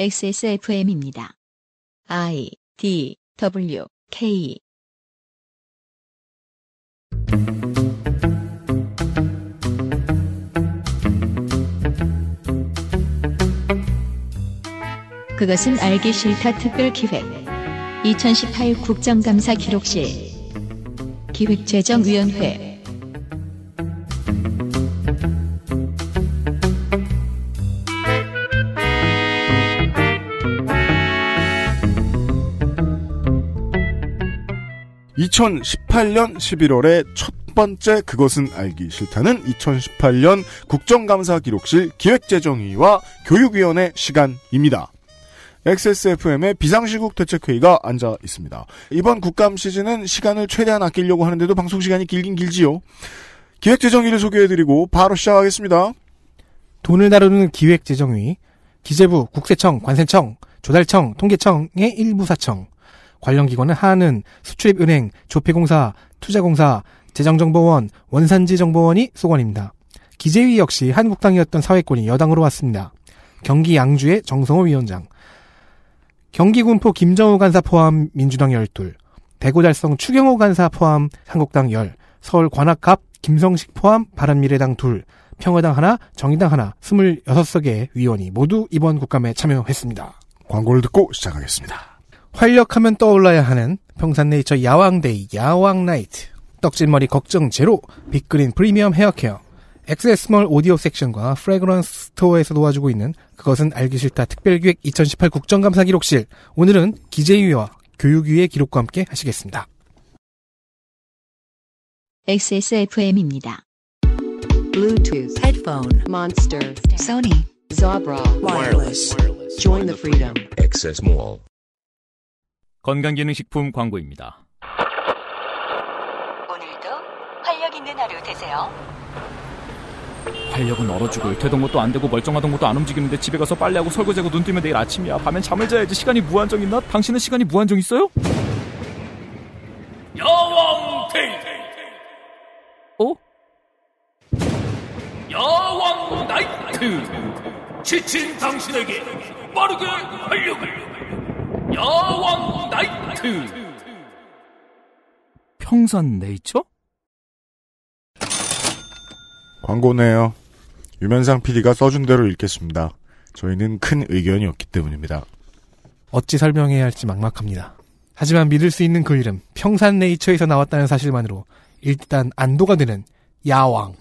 XSFM입니다. I D W K 그것은 알기 싫다 특별 기획 2018 국정감사 기록실 기획재정위원회 2018년 11월에 첫 번째 그것은 알기 싫다는 2018년 국정감사 기록실 기획재정위와 교육위원회 시간입니다. XSFM의 비상시국 대책회의가 앉아 있습니다. 이번 국감 시즌은 시간을 최대한 아끼려고 하는데도 방송 시간이 길긴 길지요. 기획재정위를 소개해드리고 바로 시작하겠습니다. 돈을 다루는 기획재정위, 기재부, 국세청, 관세청, 조달청, 통계청의 일부사청, 관련 기관은 한은, 수출입은행, 조폐공사, 투자공사, 재정정보원, 원산지정보원이 소관입니다. 기재위 역시 한국당이었던 사회권이 여당으로 왔습니다. 경기 양주의 정성호 위원장, 경기군포 김정우 간사 포함 민주당 12, 대구달성 추경호 간사 포함 한국당 10, 서울 관악갑 김성식 포함 바른미래당 2, 평화당 하나, 정의당 하나, 26석의 위원이 모두 이번 국감에 참여했습니다. 광고를 듣고 시작하겠습니다. 활력하면 떠올라야 하는 평산네이처 야왕데이 야왕나이트 떡진머리 걱정 제로 빅그린 프리미엄 헤어케어 엑세스몰 오디오 섹션과 프레그런스 스토어에서 도와주고 있는 그것은 알기 싫다 특별기획 2018 국정감사 기록실 오늘은 기재위와 교육위의 기록과 함께 하시겠습니다. XSFM입니다. Bluetooth, headphone, monster, Sony, Zabra, wireless. Join the freedom. XS몰. 건강기능식품 광고입니다. 오늘도 활력 있는 하루 되세요. 활력은 얼어 죽을 되던 것도 안 되고 멀쩡하던 것도 안 움직이는데 집에 가서 빨래하고 설거지하고 눈 뜨면 내일 아침이야. 밤엔 잠을 자야지 시간이 무한정 있나? 당신은 시간이 무한정 있어요? 어? 여왕 데이 어? 야왕 나이트 지친 당신에게 빠르게 활력을 여왕 나이트 평선 네이처? 광고네요. 유면상 PD가 써준 대로 읽겠습니다. 저희는 큰 의견이 없기 때문입니다. 어찌 설명해야 할지 막막합니다. 하지만 믿을 수 있는 그 이름, 평산 네이처에서 나왔다는 사실만으로 일단 안도가 되는 야왕.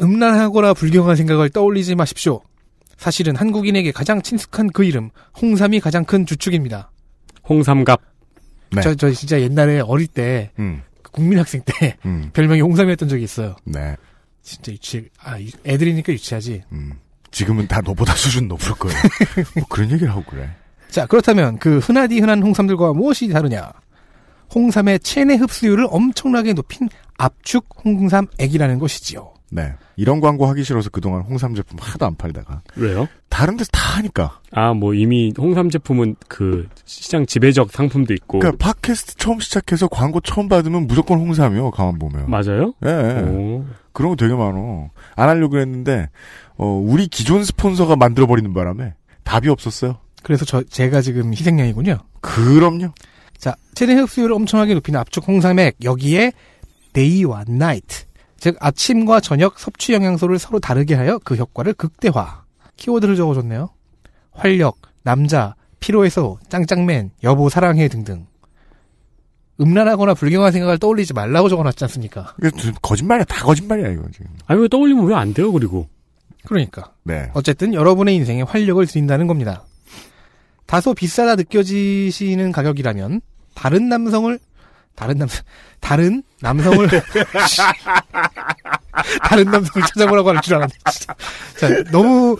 음란하거나 불경한 생각을 떠올리지 마십시오. 사실은 한국인에게 가장 친숙한 그 이름 홍삼이 가장 큰 주축입니다. 홍삼갑. 네. 저, 저 진짜 옛날에 어릴 때 음. 그 국민학생 때 음. 별명이 홍삼이었던 적이 있어요. 네. 진짜 유치, 아 애들이니까 유치하지. 음. 지금은 다 너보다 수준 높을 거예요. 뭐 그런 얘기를 하고 그래. 자 그렇다면 그 흔하디 흔한 홍삼들과 무엇이 다르냐? 홍삼의 체내 흡수율을 엄청나게 높인 압축 홍삼액이라는 것이지요. 네. 이런 광고 하기 싫어서 그동안 홍삼 제품 하도 나안 팔다가. 왜요? 다른 데서 다 하니까. 아, 뭐 이미 홍삼 제품은 그 시장 지배적 상품도 있고. 그니까 팟캐스트 처음 시작해서 광고 처음 받으면 무조건 홍삼이요. 가만 보면. 맞아요? 예. 네. 그런 거 되게 많어. 안 하려고 했는데 어, 우리 기존 스폰서가 만들어 버리는 바람에 답이 없었어요. 그래서 저 제가 지금 희생양이군요. 그럼요. 자, 최대 흡수율을 엄청나게 높이는 압축 홍삼액 여기에 데이 와 나이트 즉 아침과 저녁 섭취 영양소를 서로 다르게 하여 그 효과를 극대화. 키워드를 적어줬네요. 활력, 남자, 피로해소, 짱짱맨, 여보 사랑해 등등. 음란하거나 불경한 생각을 떠올리지 말라고 적어놨지 않습니까? 거 거짓말이야, 다 거짓말이야 이거 지금. 아니 왜 떠올리면 왜 안 돼요 그리고? 그러니까. 네. 어쨌든 여러분의 인생에 활력을 드린다는 겁니다. 다소 비싸다 느껴지시는 가격이라면 다른 남성을 다른 남 다른 남성을 다른 남성을 찾아보라고 할 줄 알았네. 진짜. 자, 너무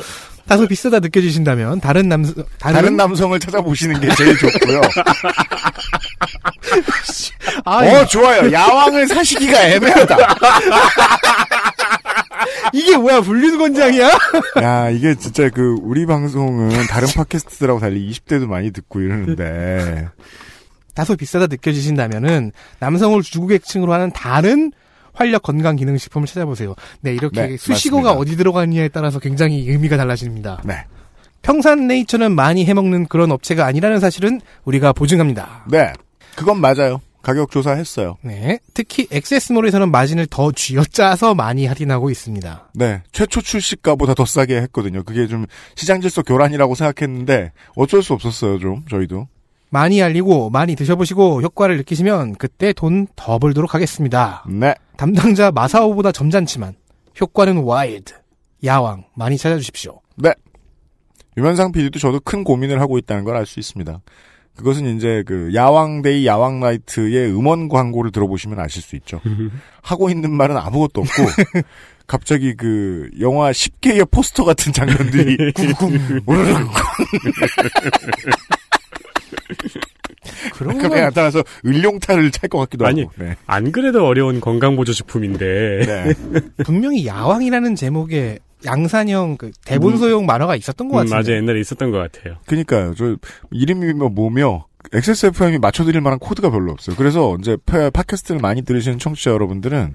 다소 비싸다 느껴지신다면 다른 남성 다른, 다른 남성을 찾아보시는 게 제일 좋고요. 아, 어 좋아요. 야왕을 사시기가 애매하다. 이게 뭐야 불륜 권장이야? 야 이게 진짜 그 우리 방송은 다른 팟캐스트들하고 달리 20대도 많이 듣고 이러는데 다소 비싸다 느껴지신다면은 남성을 주구객층으로 하는 다른 활력 건강 기능 식품을 찾아보세요. 네, 이렇게 네, 수식어가 맞습니다. 어디 들어가느냐에 따라서 굉장히 의미가 달라집니다. 네. 평산 네이처는 많이 해먹는 그런 업체가 아니라는 사실은 우리가 보증합니다. 네. 그건 맞아요. 가격 조사했어요. 네. 특히 액세스몰에서는 마진을 더 쥐어짜서 많이 할인하고 있습니다. 네. 최초 출시가보다 더 싸게 했거든요. 그게 좀 시장 질서 교란이라고 생각했는데 어쩔 수 없었어요, 좀 저희도. 많이 알리고 많이 드셔보시고 효과를 느끼시면 그때 돈 더 벌도록 하겠습니다. 네. 담당자 마사오보다 점잖지만 효과는 와일드. 야왕 많이 찾아주십시오. 네. 유면상 PD도 저도 큰 고민을 하고 있다는 걸 알 수 있습니다. 그것은 이제 그 야왕데이 야왕라이트의 음원 광고를 들어보시면 아실 수 있죠. 하고 있는 말은 아무것도 없고 갑자기 그 영화 10개의 포스터 같은 장면들이 구금 오르르 그런 거 나타나서 을룡타를찰것 같기도 아니, 하고. 네. 안 그래도 어려운 건강보조식품인데. 네. 분명히 야왕이라는 제목의 양산형 그 대본 소용 음, 만화가 있었던 것 음, 같은데. 음, 맞아 요 옛날에 있었던 것 같아요. 그니까요. 저 이름이 뭐 뭐며 XSFM이 맞춰드릴 만한 코드가 별로 없어요. 그래서 이제 팟캐스트를 많이 들으시는 청취자 여러분들은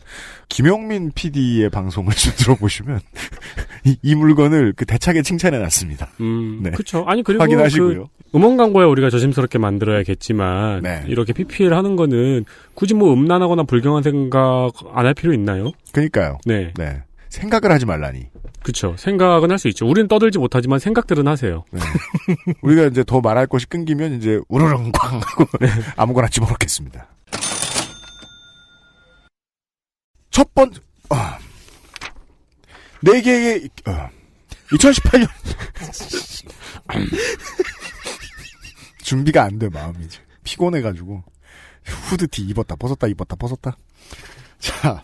김영민 PD의 방송을 좀 들어보시면 이, 이, 물건을 그 대차게 칭찬해 놨습니다. 음, 네. 그렇죠. 아니 그리고 확인하시고요. 그 음원 광고에 우리가 조심스럽게 만들어야겠지만 네. 이렇게 PPL 하는 거는 굳이 뭐 음란하거나 불경한 생각 안 할 필요 있나요? 그러니까요. 네. 네. 생각을 하지 말라니. 그렇죠. 생각은 할 수 있죠. 우리는 떠들지 못하지만 생각들은 하세요. 네. 우리가 이제 더 말할 것이 끊기면 이제 우르릉 쾅 하고 네. 아무거나 집어넣겠습니다. 첫 번, 어. 네 개의, 어. 2018년. 준비가 안 돼, 마음이. 피곤해가지고. 후드티 입었다, 벗었다, 입었다, 벗었다. 자,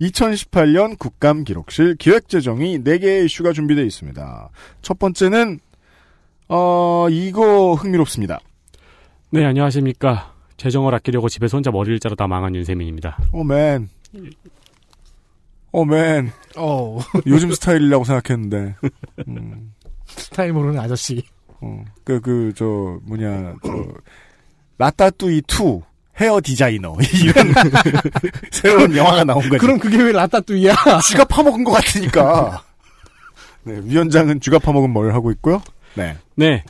2018년 국감 기록실 기획재정이 4개의 이슈가 준비되어 있습니다. 첫 번째는 어, 이거 흥미롭습니다. 네, 안녕하십니까. 재정을 아끼려고 집에서 혼자 머리를 자르다 망한 윤세민입니다. 오맨. 오맨. 어. 요즘 스타일이라고 생각했는데. 음. 스타일 모르는 아저씨. 어, 그, 그, 저, 뭐냐, 저, 라따뚜이 2. 헤어 디자이너 이런 새로운 영화가 나온 거죠. 그럼 그게 왜 라따뚜이야? 쥐가 파먹은 것 같으니까. 네, 위원장은 쥐가 파먹은 뭘 하고 있고요. 네. 네.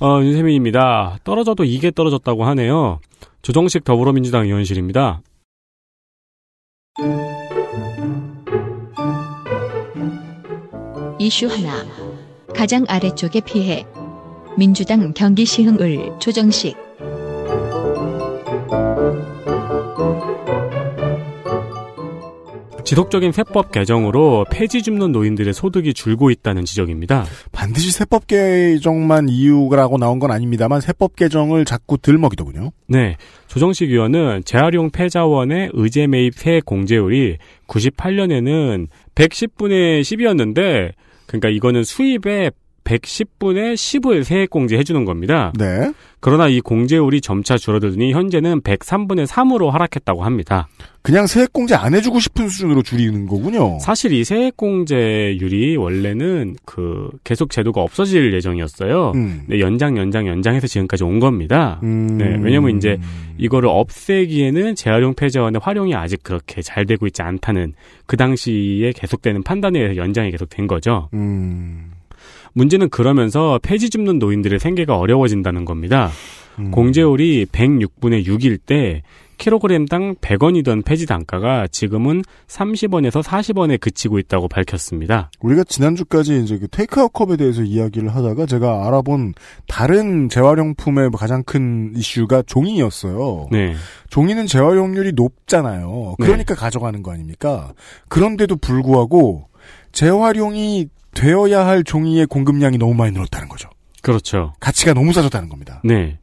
어, 윤세민입니다. 떨어져도 이게 떨어졌다고 하네요. 조정식 더불어민주당 의원실입니다. 이슈 하나. 가장 아래쪽에 피해. 민주당 경기시흥을 조정식. 지속적인 세법 개정으로 폐지 줍는 노인들의 소득이 줄고 있다는 지적입니다. 반드시 세법 개정만 이유라고 나온 건 아닙니다만 세법 개정을 자꾸 들먹이더군요. 네. 조정식 위원은 재활용 폐자원의 의제 매입 세 공제율이 98년에는 110분의 10이었는데 그러니까 이거는 수입의 110분의 10을 세액 공제해 주는 겁니다. 네. 그러나 이 공제율이 점차 줄어들더니 현재는 103분의 3으로 하락했다고 합니다. 그냥 세액 공제 안 해주고 싶은 수준으로 줄이는 거군요. 사실 이 세액 공제율이 원래는 그 계속 제도가 없어질 예정이었어요. 음. 네, 연장 연장 연장해서 지금까지 온 겁니다. 음. 네, 왜냐면 이제 이거를 없애기에는 재활용 폐재원의 활용이 아직 그렇게 잘 되고 있지 않다는 그 당시에 계속되는 판단에 의해서 연장이 계속된 거죠. 음. 문제는 그러면서 폐지 줍는 노인들의 생계가 어려워진다는 겁니다. 음. 공제율이 106분의 6일 때 킬로그램당 100원이던 폐지 단가가 지금은 30원에서 40원에 그치고 있다고 밝혔습니다. 우리가 지난주까지 이제 그 테이크아웃 컵에 대해서 이야기를 하다가 제가 알아본 다른 재활용품의 가장 큰 이슈가 종이였어요. 네. 종이는 재활용률이 높잖아요. 네. 그러니까 네. 가져가는 거 아닙니까? 그런데도 불구하고 재활용이 되어야 할 종이의 공급량이 너무 많이 늘었다는 거죠. 그렇죠. 가치가 너무 싸졌다는 겁니다. 네.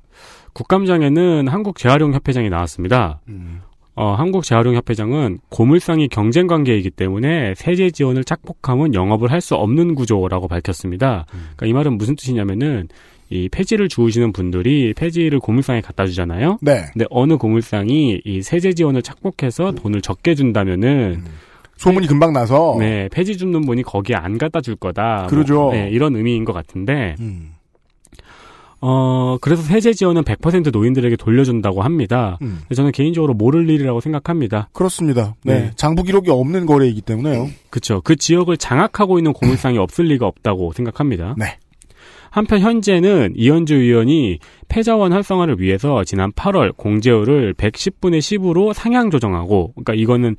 국감장에는 한국재활용협회장이 나왔습니다. 음. 어, 한국재활용협회장은 고물상이 경쟁 관계이기 때문에 세제 지원을 착복함은 영업을 할 수 없는 구조라고 밝혔습니다. 음. 그러니까 이 말은 무슨 뜻이냐면은 이 폐지를 주우시는 분들이 폐지를 고물상에 갖다 주잖아요. 네. 근데 어느 고물상이 이 세제 지원을 착복해서 돈을 적게 준다면은 음. 소문이 금방 나서 네 폐지 줍는 분이 거기에 안 갖다 줄 거다. 뭐 그러죠. 뭐, 네, 이런 의미인 것 같은데. 음. 어, 그래서 세제 지원은 100% 노인들에게 돌려준다고 합니다. 음. 저는 개인적으로 모를 일이라고 생각합니다. 그렇습니다. 네. 네. 장부 기록이 없는 거래이기 때문에요. 음. 그쵸. 그 지역을 장악하고 있는 고물상이 없을 리가 없다고 생각합니다. 네. 한편 현재는 이현주 의원이 폐자원 활성화를 위해서 지난 8월 공제율을 110분의 10으로 상향 조정하고, 그러니까 이거는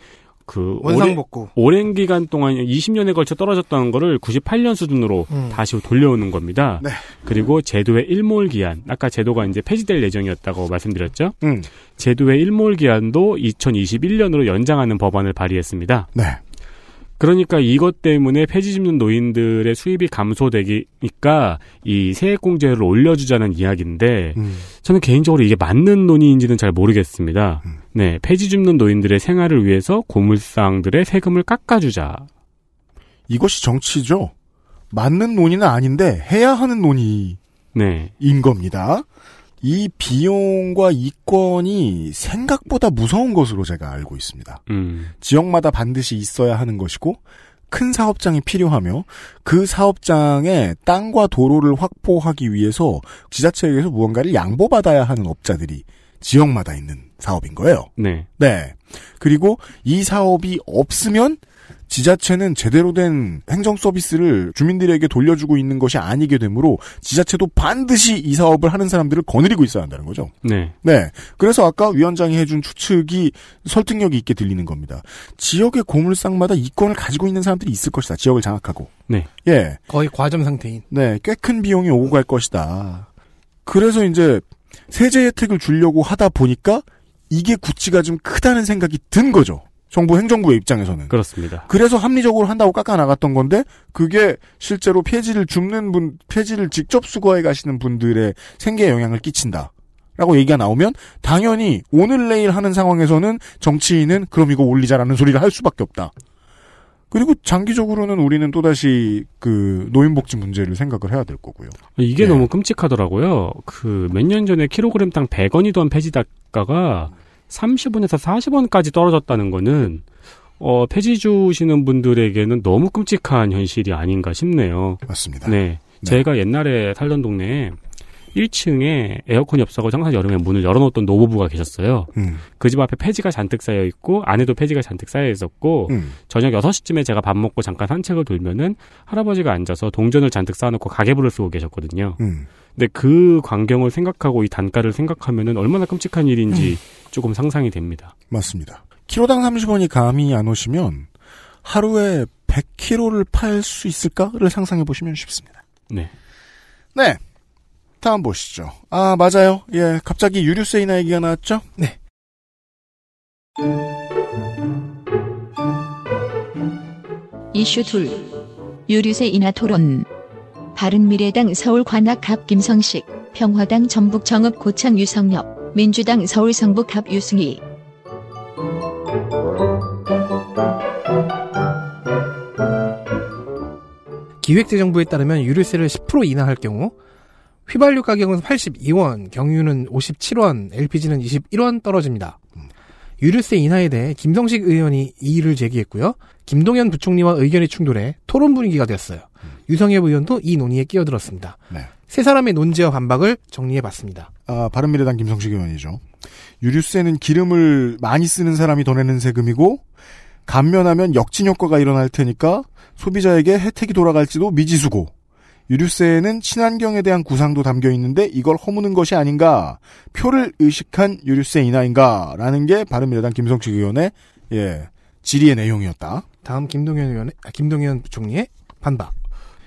그 원상복구. 오랜, 오랜, 기간 동안 20년에 걸쳐 떨어졌던 거를 98년 수준으로 음. 다시 돌려오는 겁니다. 네. 그리고 제도의 일몰 기한, 아까 제도가 이제 폐지될 예정이었다고 말씀드렸죠. 음. 제도의 일몰 기한도 2021년으로 연장하는 법안을 발의했습니다. 네. 그러니까 이것 때문에 폐지 짚는 노인들의 수입이 감소되니까 기이 세액공제를 올려주자는 이야기인데 음. 저는 개인적으로 이게 맞는 논의인지는 잘 모르겠습니다. 음. 네, 폐지 짚는 노인들의 생활을 위해서 고물상들의 세금을 깎아주자. 이것이 정치죠. 맞는 논의는 아닌데 해야 하는 논의인 네. 겁니다. 이 비용과 이권이 생각보다 무서운 것으로 제가 알고 있습니다. 음. 지역마다 반드시 있어야 하는 것이고 큰 사업장이 필요하며 그 사업장에 땅과 도로를 확보하기 위해서 지자체에게서 무언가를 양보받아야 하는 업자들이 지역마다 있는 사업인 거예요. 네. 네. 그리고 이 사업이 없으면 지자체는 제대로 된 행정 서비스를 주민들에게 돌려주고 있는 것이 아니게 되므로 지자체도 반드시 이 사업을 하는 사람들을 거느리고 있어야 한다는 거죠. 네. 네. 그래서 아까 위원장이 해준 추측이 설득력이 있게 들리는 겁니다. 지역의 고물상마다 이권을 가지고 있는 사람들이 있을 것이다. 지역을 장악하고. 네. 예. 거의 과점 상태인. 네. 꽤 큰 비용이 오고 갈 것이다. 그래서 이제 세제 혜택을 주려고 하다 보니까 이게 구찌가 좀 크다는 생각이 든 거죠. 정부 행정부의 입장에서는 그렇습니다. 그래서 합리적으로 한다고 깎아 나갔던 건데 그게 실제로 폐지를 줍는 분 폐지를 직접 수거해 가시는 분들의 생계에 영향을 끼친다. 라고 얘기가 나오면 당연히 오늘 내일 하는 상황에서는 정치인은 그럼 이거 올리자라는 소리를 할 수밖에 없다. 그리고 장기적으로는 우리는 또다시 그 노인복지 문제를 생각을 해야 될 거고요. 이게 네. 너무 끔찍하더라고요. 그 몇 년 전에 킬로그램당 100원이던 폐지닭가가 음. 30원에서 40원까지 떨어졌다는 거는 어, 폐지 주시는 분들에게는 너무 끔찍한 현실이 아닌가 싶네요. 맞습니다. 네. 네. 제가 옛날에 살던 동네에 1층에 에어컨이 없어서 항상 여름에 문을 열어놓던 노부부가 계셨어요. 음. 그집 앞에 폐지가 잔뜩 쌓여 있고 안에도 폐지가 잔뜩 쌓여 있었고 음. 저녁 6시쯤에 제가 밥 먹고 잠깐 산책을 돌면은 할아버지가 앉아서 동전을 잔뜩 쌓아놓고 가계부를 쓰고 계셨거든요. 음. 근데 그 광경을 생각하고 이 단가를 생각하면은 얼마나 끔찍한 일인지 음. 조금 상상이 됩니다. 맞습니다. 키로당 30원이 감이 안 오시면 하루에 100kg를 팔 수 있을까를 상상해 보시면 쉽습니다. 네. 네. 다음 보시죠. 아, 맞아요. 예, 갑자기 유류세이나 얘기가 나왔죠? 네. 이슈 둘 유류세 인하 토론 바른미래당 서울 관악갑 김성식, 평화당 전북 정읍 고창 유성엽, 민주당 서울 성북갑 유승희. 기획재정부에 따르면 유류세를 10% 인하할 경우 휘발유 가격은 82원, 경유는 57원, LPG는 21원 떨어집니다. 유류세 인하에 대해 김성식 의원이 이의를 제기했고요. 김동연 부총리와 의견이 충돌해 토론 분위기가 됐어요. 유성엽 의원도 이 논의에 끼어들었습니다. 네. 세 사람의 논지와 반박을 정리해봤습니다. 아, 바른미래당 김성식 의원이죠. 유류세는 기름을 많이 쓰는 사람이 더 내는 세금이고 감면하면 역진 효과가 일어날 테니까 소비자에게 혜택이 돌아갈지도 미지수고 유류세에는 친환경에 대한 구상도 담겨 있는데 이걸 허무는 것이 아닌가 표를 의식한 유류세 인하인가라는 게 바른미래당 김성식 의원의 예 질의의 내용이었다. 다음 김동현 의원의 아, 김동현 부총리의 반박.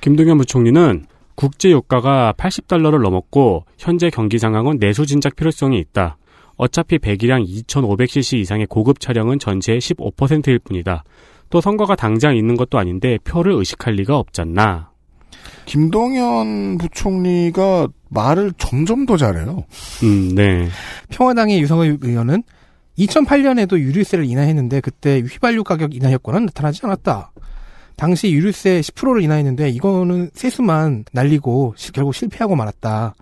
김동현 부총리는 국제 유가가 80달러를 넘었고 현재 경기 상황은 내수 진작 필요성이 있다. 어차피 배기량 2,500cc 이상의 고급 차량은 전체의 15%일 뿐이다. 또 선거가 당장 있는 것도 아닌데 표를 의식할 리가 없잖나. 김동연 부총리가 말을 점점 더 잘해요. 음, 네. 평화당의 유성의 의원은 2008년에도 유류세를 인하했는데 그때 휘발유 가격 인하 효과는 나타나지 않았다. 당시 유류세 10%를 인하했는데 이거는 세수만 날리고 결국 실패하고 말았다.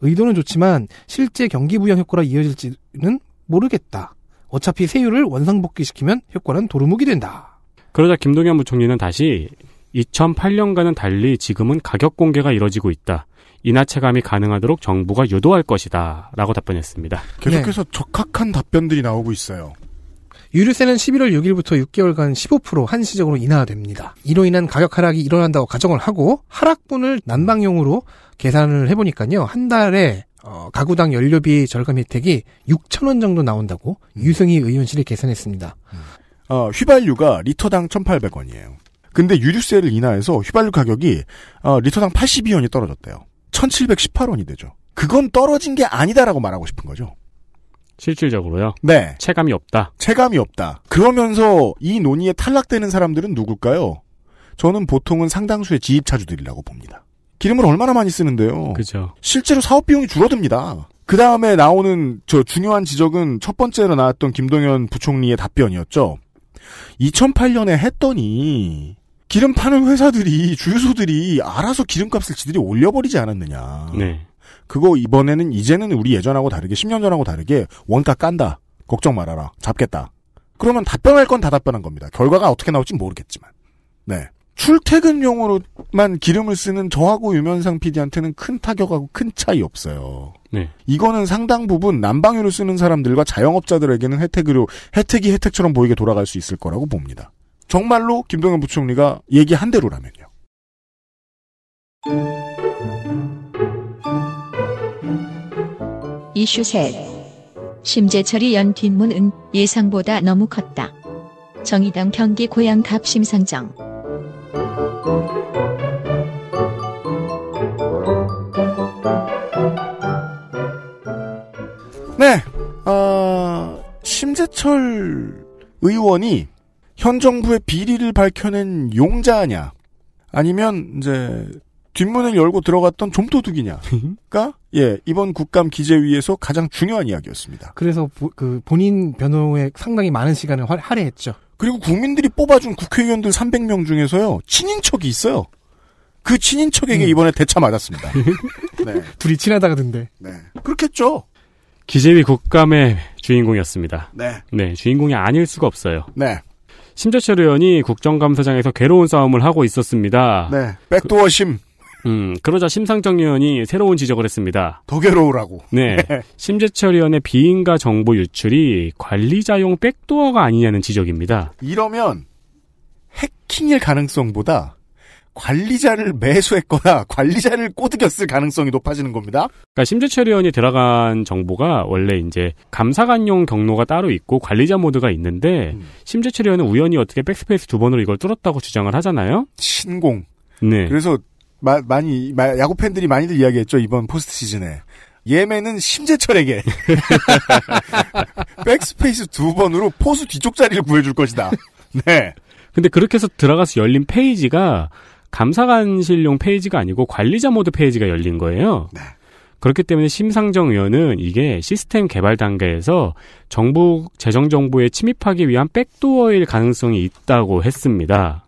의도는 좋지만 실제 경기 부양 효과로 이어질지는 모르겠다. 어차피 세율을 원상복귀시키면 효과는 도루묵이 된다. 그러자 김동현 부총리는 다시 2008년과는 달리 지금은 가격 공개가 이뤄지고 있다. 인하 체감이 가능하도록 정부가 유도할 것이다. 라고 답변했습니다. 계속해서 네. 적합한 답변들이 나오고 있어요. 유류세는 11월 6일부터 6개월간 15% 한시적으로 인하됩니다. 이로 인한 가격 하락이 일어난다고 가정을 하고 하락분을 난방용으로 계산을 해보니까요. 한 달에 어, 가구당 연료비 절감 혜택이 6천원 정도 나온다고 음. 유승희 의원실이 계산했습니다. 음. 어, 휘발유가 리터당 1,800원이에요. 근데 유류세를 인하해서 휘발유 가격이 어, 리터당 82원이 떨어졌대요. 1,718원이 되죠. 그건 떨어진 게 아니다라고 말하고 싶은 거죠. 실질적으로요. 네. 체감이 없다. 체감이 없다. 그러면서 이 논의에 탈락되는 사람들은 누굴까요? 저는 보통은 상당수의 지입차주들이라고 봅니다. 기름을 얼마나 많이 쓰는데요. 그죠. 실제로 사업 비용이 줄어듭니다. 그 다음에 나오는 저 중요한 지적은 첫 번째로 나왔던 김동현 부총리의 답변이었죠. 2008년에 했더니 기름 파는 회사들이 주유소들이 알아서 기름값을 지들이 올려버리지 않았느냐. 네. 그거 이번에는 이제는 우리 예전하고 다르게 10년 전하고 다르게 원가 깐다. 걱정 말아라. 잡겠다. 그러면 답변할 건 다 답변한 겁니다. 결과가 어떻게 나올지 모르겠지만. 네. 출퇴근용으로만 기름을 쓰는 저하고 유면상 PD한테는 큰 타격하고 큰 차이 없어요. 네. 이거는 상당 부분 난방유를 쓰는 사람들과 자영업자들에게는 혜택으로 혜택이 혜택처럼 보이게 돌아갈 수 있을 거라고 봅니다. 정말로 김동현 부총리가 얘기한 대로라면요. 이슈 셋. 심재철이 연 뒷문은 예상보다 너무 컸다. 정의당 경기 고양갑 심상정. 네, 어, 심재철 의원이 현 정부의 비리를 밝혀낸 용자냐, 아니면 이제 뒷문을 열고 들어갔던 좀도둑이냐가 음? 예 이번 국감 기재위에서 가장 중요한 이야기였습니다. 그래서 보, 그 본인 변호에 상당히 많은 시간을 활, 할애했죠. 그리고 국민들이 뽑아준 국회의원들 300명 중에서요 친인척이 있어요. 그 친인척에게 음. 이번에 대차 맞았습니다. 네. 둘이 친하다던데. 네. 그렇겠죠. 기재위 국감의 주인공이었습니다. 네. 네, 주인공이 아닐 수가 없어요. 네. 심재철 의원이 국정감사장에서 괴로운 싸움을 하고 있었습니다. 네. 백도어심. 그, 음, 그러자 심상정 의원이 새로운 지적을 했습니다. 도 괴로우라고. 네. 네. 심재철 의원의 비인가 정보 유출이 관리자용 백도어가 아니냐는 지적입니다. 이러면 해킹일 가능성보다 관리자를 매수했거나 관리자를 꼬드겼을 가능성이 높아지는 겁니다. 그러니까 심재철 의원이 들어간 정보가 원래 이제 감사관용 경로가 따로 있고 관리자 모드가 있는데 음. 심재철 의원은 우연히 어떻게 백스페이스 두 번으로 이걸 뚫었다고 주장을 하잖아요. 신공. 네. 그래서 마, 많이 마, 야구 팬들이 많이들 이야기했죠 이번 포스트 시즌에 예매는 심재철에게 백스페이스 두 번으로 포수 뒤쪽 자리를 구해줄 것이다. 네. 근데 그렇게 해서 들어가서 열린 페이지가 감사관실용 페이지가 아니고 관리자 모드 페이지가 열린 거예요. 네. 그렇기 때문에 심상정 의원은 이게 시스템 개발 단계에서 정부 재정 정보에 침입하기 위한 백도어일 가능성이 있다고 했습니다.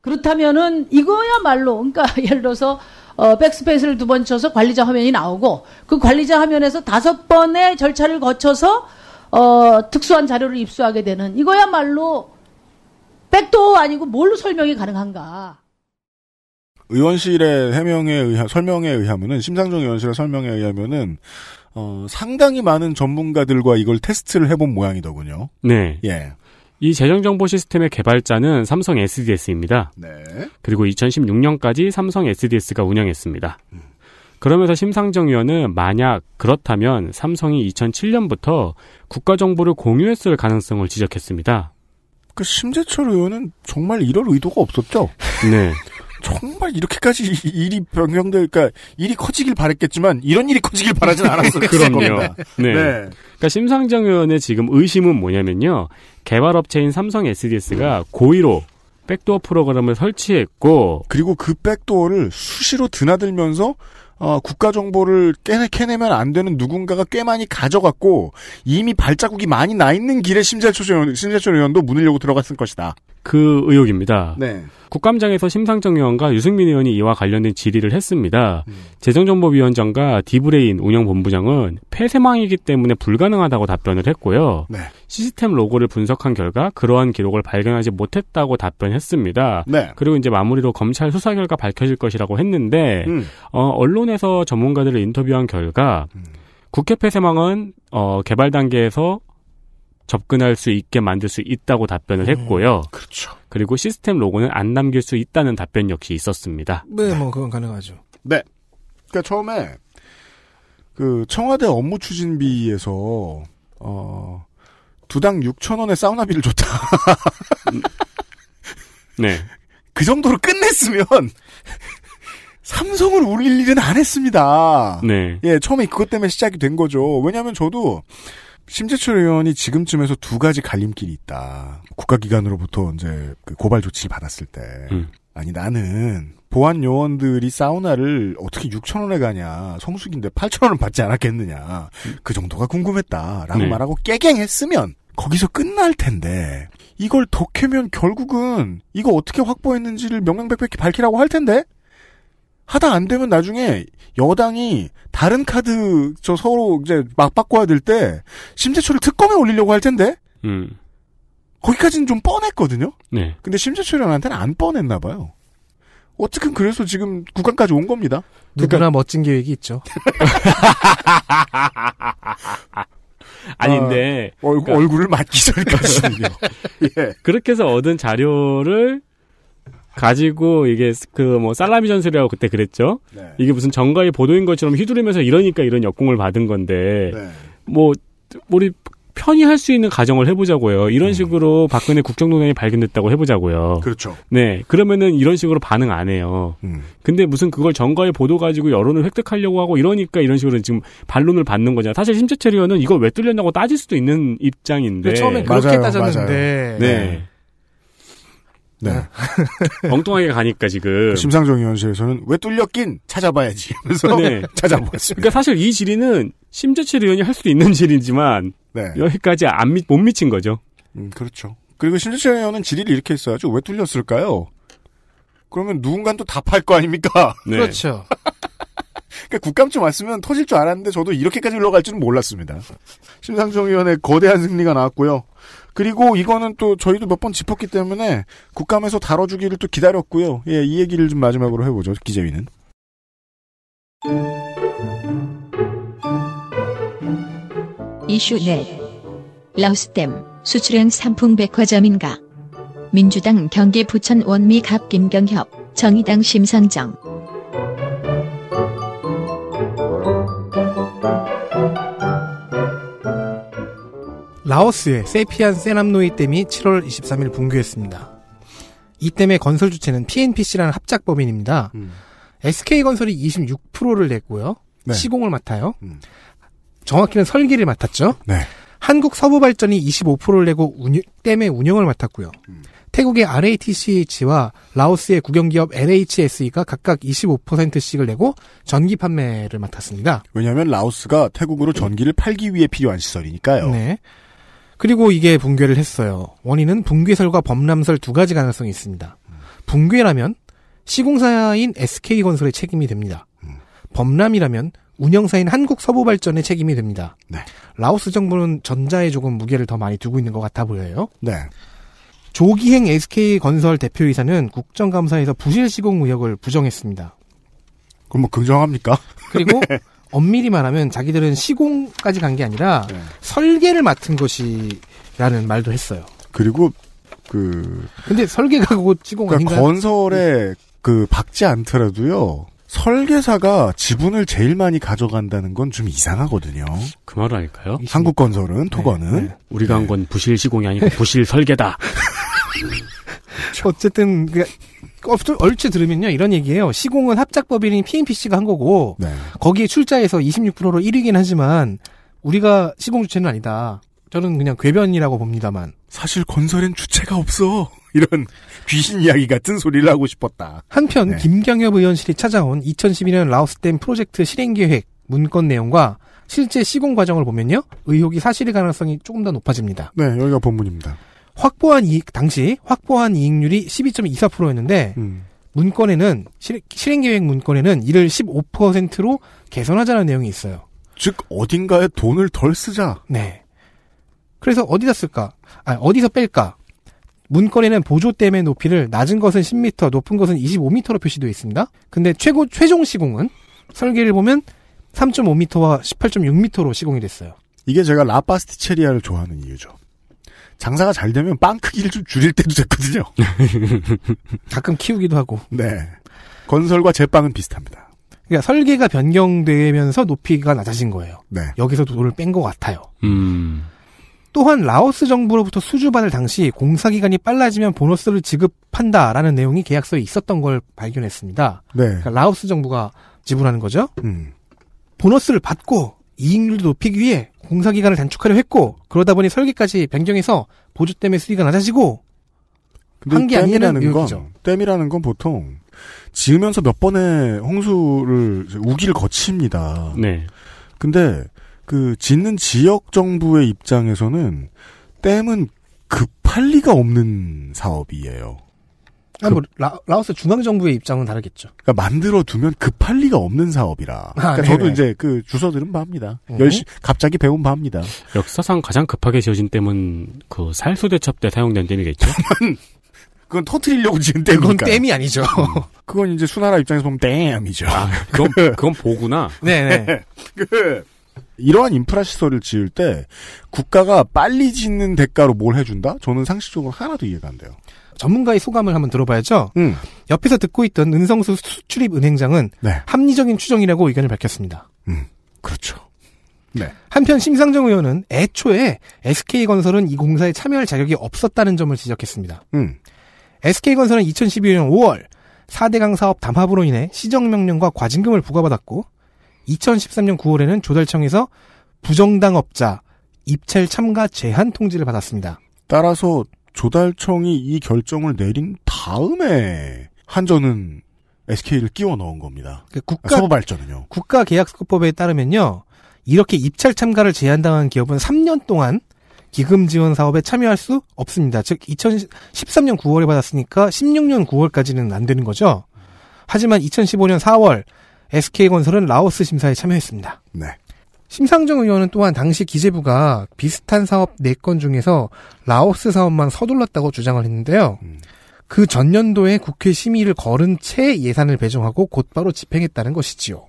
그렇다면은 이거야말로 그러니까 예를 들어서 어, 백스페이스를 두 번 쳐서 관리자 화면이 나오고 그 관리자 화면에서 다섯 번의 절차를 거쳐서 어, 특수한 자료를 입수하게 되는 이거야말로 백도 아니고 뭘로 설명이 가능한가? 의원실의 해명에 의하 설명에 의하면은 심상정 의원실의 설명에 의하면은 어, 상당히 많은 전문가들과 이걸 테스트를 해본 모양이더군요. 네. 예. 이 재정정보 시스템의 개발자는 삼성 SDS입니다. 네. 그리고 2016년까지 삼성 SDS가 운영했습니다. 그러면서 심상정 의원은 만약 그렇다면 삼성이 2007년부터 국가 정보를 공유했을 가능성을 지적했습니다. 그 심재철 의원은 정말 이럴 의도가 없었죠. 네. 정말 이렇게까지 일이 변경될까 그러니까 일이 커지길 바랬겠지만 이런 일이 커지길 바라진 않았을 겁니다. 네. 네. 그러니까 심상정 의원의 지금 의심은 뭐냐면요. 개발업체인 삼성 SDS가 고의로 백도어 프로그램을 설치했고 그리고 그 백도어를 수시로 드나들면서 어, 국가 정보를 깨내, 캐내면 안 되는 누군가가 꽤 많이 가져갔고 이미 발자국이 많이 나 있는 길에 심재철 의원, 심재철 의원도 문을 열고 들어갔을 것이다. 그 의혹입니다. 네. 국감장에서 심상정 의원과 유승민 의원이 이와 관련된 질의를 했습니다. 음. 재정정보위원장과 디브레인 운영본부장은 폐쇄망이기 때문에 불가능하다고 답변을 했고요. 네. 시스템 로고를 분석한 결과 그러한 기록을 발견하지 못했다고 답변했습니다. 네. 그리고 이제 마무리로 검찰 수사 결과 밝혀질 것이라고 했는데 음. 어, 언론에서 전문가들을 인터뷰한 결과 음. 국회 폐쇄망은 어, 개발 단계에서 접근할 수 있게 만들 수 있다고 답변을 음, 했고요. 음, 그렇죠. 그리고 시스템 로고는 안 남길 수 있다는 답변 역시 있었습니다. 네, 뭐 그건 가능하죠. 네. 그러니까 처음에 그 청와대 업무 추진비에서 어 두 당 6천 원의 사우나비를 줬다. 네. 그 정도로 끝냈으면 삼성을 울릴 일은 안 했습니다. 네. 예, 처음에 그것 때문에 시작이 된 거죠. 왜냐하면 저도 심재철 의원이 지금쯤에서 두 가지 갈림길이 있다. 국가기관으로부터 이제 그 고발 조치를 받았을 때. 음. 아니, 나는 보안 요원들이 사우나를 어떻게 6천원에 가냐. 성수기인데 8천원은 받지 않았겠느냐. 그 정도가 궁금했다. 라고 네. 말하고 깨갱했으면 거기서 끝날 텐데. 이걸 더 캐면 결국은 이거 어떻게 확보했는지를 명명백백히 밝히라고 할 텐데? 하다 안 되면 나중에 여당이 다른 카드 저 서로 이제 막 바꿔야 될 때 심재철을 특검에 올리려고 할 텐데 음. 거기까지는 좀 뻔했거든요. 네. 근데 심재철 형한테는 안 뻔했나 봐요. 어쨌든 그래서 지금 국감까지 온 겁니다. 누구나 그러니까... 멋진 계획이 있죠. 아닌데 아, 얼굴, 그러니까... 얼굴을 맞기 전까지는요. 예. 그렇게 해서 얻은 자료를 가지고 이게 그 뭐 살라미 전술이라고 그때 그랬죠. 네. 이게 무슨 정가의 보도인 것처럼 휘두르면서 이러니까 이런 역공을 받은 건데 네. 뭐 우리 편히 할 수 있는 가정을 해보자고요. 이런 음. 식으로 박근혜 국정농단이 발견됐다고 해보자고요. 그렇죠. 네. 그러면은 이런 식으로 반응 안 해요. 음. 근데 무슨 그걸 정가의 보도 가지고 여론을 획득하려고 하고 이러니까 이런 식으로 지금 반론을 받는 거잖아. 요 사실 심재철 의원은 이걸 왜 뚫렸냐고 따질 수도 있는 입장인데. 처음에 그렇게 맞아요, 따졌는데. 맞아요. 네. 네. 네. 네. 엉뚱하게 가니까 지금. 그 심상정 의원실에서는 왜 뚫렸긴 찾아봐야지. 그래서 네. 찾아보겠습니다. 그러니까 사실 이 질의는 심재철 의원이 할 수도 있는 질의지만 네. 여기까지 안 미, 못 미친 거죠. 음, 그렇죠. 그리고 심재철 의원은 질의를 이렇게 했어야죠. 왜 뚫렸을까요? 그러면 누군간 또 답할 거 아닙니까? 네. 그렇죠. 그러니까 국감쯤 왔으면 터질 줄 알았는데 저도 이렇게까지 흘러갈 줄은 몰랐습니다. 심상정 의원의 거대한 승리가 나왔고요. 그리고 이거는 또 저희도 몇 번 짚었기 때문에 국감에서 다뤄주기를 또 기다렸고요. 예, 이 얘기를 좀 마지막으로 해보죠. 기재위는. 이슈 넷. 러스댐 수출은 상품 백화점인가 민주당 경기 부천 원미갑 김경협, 정의당 심상정, 라오스의 세피안 세남노이 댐이 7월 23일 붕괴했습니다. 이 댐의 건설 주체는 PNPC라는 합작법인입니다. 음. SK건설이 26%를 냈고요. 네. 시공을 맡아요. 음. 정확히는 설계를 맡았죠. 네. 한국서부발전이 25%를 내고 운유, 댐의 운영을 맡았고요. 음. 태국의 RATCH와 라오스의 국영기업 LHSE가 각각 25%씩을 내고 전기 판매를 맡았습니다. 왜냐하면 라오스가 태국으로 전기를 팔기 위해 필요한 시설이니까요. 네. 그리고 이게 붕괴를 했어요. 원인은 붕괴설과 범람설 두 가지 가능성이 있습니다. 붕괴라면 시공사인 SK건설의 책임이 됩니다. 음. 범람이라면 운영사인 한국서부발전의 책임이 됩니다. 네. 라오스 정부는 전자에 조금 무게를 더 많이 두고 있는 것 같아 보여요. 네. 조기행 SK건설 대표이사는 국정감사에서 부실 시공 의혹을 부정했습니다. 그럼 뭐 긍정합니까? 그리고 네. 엄밀히 말하면 자기들은 시공까지 간 게 아니라 네. 설계를 맡은 것이라는 말도 했어요. 그리고 그 근데 설계가 곧 시공 그러니까 아닌가 건설에 그 박지 않더라도요. 설계사가 지분을 제일 많이 가져간다는 건 좀 이상하거든요. 그 말 아닐까요? 한국 건설은 토건은 네, 네. 우리가 한건 네. 부실 시공이 아니고 부실 설계다. 어쨌든 그러니까 얼추 들으면요 이런 얘기예요. 시공은 합작법인인 PNPC가 한 거고 네. 거기에 출자해서 26%로 1위긴 하지만 우리가 시공 주체는 아니다. 저는 그냥 궤변이라고 봅니다만. 사실 건설엔 주체가 없어. 이런 귀신 이야기 같은 소리를 하고 싶었다. 한편 네. 김경엽 의원실이 찾아온 2012년 라오스댐 프로젝트 실행 계획 문건 내용과 실제 시공 과정을 보면요 의혹이 사실일 가능성이 조금 더 높아집니다. 네, 여기가 본문입니다. 확보한 이익 당시 확보한 이익률이 12.24%였는데 음. 문건에는 실, 실행 계획 문건에는 이를 15%로 개선하자는 내용이 있어요. 즉 어딘가에 돈을 덜 쓰자. 네. 그래서 어디다 쓸까? 아, 어디서 뺄까? 문건에는 보조댐의 높이를 낮은 것은 10m, 높은 것은 25m로 표시되어 있습니다. 근데 최고 최종 시공은 설계를 보면 3.5m와 18.6m로 시공이 됐어요. 이게 제가 라파스티체리아를 좋아하는 이유죠. 장사가 잘 되면 빵 크기를 좀 줄일 때도 됐거든요. 가끔 키우기도 하고. 네. 건설과 제빵은 비슷합니다. 그러니까 설계가 변경되면서 높이가 낮아진 거예요. 네. 여기서 도 돈을 뺀 것 같아요. 음. 또한 라오스 정부로부터 수주받을 당시 공사기간이 빨라지면 보너스를 지급한다라는 내용이 계약서에 있었던 걸 발견했습니다. 네. 그러니까 라오스 정부가 지불하는 거죠. 음. 보너스를 받고 이익률도 높이기 위해 공사 기간을 단축하려 했고 그러다 보니 설계까지 변경해서 보조 댐의 수위가 낮아지고 한 게 아니라는 의혹이죠. 건 댐이라는 건 보통 지으면서 몇 번의 홍수를 우기를 거칩니다. 네. 근데 그 짓는 지역 정부의 입장에서는 댐은 급할 리가 없는 사업이에요. 아니, 뭐, 라, 오스 중앙정부의 입장은 다르겠죠. 그러니까 만들어두면 급할 리가 없는 사업이라. 아, 그러니까 네, 저도 네. 이제 그주소들은바니다 어. 열심 갑자기 배운 바입니다 역사상 가장 급하게 지어진 댐은 그 살수대첩 때 사용된 댐이겠죠? 그건 터트리려고 지은 댐. 그건 댐이 아니죠. 음. 그건 이제 수나라 입장에서 보면 댐이죠. 아, 그건, 그 그건 보구나. 네네. 네. 그, 이러한 인프라 시설을 지을 때 국가가 빨리 짓는 대가로 뭘 해준다? 저는 상식적으로 하나도 이해가 안 돼요. 전문가의 소감을 한번 들어봐야죠. 음. 옆에서 듣고 있던 은성수 수출입 은행장은 네. 합리적인 추정이라고 의견을 밝혔습니다. 음. 그렇죠. 네. 한편 심상정 의원은 애초에 SK건설은 이 공사에 참여할 자격이 없었다는 점을 지적했습니다. 음. SK건설은 2012년 5월 4대강 사업 담합으로 인해 시정명령과 과징금을 부과받았고 2013년 9월에는 조달청에서 부정당업자 입찰 참가 제한 통지를 받았습니다. 따라서 조달청이 이 결정을 내린 다음에 한전은 SK를 끼워 넣은 겁니다. 그 국가 발전은요. 국가 계약서법에 따르면요. 이렇게 입찰 참가를 제한당한 기업은 3년 동안 기금 지원 사업에 참여할 수 없습니다. 즉 2013년 9월에 받았으니까 16년 9월까지는 안 되는 거죠. 하지만 2015년 4월 SK건설은 라오스 심사에 참여했습니다. 네. 심상정 의원은 또한 당시 기재부가 비슷한 사업 4건 중에서 라오스 사업만 서둘렀다고 주장을 했는데요. 음. 그 전년도에 국회 심의를 거른 채 예산을 배정하고 곧바로 집행했다는 것이지요.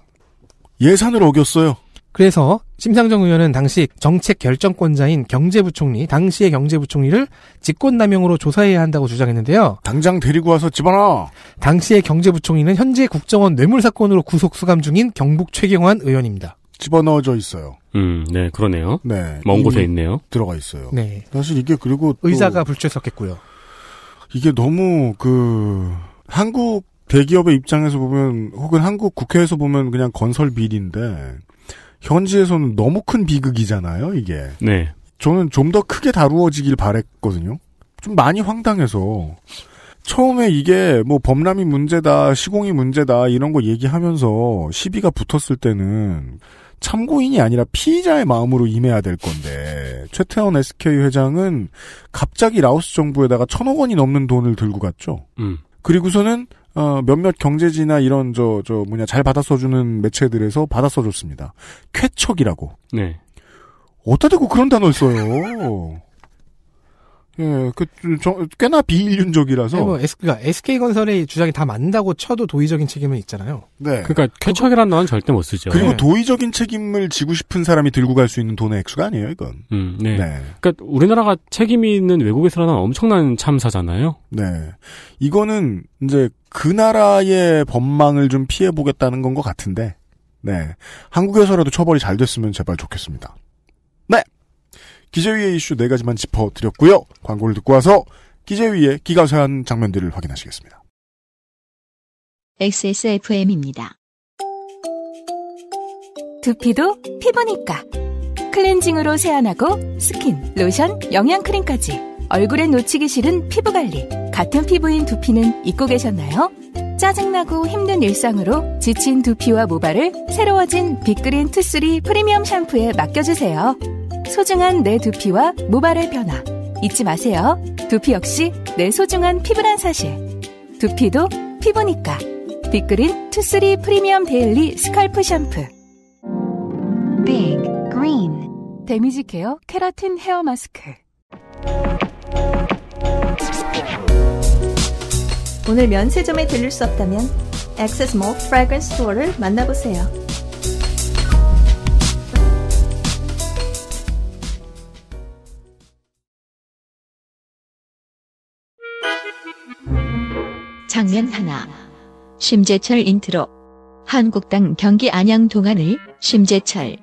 예산을 어겼어요. 그래서 심상정 의원은 당시 정책 결정권자인 경제부총리, 당시의 경제부총리를 직권남용으로 조사해야 한다고 주장했는데요. 당장 데리고 와서 집어넣어. 당시의 경제부총리는 현재 국정원 뇌물사건으로 구속 수감 중인 경북 최경환 의원입니다. 집어넣어져 있어요. 음, 네, 그러네요. 네. 먼 곳에 있네요. 들어가 있어요. 네. 사실 이게 그리고 의사가 불출석했고요. 이게 너무 그 한국 대기업의 입장에서 보면 혹은 한국 국회에서 보면 그냥 건설 비리인데 현지에서는 너무 큰 비극이잖아요, 이게. 네. 저는 좀 더 크게 다루어지길 바랬거든요. 좀 많이 황당해서 처음에 이게 뭐 범람이 문제다, 시공이 문제다 이런 거 얘기하면서 시비가 붙었을 때는 참고인이 아니라 피의자의 마음으로 임해야 될 건데 최태원 SK 회장은 갑자기 라오스 정부에다가 천억 원이 넘는 돈을 들고 갔죠. 음. 그리고서는 어, 몇몇 경제지나 이런 저 저 뭐냐 잘 받아 써주는 매체들에서 받아 써줬습니다. 쾌척이라고. 네. 어따 대고 그런 단어를 써요. 예, 그, 저, 꽤나 비인륜적이라서. 네, 뭐, S, 그니까 SK건설의 주장이 다 맞는다고 쳐도 도의적인 책임은 있잖아요. 네. 그니까 쾌척이란 단어 절대 못 쓰죠. 그리고 네. 도의적인 책임을 지고 싶은 사람이 들고 갈 수 있는 돈의 액수가 아니에요, 이건. 음, 네. 네. 그러니까 우리나라가 책임이 있는 외국에 살아난 엄청난 참사잖아요. 네. 이거는 이제 그 나라의 법망을 좀 피해보겠다는 건 것 같은데, 네. 한국에서라도 처벌이 잘 됐으면 제발 좋겠습니다. 기재위의 이슈 네 가지만 짚어드렸고요. 광고를 듣고 와서 기재위의 기가세한 장면들을 확인하시겠습니다. XSFM입니다. 두피도 피부니까 클렌징으로 세안하고 스킨, 로션, 영양크림까지 얼굴에 놓치기 싫은 피부관리 같은 피부인 두피는 잊고 계셨나요? 짜증나고 힘든 일상으로 지친 두피와 모발을 새로워진 빅그린 투쓰리 프리미엄 샴푸에 맡겨주세요. 소중한 내 두피와 모발의 변화 잊지 마세요. 두피 역시 내 소중한 피부란 사실. 두피도 피부니까. 빅그린 투쓰리 프리미엄 데일리 스컬프 샴푸. 빅 그린 데미지 케어 케라틴 헤어 마스크. 오늘 면세점에 들릴 수 없다면 액세스몰 프라그런스 스토어를 만나보세요. 장면 하나. 심재철 인트로. 한국당 경기 안양 동안을 심재철.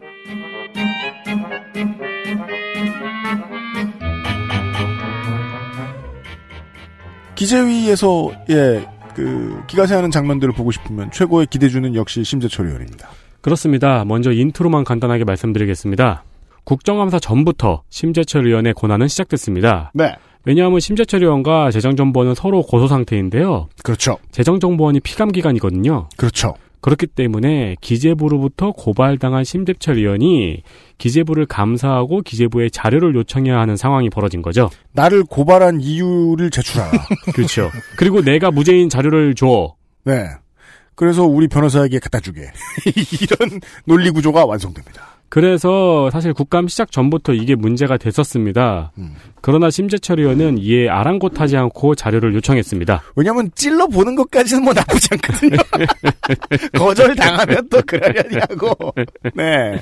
기재위에서 예, 그 기가세하는 장면들을 보고 싶으면 최고의 기대주는 역시 심재철 의원입니다. 그렇습니다. 먼저 인트로만 간단하게 말씀드리겠습니다. 국정감사 전부터 심재철 의원의 고난은 시작됐습니다. 네. 왜냐하면 심재철 의원과 재정정보원은 서로 고소 상태인데요. 그렇죠. 재정정보원이 피감 기관이거든요. 그렇죠. 그렇기 때문에 기재부로부터 고발당한 심재철 의원이 기재부를 감사하고 기재부에 자료를 요청해야 하는 상황이 벌어진 거죠. 나를 고발한 이유를 제출하라. 그렇죠. 그리고 내가 무죄인 자료를 줘. 네. 그래서 우리 변호사에게 갖다 주게. 이런 논리 구조가 완성됩니다. 그래서 사실 국감 시작 전부터 이게 문제가 됐었습니다. 음. 그러나 심재철 의원은 이에 아랑곳하지 않고 자료를 요청했습니다. 왜냐하면 찔러 보는 것까지는 뭐 나쁘지 않거든요. 거절 당하면 또 그러려니하고. 네,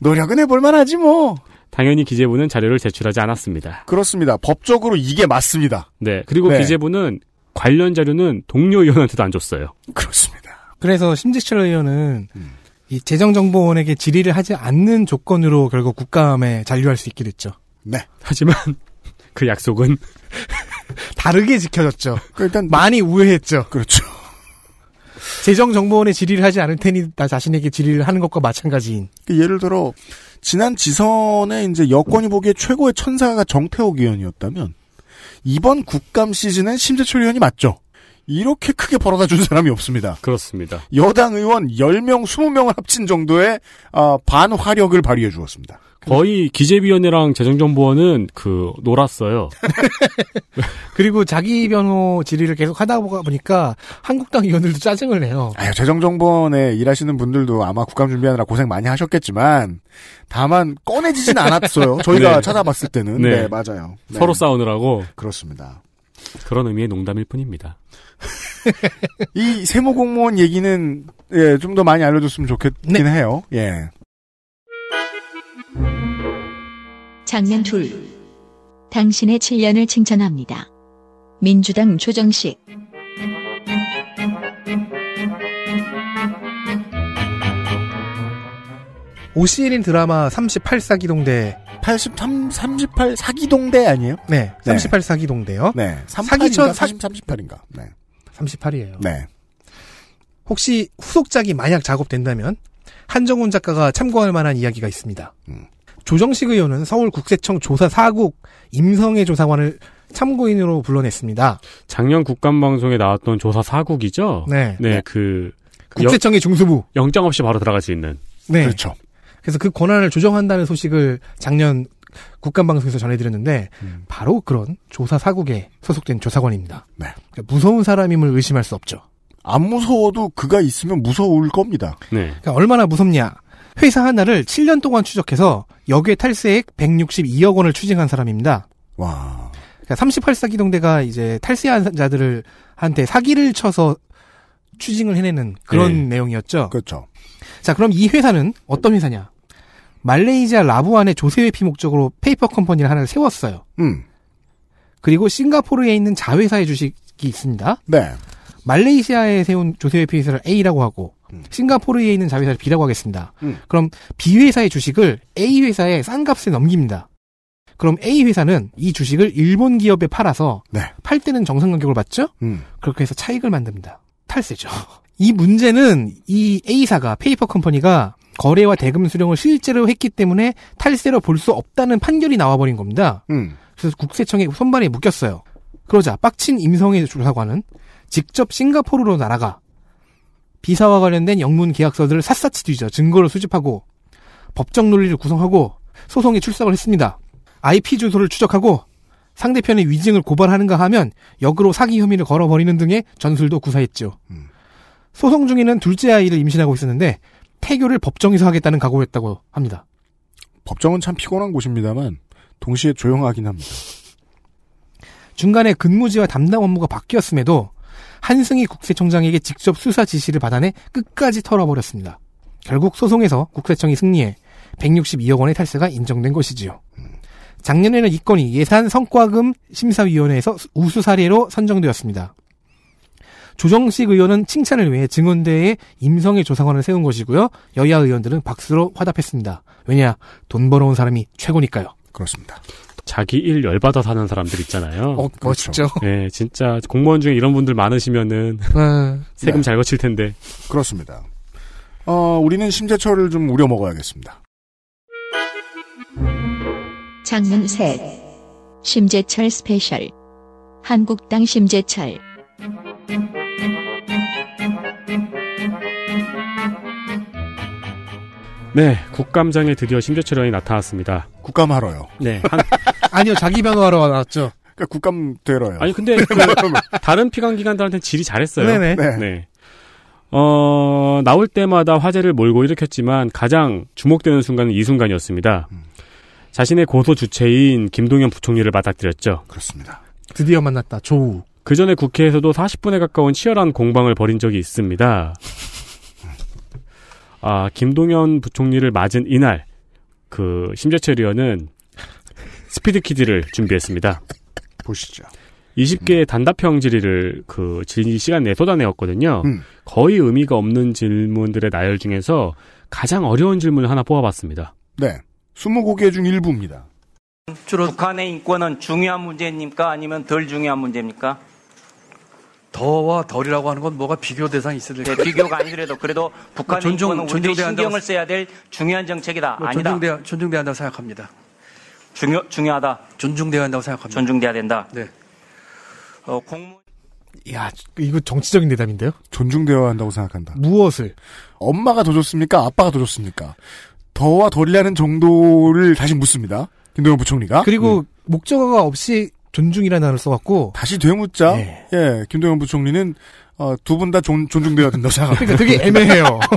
노력은 해볼 만하지 뭐. 당연히 기재부는 자료를 제출하지 않았습니다. 그렇습니다. 법적으로 이게 맞습니다. 네, 그리고 네. 기재부는 관련 자료는 동료 의원한테도 안 줬어요. 그렇습니다. 그래서 심재철 의원은 음. 이 재정정보원에게 질의를 하지 않는 조건으로 결국 국감에 잔류할 수 있게 됐죠. 네. 하지만 그 약속은 다르게 지켜졌죠. 그러니까 일단 많이 우회했죠. 그렇죠. 재정정보원에 질의를 하지 않을 테니 나 자신에게 질의를 하는 것과 마찬가지인. 그 예를 들어 지난 지선에 이제 여권이 보기에 최고의 천사가 정태호 의원이었다면 이번 국감 시즌엔 심재철 의원이 맞죠. 이렇게 크게 벌어다 준 사람이 없습니다. 그렇습니다. 여당 의원 10명, 20명을 합친 정도의 어, 반화력을 발휘해 주었습니다. 거의 기재위원회랑 재정정보원은 그 놀았어요. 그리고 자기 변호 질의를 계속 하다 보니까 한국당 의원들도 짜증을 내요. 아유, 재정정보원에 일하시는 분들도 아마 국감 준비하느라 고생 많이 하셨겠지만 다만 꺼내지진 않았어요. 저희가 네. 찾아봤을 때는 네, 네 맞아요. 네. 서로 싸우느라고 그렇습니다. 그런 의미의 농담일 뿐입니다. 이 세무 공무원 얘기는 예, 좀 더 많이 알려줬으면 좋겠긴 네. 해요. 예. 장면 둘. 당신의 7년을 칭찬합니다. 민주당 조정식. 오시인 드라마 38사 기동대 83 38 사기동대 아니에요? 네. 38 사기동대요. 네. 38인가? 사기쳐 4 38인가? 네. 38이에요. 네. 혹시 후속작이 만약 작업된다면 한정훈 작가가 참고할 만한 이야기가 있습니다. 음. 조정식 의원은 서울국세청 조사 사국 임성애 조사관을 참고인으로 불러냈습니다. 작년 국감방송에 나왔던 조사 사국이죠? 네. 네, 네. 그. 국세청의 중수부. 영장 없이 바로 들어갈 수 있는. 네. 그렇죠. 그래서 그 권한을 조정한다는 소식을 작년 국간방송에서 전해드렸는데 음. 바로 그런 조사 사국에 소속된 조사관입니다. 네. 그러니까 무서운 사람임을 의심할 수 없죠. 안 무서워도 그가 있으면 무서울 겁니다. 네. 그러니까 얼마나 무섭냐? 회사 하나를 7년 동안 추적해서 역외 탈세액 162억 원을 추징한 사람입니다. 와. 그러니까 38사 기동대가 이제 탈세한 자들을 한테 사기를 쳐서 추징을 해내는 그런 네. 내용이었죠. 그렇죠. 자, 그럼 이 회사는 어떤 회사냐? 말레이시아 라부안의 조세 회피 목적으로 페이퍼 컴퍼니를 하나를 세웠어요. 음. 그리고 싱가포르에 있는 자회사의 주식이 있습니다. 네. 말레이시아에 세운 조세 회피 회사를 A라고 하고 음. 싱가포르에 있는 자회사를 B라고 하겠습니다. 음. 그럼 B 회사의 주식을 A 회사에 싼 값에 넘깁니다. 그럼 A 회사는 이 주식을 일본 기업에 팔아서 네. 팔 때는 정상 가격을 받죠. 음. 그렇게 해서 차익을 만듭니다. 탈세죠. 이 문제는 이 A사가 페이퍼 컴퍼니가 거래와 대금 수령을 실제로 했기 때문에 탈세로 볼 수 없다는 판결이 나와버린 겁니다. 음. 그래서 국세청에 손발이 묶였어요. 그러자 빡친 임성애 조사관은 직접 싱가포르로 날아가 비사와 관련된 영문 계약서들을 샅샅이 뒤져 증거를 수집하고 법적 논리를 구성하고 소송에 출석을 했습니다. IP 주소를 추적하고 상대편의 위증을 고발하는가 하면 역으로 사기 혐의를 걸어버리는 등의 전술도 구사했죠. 음. 소송 중에는 둘째 아이를 임신하고 있었는데 태교를 법정에서 하겠다는 각오했다고 를 합니다. 법정은 참 피곤한 곳입니다만 동시에 조용하긴 합니다. 중간에 근무지와 담당 업무가 바뀌었음에도 한승희 국세청장에게 직접 수사 지시를 받아내 끝까지 털어버렸습니다. 결국 소송에서 국세청이 승리해 162억 원의 탈세가 인정된 것이지요. 작년에는 이 건이 예산 성과금 심사위원회에서 우수 사례로 선정되었습니다. 조정식 의원은 칭찬을 위해 증언대에 임성애 조사관을 세운 것이고요. 여야 의원들은 박수로 화답했습니다. 왜냐? 돈 벌어온 사람이 최고니까요. 그렇습니다. 자기 일 열받아 사는 사람들 있잖아요. 어, 멋있 그렇죠. 네, 진짜 공무원 중에 이런 분들 많으시면은 네. 세금 네. 잘 거칠 텐데. 그렇습니다. 어, 우리는 심재철을 좀 우려 먹어야겠습니다. 장문 셋 심재철 스페셜 한국당 심재철 네, 국감장에 드디어 심재철 의원이 나타났습니다. 국감하러요. 네. 한... 아니요, 자기 변호하러 나왔죠. 그러니까 국감 되러요. 아니 근데 그 다른 피감 기관들한테 질이 잘했어요. 네네. 네. 네. 어, 나올 때마다 화제를 몰고 일으켰지만 가장 주목되는 순간은 이 순간이었습니다. 음. 자신의 고소 주체인 김동연 부총리를 맞닥뜨렸죠. 그렇습니다. 드디어 만났다. 조우. 그 전에 국회에서도 40분에 가까운 치열한 공방을 벌인 적이 있습니다. 아, 김동연 부총리를 맞은 이날, 그, 심재철 의원은 스피드 퀴즈를 준비했습니다. 보시죠. 20개의 음. 단답형 질의를 그 질의 시간 내에 쏟아내었거든요. 음. 거의 의미가 없는 질문들의 나열 중에서 가장 어려운 질문을 하나 뽑아봤습니다. 네. 20고개 중 일부입니다. 주로 북한의 인권은 중요한 문제입니까? 아니면 덜 중요한 문제입니까? 더와 덜이라고 하는 건 뭐가 비교 대상이 있어야 될까요? 네, 비교가 아니더라도 그래도 뭐 북한의 존중, 인권은 우리들이 신경을 써야 될 중요한 정책이다. 뭐, 아니다. 존중돼야, 존중돼야 한다고 생각합니다. 중요, 중요하다. 존중돼야 한다고 생각합니다. 존중돼야 된다. 네. 어, 공무... 야, 이거 정치적인 대답인데요? 존중되어야 한다고 생각한다. 무엇을? 엄마가 더 좋습니까? 아빠가 더 좋습니까? 더와 덜이라는 정도를 다시 묻습니다. 김동연 부총리가. 그리고 음. 목적어가 없이 존중이라는 단어를 써갖고 다시 되묻자 예, 예 김동연 부총리는 어, 두 분 다 존중돼야 된다고 생각합니다. 그러니까 되게 애매해요.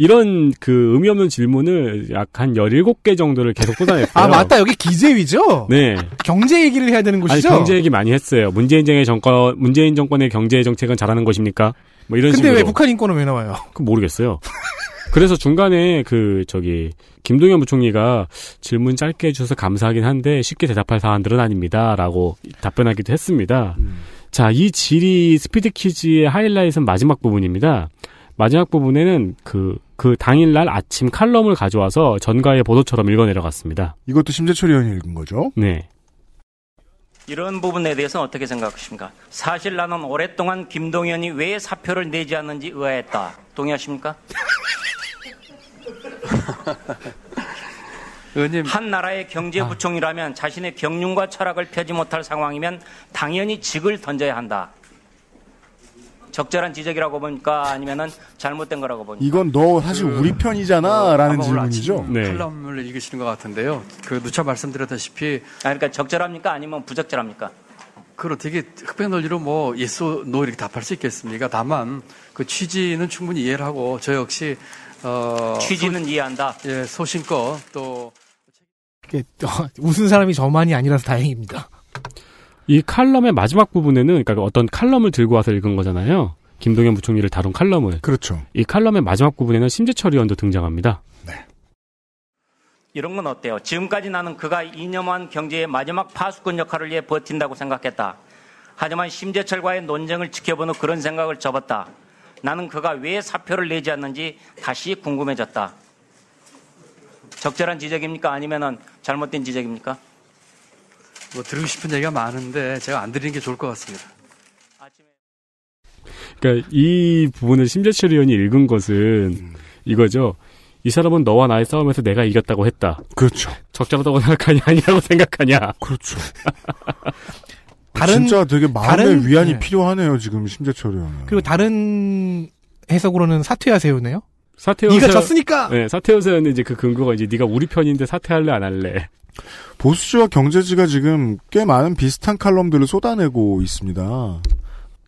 이런 그 의미 없는 질문을 약 한 17개 정도를 계속 쏟아냈어요. 아, 맞다. 여기 기재위죠? 네. 경제 얘기를 해야 되는 곳이죠? 아니, 경제 얘기 많이 했어요. 문재인 정 정권, 문재인 정권의 경제 정책은 잘하는 것입니까? 뭐 이런 근데 식으로. 근데 왜 북한 인권은 왜 나와요? 그 모르겠어요. 그래서 중간에 그 저기 김동연 부총리가 질문 짧게 해주셔서 감사하긴 한데 쉽게 대답할 사안들은 아닙니다라고 답변하기도 했습니다. 음. 자, 이 질의 스피드 퀴즈의 하이라이트는 마지막 부분입니다. 마지막 부분에는 그, 그 당일날 아침 칼럼을 가져와서 전가의 보도처럼 읽어 내려갔습니다. 이것도 심재철 의원이 읽은 거죠? 네. 이런 부분에 대해서는 어떻게 생각하십니까? 사실 나는 오랫동안 김동연이 왜 사표를 내지 않는지 의아했다. 동의하십니까? 의원님. 한 나라의 경제부총리라면 아. 자신의 경륜과 철학을 펴지 못할 상황이면 당연히 직을 던져야 한다. 적절한 지적이라고 보니까 아니면은 잘못된 거라고 보니까 이건 너 사실 그, 우리 편이잖아라는 어, 질문이죠. 네. 칼럼을 읽으시는 것 같은데요. 그 누차 말씀드렸다시피 아 그러니까 적절합니까 아니면 부적절합니까? 그걸 어떻게 흑백 논리로 뭐예수노 이렇게 답할 수 있겠습니까? 다만 그 취지는 충분히 이해를 하고 저 역시 어, 취지는 소, 이해한다. 예, 소신껏 또이 웃은 사람이 저만이 아니라서 다행입니다. 이 칼럼의 마지막 부분에는 그러니까 어떤 칼럼을 들고 와서 읽은 거잖아요. 김동연 부총리를 다룬 칼럼을. 그렇죠. 이 칼럼의 마지막 부분에는 심재철 의원도 등장합니다. 네. 이런 건 어때요? 지금까지 나는 그가 이념한 경제의 마지막 파수꾼 역할을 위해 버틴다고 생각했다. 하지만 심재철과의 논쟁을 지켜보는 그런 생각을 접었다. 나는 그가 왜 사표를 내지 않는지 다시 궁금해졌다. 적절한 지적입니까? 아니면 잘못된 지적입니까? 뭐 들으고 싶은 얘기가 많은데 제가 안 드리는 게 좋을 것 같습니다. 아침에... 그러니까 이 부분을 심재철 의원이 읽은 것은 이거죠. 이 사람은 너와 나의 싸움에서 내가 이겼다고 했다. 그렇죠. 적절하다고 생각하냐 아니라고 생각하냐. 그렇죠. 다른 진짜 되게 마음의 다른, 위안이 네. 필요하네요 지금 심재철이 형. 그리고 다른 해석으로는 사퇴하세요네요. 사퇴하세요. 네가 졌으니까. 네, 사퇴하세요는 이제 그 근거가 이제 네가 우리 편인데 사퇴할래 안 할래. 보수지와 경제지가 지금 꽤 많은 비슷한 칼럼들을 쏟아내고 있습니다.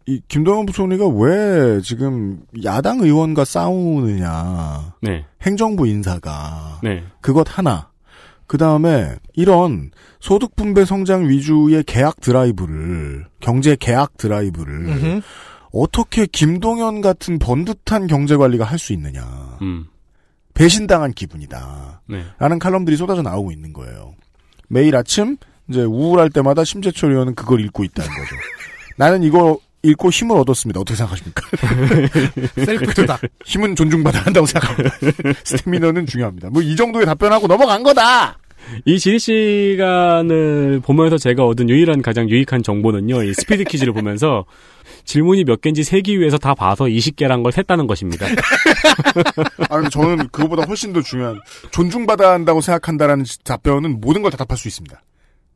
이 김동연 부총리가 왜 지금 야당 의원과 싸우느냐. 네. 행정부 인사가. 네. 그것 하나. 그 다음에 이런 소득 분배 성장 위주의 계약 드라이브를 경제 계약 드라이브를 어떻게 김동연 같은 번듯한 경제 관리가 할 수 있느냐. 음. 배신당한 기분이다. 네. 라는 칼럼들이 쏟아져 나오고 있는 거예요. 매일 아침 이제 우울할 때마다 심재철 의원은 그걸 읽고 있다는 거죠. 나는 이거 읽고 힘을 얻었습니다. 어떻게 생각하십니까? 셀프 조다 힘은 존중받아야 한다고 생각합니다. 스태미너는 중요합니다. 뭐 이 정도의 답변하고 넘어간 거다. 이 지리 시간을 보면서 제가 얻은 유일한 가장 유익한 정보는요, 이 스피드 퀴즈를 보면서 질문이 몇 개인지 세기 위해서 다 봐서 20개란 걸 샜다는 것입니다. 아니, 저는 그거보다 훨씬 더 중요한 존중받아야 한다고 생각한다라는 답변은 모든 걸 다 답할 수 있습니다.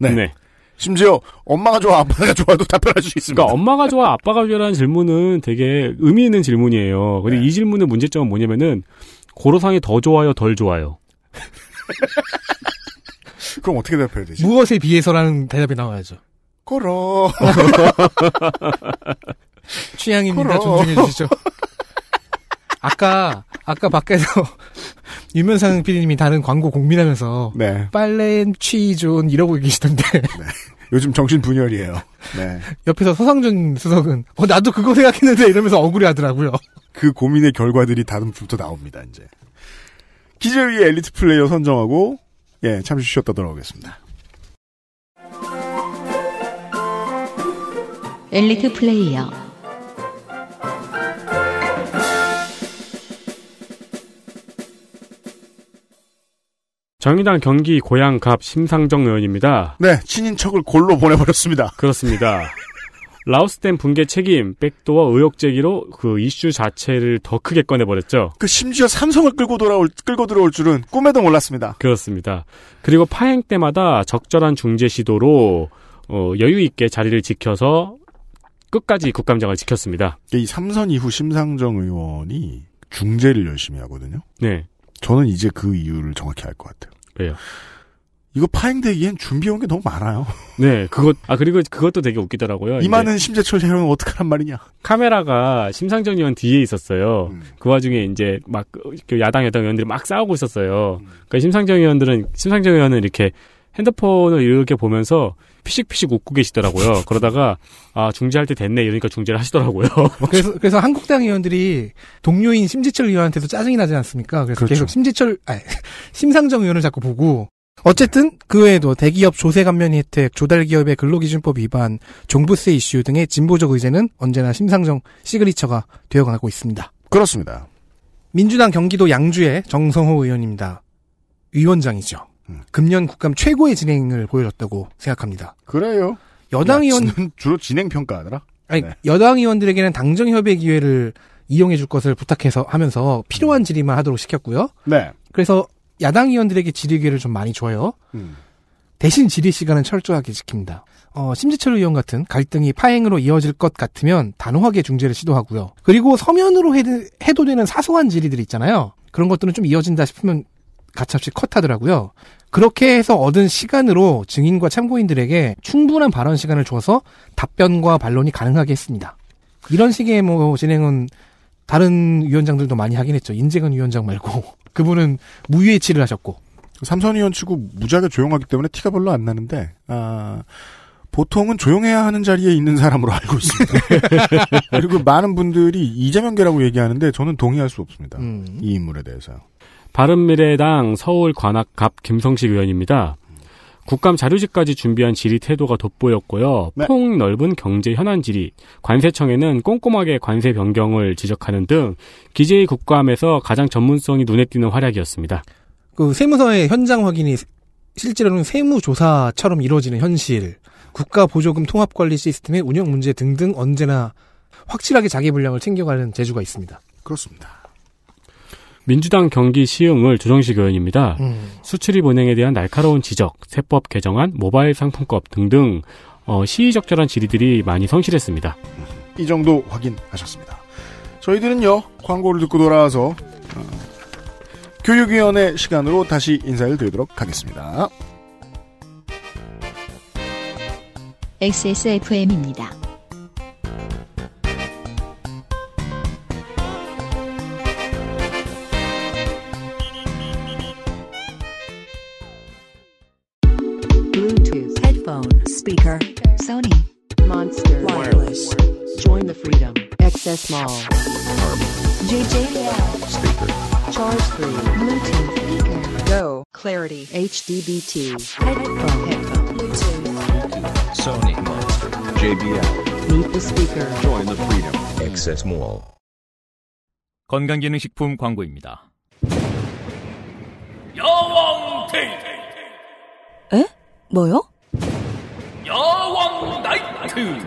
네. 네. 심지어 엄마가 좋아 아빠가 좋아도 답변할 수 있습니다. 그러니까 엄마가 좋아 아빠가 좋아라는 질문은 되게 의미 있는 질문이에요. 근데 네. 이 질문의 문제점은 뭐냐면은 고로상이 더 좋아요, 덜 좋아요. 그럼 어떻게 대답해야 되지? 무엇에 비해서라는 대답이 나와야죠. 걸어. 취향입니다. 존중해 주시죠. 아까 아까 밖에서 유명상 PD님이 다른 광고 공민하면서 네. 빨렌 취존 이러고 계시던데. 네. 요즘 정신 분열이에요. 네. 옆에서 서상준 수석은 어 나도 그거 생각했는데 이러면서 억울해하더라고요. 그 고민의 결과들이 다음부터 나옵니다. 이제 기재위의 엘리트 플레이어 선정하고 예, 잠시 쉬었다 돌아오겠습니다. 엘리트 플레이어 정의당 경기 고향갑 심상정 의원입니다. 네, 친인척을 골로 보내버렸습니다. 그렇습니다. 라오스댐 붕괴 책임 백도와 의혹 제기로 그 이슈 자체를 더 크게 꺼내버렸죠. 그 심지어 삼성을 끌고 돌아올 끌고 들어올 줄은 꿈에도 몰랐습니다. 그렇습니다. 그리고 파행 때마다 적절한 중재 시도로 어, 여유 있게 자리를 지켜서 끝까지 국감장을 지켰습니다. 이 삼선 이후 심상정 의원이 중재를 열심히 하거든요. 네. 저는 이제 그 이유를 정확히 알 것 같아요. 왜요? 이거 파행되기엔 준비해온 게 너무 많아요. 네, 그것, 아, 그리고 그것도 되게 웃기더라고요. 이만은 심재철 해로는 어떡하란 말이냐. 카메라가 심상정 의원 뒤에 있었어요. 음. 그 와중에 이제 막 그 야당, 여당 의원들이 막 싸우고 있었어요. 음. 그러니까 심상정 의원들은, 심상정 의원은 이렇게 핸드폰을 이렇게 보면서 피식피식 웃고 계시더라고요. 그러다가 아 중재할 때 됐네 이러니까 중재를 하시더라고요. 그래서 그래서 한국당 의원들이 동료인 심지철 의원한테도 짜증이 나지 않습니까? 그래서 그렇죠. 계속 심지철 아 심상정 의원을 자꾸 보고 어쨌든 그 외에도 대기업 조세 감면 혜택, 조달기업의 근로기준법 위반, 종부세 이슈 등의 진보적 의제는 언제나 심상정 시그니처가 되어가고 있습니다. 그렇습니다. 민주당 경기도 양주의 정성호 의원입니다. 위원장이죠. 음. 금년 국감 최고의 진행을 보여줬다고 생각합니다. 그래요. 여당 의원 은 주로 진행 평가하더라. 아니 네. 여당 의원들에게는 당정 협의 기회를 이용해 줄 것을 부탁해서 하면서 필요한 음. 질의만 하도록 시켰고요. 네. 그래서 야당 의원들에게 질의 기회를 좀 많이 줘요. 음. 대신 질의 시간은 철저하게 지킵니다. 어, 심지철 의원 같은 갈등이 파행으로 이어질 것 같으면 단호하게 중재를 시도하고요. 그리고 서면으로 해도, 해도 되는 사소한 질의들 있잖아요. 그런 것들은 좀 이어진다 싶으면 가차없이 컷하더라고요. 그렇게 해서 얻은 시간으로 증인과 참고인들에게 충분한 발언 시간을 줘서 답변과 반론이 가능하게 했습니다. 이런 식의 뭐 진행은 다른 위원장들도 많이 하긴 했죠. 인재근 위원장 말고 그분은 무위해치를 하셨고 삼선 의원 치고 무지하게 조용하기 때문에 티가 별로 안 나는데 아, 보통은 조용해야 하는 자리에 있는 사람으로 알고 있습니다. 그리고 많은 분들이 이재명계라고 얘기하는데 저는 동의할 수 없습니다. 음. 이 인물에 대해서요. 바른미래당 서울 관악갑 김성식 의원입니다. 국감 자료집까지 준비한 질의 태도가 돋보였고요. 네. 폭넓은 경제 현안 질의, 관세청에는 꼼꼼하게 관세 변경을 지적하는 등 기재의 국감에서 가장 전문성이 눈에 띄는 활약이었습니다. 그 세무서의 현장 확인이 실제로는 세무조사처럼 이루어지는 현실, 국가보조금 통합관리 시스템의 운영 문제 등등 언제나 확실하게 자기 분량을 챙겨가는 재주가 있습니다. 그렇습니다. 민주당 경기 시흥을 조정식 의원입니다. 음. 수출입 은행에 대한 날카로운 지적, 세법 개정안, 모바일 상품법 등등 어, 시의적절한 질의들이 많이 성실했습니다. 음. 이 정도 확인하셨습니다. 저희들은요 광고를 듣고 돌아와서 어, 교육위원회 시간으로 다시 인사를 드리도록 하겠습니다. XSFM입니다. phone, speaker, Sony, Monster, wireless. Join the Freedom, XS Mall, JJL, speaker, Charge 3, Bluetooth, speaker, Go, Clarity, HDBT, headphone, headphone, Bluetooth, Sony, Monster, JBL. Meet the speaker. Join the Freedom, XS Mall. 건강기능식품 광고입니다. 여왕 테이. 에? 뭐요? 야왕 나이트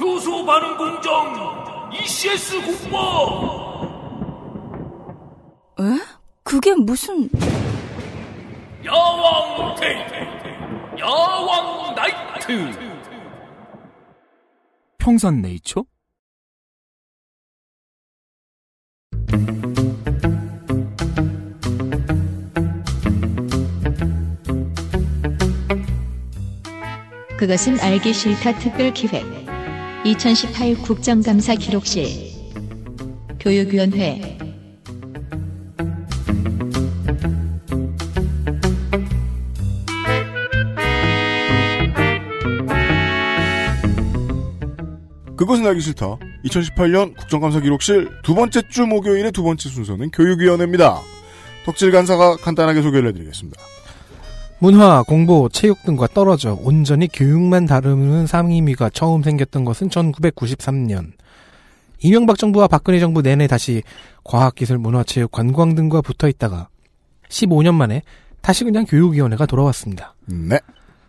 효소 반응 공정 ECS 공모 에? 그게 무슨 야왕 테이트 야왕 나이트 평산 네이처? 그것은 알기 싫다 특별 기획 2018 국정감사 기록실 교육위원회 그것은 알기 싫다 2018년 국정감사 기록실 두 번째 주 목요일의 두 번째 순서는 교육위원회입니다 덕질 간사가 간단하게 소개를 해드리겠습니다 문화, 공부 체육 등과 떨어져 온전히 교육만 다루는 상임위가 처음 생겼던 것은 1993년. 이명박 정부와 박근혜 정부 내내 다시 과학기술, 문화체육, 관광 등과 붙어 있다가 15년 만에 다시 그냥 교육위원회가 돌아왔습니다. 네.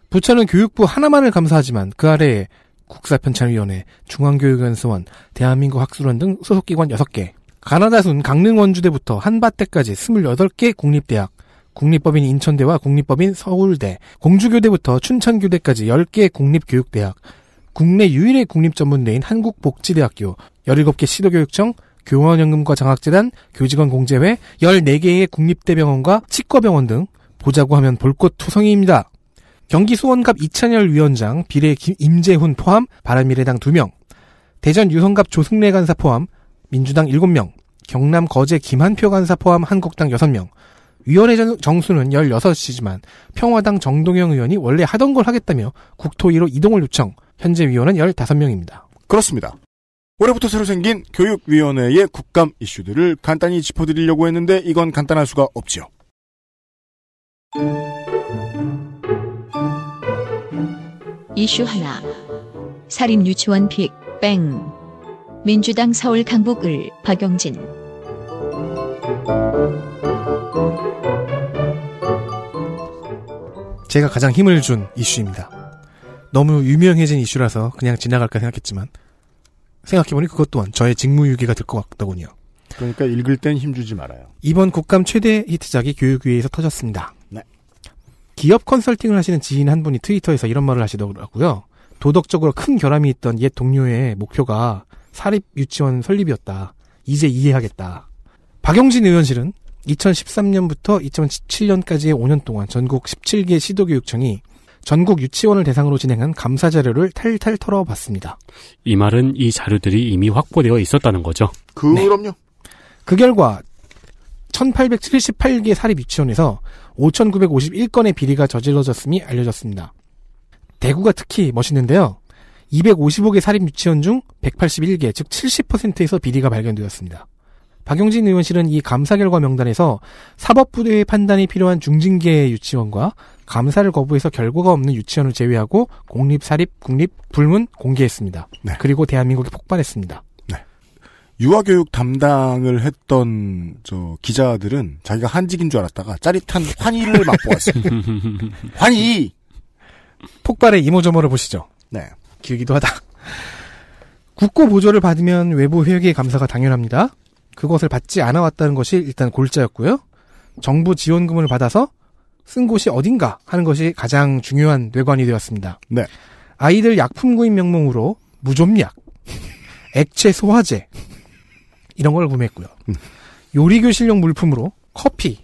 부처는 교육부 하나만을 감사하지만 그 아래에 국사편찬위원회, 중앙교육연수원, 대한민국 학술원 등 소속기관 6개, 가나다순 강릉원주대부터 한밭대까지 28개 국립대학, 국립법인 인천대와 국립법인 서울대, 공주교대부터 춘천교대까지 10개 국립교육대학, 국내 유일의 국립전문대인 한국복지대학교, 17개 시도교육청, 교원연금과 장학재단, 교직원 공제회, 14개의 국립대병원과 치과병원 등 보자고 하면 볼 것 투성이입니다. 경기 수원갑 이찬열 위원장, 비례 김, 임재훈 포함, 바람미래당 2명, 대전 유성갑 조승래 간사 포함, 민주당 7명, 경남 거제 김한표 간사 포함 한국당 6명, 위원회 정수는 16시지만 평화당 정동영 의원이 원래 하던 걸 하겠다며 국토위로 이동을 요청. 현재 위원은 15명입니다. 그렇습니다. 올해부터 새로 생긴 교육위원회의 국감 이슈들을 간단히 짚어드리려고 했는데 이건 간단할 수가 없지요. 이슈 하나. 사립 유치원 빅 뺑. 민주당 서울 강북을 박영진. 제가 가장 힘을 준 이슈입니다. 너무 유명해진 이슈라서 그냥 지나갈까 생각했지만 생각해보니 그것 또한 저의 직무유기가 될 것 같더군요. 그러니까 읽을 땐 힘주지 말아요. 이번 국감 최대 히트작이 교육위에서 터졌습니다. 네. 기업 컨설팅을 하시는 지인 한 분이 트위터에서 이런 말을 하시더라고요. 도덕적으로 큰 결함이 있던 옛 동료의 목표가 사립 유치원 설립이었다. 이제 이해하겠다. 박영진 의원실은 2013년부터 2017년까지의 5년 동안 전국 17개 시도교육청이 전국 유치원을 대상으로 진행한 감사 자료를 탈탈 털어봤습니다. 이 말은 이 자료들이 이미 확보되어 있었다는 거죠? 그럼요. 네. 그 결과 1878개 사립 유치원에서 5951건의 비리가 저질러졌음이 알려졌습니다. 대구가 특히 멋있는데요. 255개 사립 유치원 중 181개, 즉 70%에서 비리가 발견되었습니다. 박용진 의원실은 이 감사 결과 명단에서 사법부의 판단이 필요한 중징계 유치원과 감사를 거부해서 결과가 없는 유치원을 제외하고 공립, 사립, 국립, 불문 공개했습니다. 네. 그리고 대한민국이 폭발했습니다. 네. 유아교육 담당을 했던 저 기자들은 자기가 한직인 줄 알았다가 짜릿한 환희를 맛보았습니다. 환희! 폭발의 이모저모를 보시죠. 네. 길기도 하다. 국고 보조를 받으면 외부 회계 감사가 당연합니다. 그것을 받지 않아왔다는 것이 일단 골자였고요. 정부 지원금을 받아서 쓴 곳이 어딘가 하는 것이 가장 중요한 뇌관이 되었습니다. 네. 아이들 약품 구입 명목으로 무좀약, 액체 소화제 이런 걸 구매했고요. 음. 요리 교실용 물품으로 커피,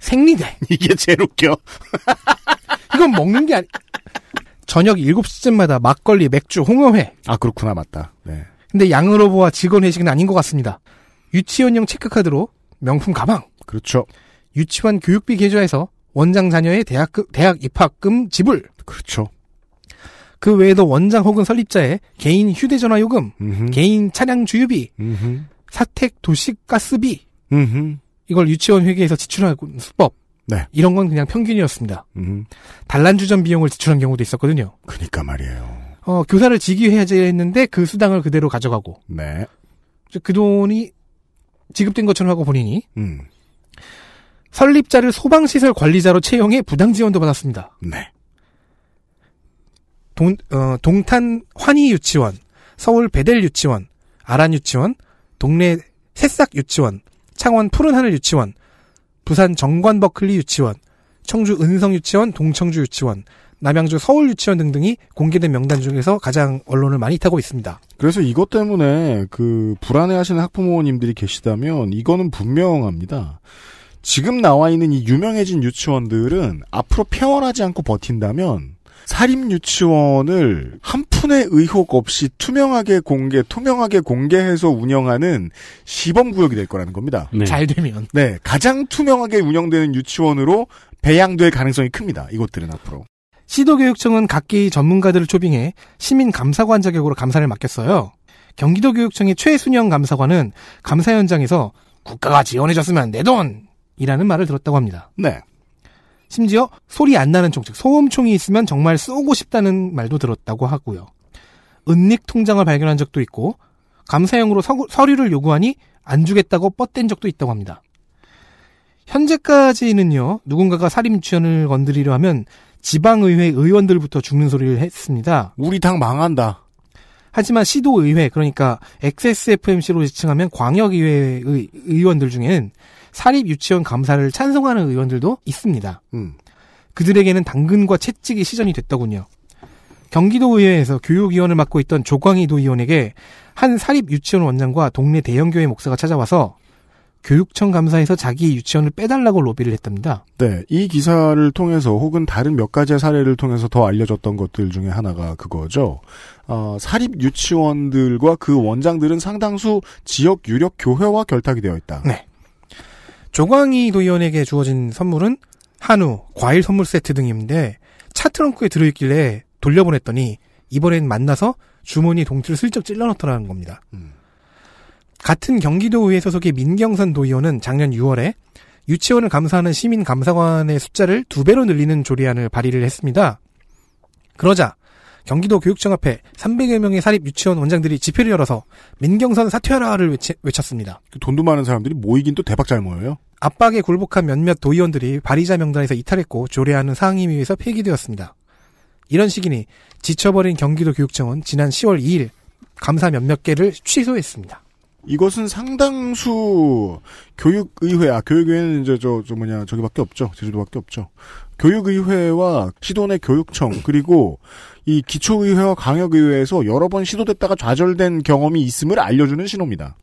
생리대 이게 제일 웃겨. 이건 먹는 게 아니. 저녁 7시쯤마다 막걸리, 맥주, 홍어회. 아 그렇구나 맞다. 네. 근데 양으로 보아 직원 회식은 아닌 것 같습니다. 유치원용 체크카드로 명품 가방. 그렇죠. 유치원 교육비 계좌에서 원장 자녀의 대학, 대학 입학금 지불. 그렇죠. 그 외에도 원장 혹은 설립자의 개인 휴대전화 요금, 음흠. 개인 차량 주유비, 음흠. 사택 도시 가스비, 음흠. 이걸 유치원 회계에서 지출하는 수법. 네. 이런 건 그냥 평균이었습니다. 단란 주전 비용을 지출한 경우도 있었거든요. 그니까 말이에요. 어, 교사를 직위해야 지 했는데 그 수당을 그대로 가져가고. 네. 그 돈이 지급된 것처럼 하고 본인이 음. 설립자를 소방시설 관리자로 채용해 부당 지원도 받았습니다. 네. 동, 어, 동탄 환희 유치원, 서울 베델 유치원, 아란 유치원, 동네 새싹 유치원, 창원 푸른 하늘 유치원, 부산 정관 버클리 유치원, 청주 은성 유치원, 동청주 유치원, 남양주 서울 유치원 등등이 공개된 명단 중에서 가장 언론을 많이 타고 있습니다. 그래서 이것 때문에 그 불안해하시는 학부모님들이 계시다면 이거는 분명합니다. 지금 나와 있는 이 유명해진 유치원들은 앞으로 폐원하지 않고 버틴다면 사립 유치원을 한 푼의 의혹 없이 투명하게 공개, 투명하게 공개해서 운영하는 시범 구역이 될 거라는 겁니다. 네. 잘 되면. 네, 가장 투명하게 운영되는 유치원으로 배양될 가능성이 큽니다. 이것들은 앞으로. 시도교육청은 각기 전문가들을 초빙해 시민 감사관 자격으로 감사를 맡겼어요. 경기도교육청의 최순영 감사관은 감사 현장에서 국가가 지원해줬으면 내 돈! 이라는 말을 들었다고 합니다. 네. 심지어 소리 안 나는 총, 즉 소음총이 있으면 정말 쏘고 싶다는 말도 들었다고 하고요. 은닉 통장을 발견한 적도 있고 감사형으로 서, 류를 요구하니 안 주겠다고 뻗댄 적도 있다고 합니다. 현재까지는요, 누군가가 살인 미취원을 건드리려 하면 지방의회 의원들부터 죽는 소리를 했습니다. 우리 당 망한다. 하지만 시도의회 그러니까 XSFMC로 지칭하면 광역의회의 의원들 중에는 사립 유치원 감사를 찬성하는 의원들도 있습니다. 음. 그들에게는 당근과 채찍이 시전이 됐더군요. 경기도의회에서 교육위원을 맡고 있던 조광희 도의원에게 한 사립 유치원 원장과 동네 대형교회 목사가 찾아와서 교육청 감사에서 자기 유치원을 빼달라고 로비를 했답니다. 네. 이 기사를 통해서 혹은 다른 몇 가지의 사례를 통해서 더 알려졌던 것들 중에 하나가 그거죠. 어, 사립 유치원들과 그 원장들은 상당수 지역 유력 교회와 결탁이 되어 있다. 네. 조광희 도의원에게 주어진 선물은 한우, 과일 선물 세트 등인데 차 트렁크에 들어있길래 돌려보냈더니 이번엔 만나서 주머니 동틀를 슬쩍 찔러넣더라는 겁니다. 음. 같은 경기도의회 소속의 민경선 도의원은 작년 6월에 유치원을 감사하는 시민 감사관의 숫자를 두 배로 늘리는 조례안을 발의를 했습니다. 그러자 경기도 교육청 앞에 300여 명의 사립 유치원 원장들이 집회를 열어서 민경선 사퇴하라를 외치, 외쳤습니다. 그 돈도 많은 사람들이 모이긴 또 대박 잘 모여요. 압박에 굴복한 몇몇 도의원들이 발의자 명단에서 이탈했고 조례안은 상임위에서 폐기되었습니다. 이런 시기니 지쳐버린 경기도 교육청은 지난 10월 2일 감사 몇몇 개를 취소했습니다. 이것은 상당수 교육의회, 아, 교육의회는 이제 저, 저 뭐냐, 저기밖에 없죠. 제주도밖에 없죠. 교육의회와 시도내 교육청, 그리고 이 기초의회와 강역의회에서 여러 번 시도됐다가 좌절된 경험이 있음을 알려주는 신호입니다.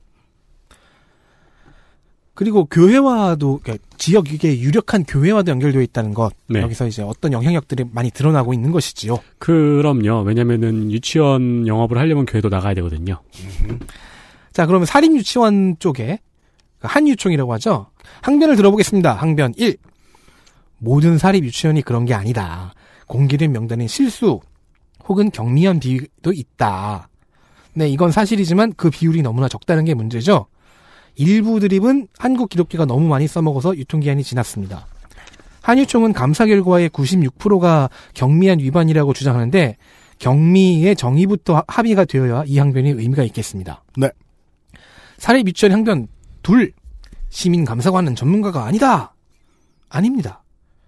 그리고 교회와도 그러니까 지역 이게 유력한 교회와도 연결되어 있다는 것 네. 여기서 이제 어떤 영향력들이 많이 드러나고 있는 것이지요. 그럼요. 왜냐면은 유치원 영업을 하려면 교회도 나가야 되거든요. 음. 자, 그러면 사립유치원 쪽에 그 한유총이라고 하죠. 항변을 들어보겠습니다. 항변 1. 모든 사립유치원이 그런 게 아니다. 공기된 명단에 실수 혹은 경미한 비율도 있다. 네, 이건 사실이지만 그 비율이 너무나 적다는 게 문제죠. 일부 드립은 한국 기독교가 너무 많이 써먹어서 유통기한이 지났습니다. 한유총은 감사 결과의 96%가 경미한 위반이라고 주장하는데 경미의 정의부터 합의가 되어야 이 항변이 의미가 있겠습니다. 네. 사립 유치원 향변 둘 시민감사관은 전문가가 아니다. 아닙니다.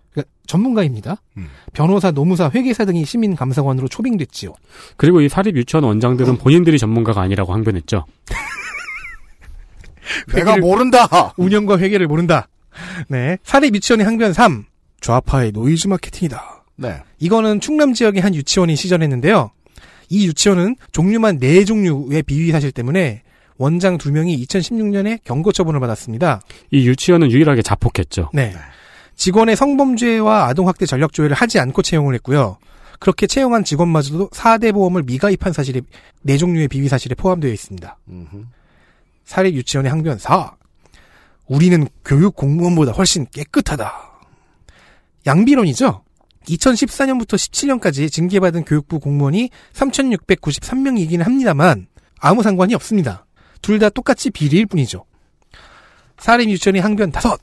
그러니까 전문가입니다. 음. 변호사, 노무사, 회계사 등이 시민감사관으로 초빙됐지요. 그리고 이 사립 유치원 원장들은 본인들이 전문가가 아니라고 항변했죠. 내가 모른다. 운영과 회계를 모른다. 네. 사립 유치원의 항변 3. 좌파의 노이즈 마케팅이다. 네. 이거는 충남 지역의 한 유치원이 시전했는데요. 이 유치원은 종류만 4종류의 비위 사실 때문에 원장 두 명이 2016년에 경고 처분을 받았습니다. 이 유치원은 유일하게 자폭했죠. 네. 네. 직원의 성범죄와 아동학대 전력 조회를 하지 않고 채용을 했고요. 그렇게 채용한 직원마저도 4대 보험을 미가입한 사실이 네 종류의 비위 사실에 포함되어 있습니다. 사립 유치원의 항변 4. 우리는 교육 공무원보다 훨씬 깨끗하다. 양비론이죠? 2014년부터 17년까지 징계받은 교육부 공무원이 3,693명이긴 합니다만 아무 상관이 없습니다. 둘다 똑같이 비리일 뿐이죠. 사립 유치원이 항변 다섯.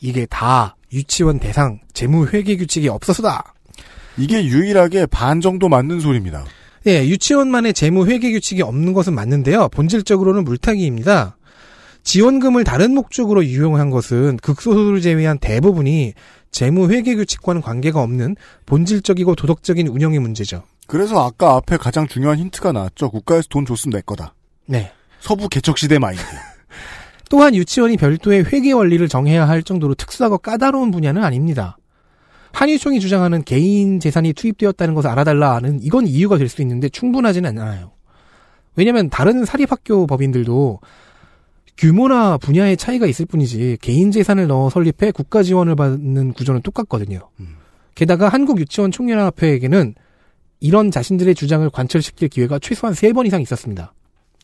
이게 다 유치원 대상 재무 회계 규칙이 없어서다. 이게 유일하게 반 정도 맞는 소리입니다. 예, 유치원만의 재무 회계 규칙이 없는 것은 맞는데요. 본질적으로는 물타기입니다. 지원금을 다른 목적으로 유용한 것은 극소수를 제외한 대부분이 재무 회계 규칙과는 관계가 없는 본질적이고 도덕적인 운영의 문제죠. 그래서 아까 앞에 가장 중요한 힌트가 나왔죠. 국가에서 돈 줬으면 내 거다. 네. 서부 개척시대 마인드. 또한 유치원이 별도의 회계 원리를 정해야 할 정도로 특수하고 까다로운 분야는 아닙니다. 한일총이 주장하는 개인 재산이 투입되었다는 것을 알아달라는 이건 이유가 될 수 있는데 충분하지는 않아요. 왜냐하면 다른 사립학교 법인들도 규모나 분야의 차이가 있을 뿐이지 개인 재산을 넣어 설립해 국가 지원을 받는 구조는 똑같거든요. 음. 게다가 한국 유치원 총연합회에게는 이런 자신들의 주장을 관철시킬 기회가 최소한 세 번 이상 있었습니다.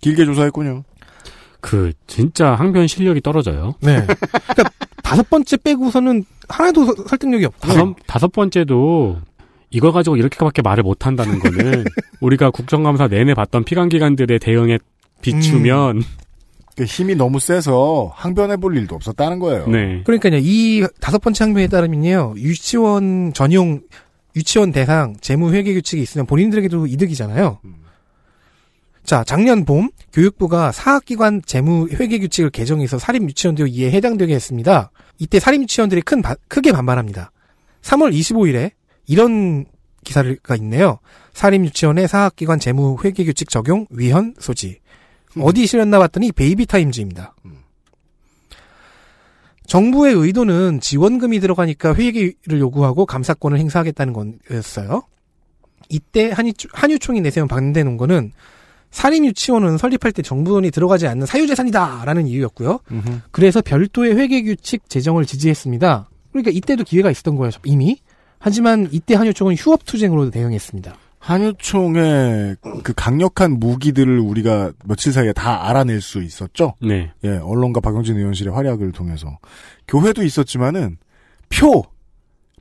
길게 조사했군요. 그 진짜 항변 실력이 떨어져요. 네. 그러니까 다섯 번째 빼고서는 하나도 설득력이 없고 다섯, 다섯 번째도 이거 가지고 이렇게밖에 말을 못 한다는 거는 우리가 국정감사 내내 봤던 피감기관들의 대응에 비추면 음. 그 힘이 너무 세서 항변해 볼 일도 없었다는 거예요. 네. 그러니까요. 이 다섯 번째 항변에 따르면요. 유치원 전용 유치원 대상 재무 회계 규칙이 있으면 본인들에게도 이득이잖아요. 음. 자, 작년 봄 교육부가 사학기관 재무 회계 규칙을 개정해서 사립 유치원도 이에 해당되게 했습니다. 이때 사립 유치원들이 큰 바, 크게 반발합니다. 3월 25일에 이런 기사가 있네요. 사립 유치원의 사학기관 재무 회계 규칙 적용 위헌 소지. 어디 실렸나 봤더니 베이비 타임즈입니다. 정부의 의도는 지원금이 들어가니까 회계를 요구하고 감사권을 행사하겠다는 거였어요. 이때 한유, 한유총이 내세운 반대 논거는 사립유치원은 설립할 때 정부 돈이 들어가지 않는 사유재산이다라는 이유였고요. 음흠. 그래서 별도의 회계규칙 제정을 지지했습니다. 그러니까 이때도 기회가 있었던 거예요, 이미. 하지만 이때 한유총은 휴업투쟁으로 대응했습니다. 한유총의 그 강력한 무기들을 우리가 며칠 사이에 다 알아낼 수 있었죠. 네. 예, 언론과 박영진 의원실의 활약을 통해서 교회도 있었지만은 표,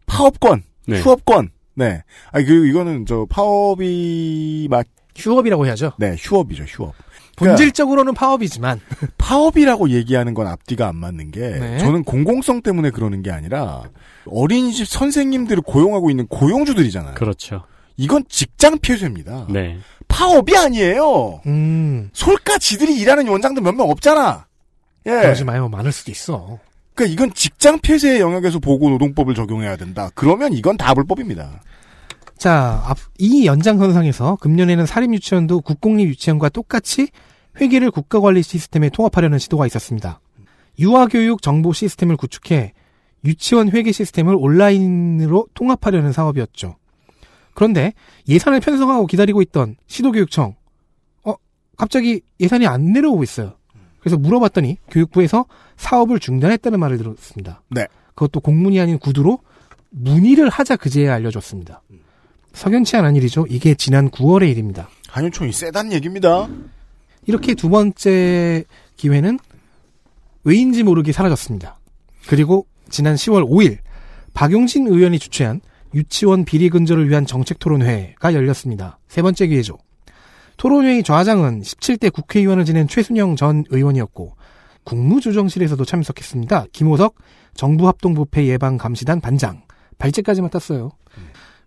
파업권, 네. 휴업권, 네. 아 그리고 이거는 저 파업이 막 휴업이라고 해야죠. 네, 휴업이죠, 휴업. 그러니까 본질적으로는 파업이지만 파업이라고 얘기하는 건 앞뒤가 안 맞는 게 네. 저는 공공성 때문에 그러는 게 아니라 어린이집 선생님들을 고용하고 있는 고용주들이잖아요. 그렇죠. 이건 직장 폐쇄입니다. 네. 파업이 아니에요. 음. 솔까 지들이 일하는 원장들 몇 명 없잖아. 예. 그러지 마요. 많을 수도 있어. 그러니까 이건 직장 폐쇄의 영역에서 보고 노동법을 적용해야 된다. 그러면 이건 다 불법입니다. 자, 이 연장선상에서 금년에는 사립유치원도 국공립유치원과 똑같이 회계를 국가관리 시스템에 통합하려는 시도가 있었습니다. 유아교육 정보 시스템을 구축해 유치원 회계 시스템을 온라인으로 통합하려는 사업이었죠. 그런데 예산을 편성하고 기다리고 있던 시도교육청, 어, 갑자기 예산이 안 내려오고 있어요. 그래서 물어봤더니 교육부에서 사업을 중단했다는 말을 들었습니다. 네. 그것도 공문이 아닌 구두로 문의를 하자 그제야 알려줬습니다. 음. 석연치 않은 일이죠. 이게 지난 9월의 일입니다. 한유총이 세단 얘기입니다. 이렇게 두 번째 기회는 왜인지 모르게 사라졌습니다. 그리고 지난 10월 5일 박용진 의원이 주최한 유치원 비리 근절을 위한 정책 토론회가 열렸습니다. 세 번째 기회죠. 토론회의 좌장은 17대 국회의원을 지낸 최순영 전 의원이었고 국무조정실에서도 참석했습니다. 김호석 정부합동부패 예방감시단 반장 발제까지 맡았어요. 음.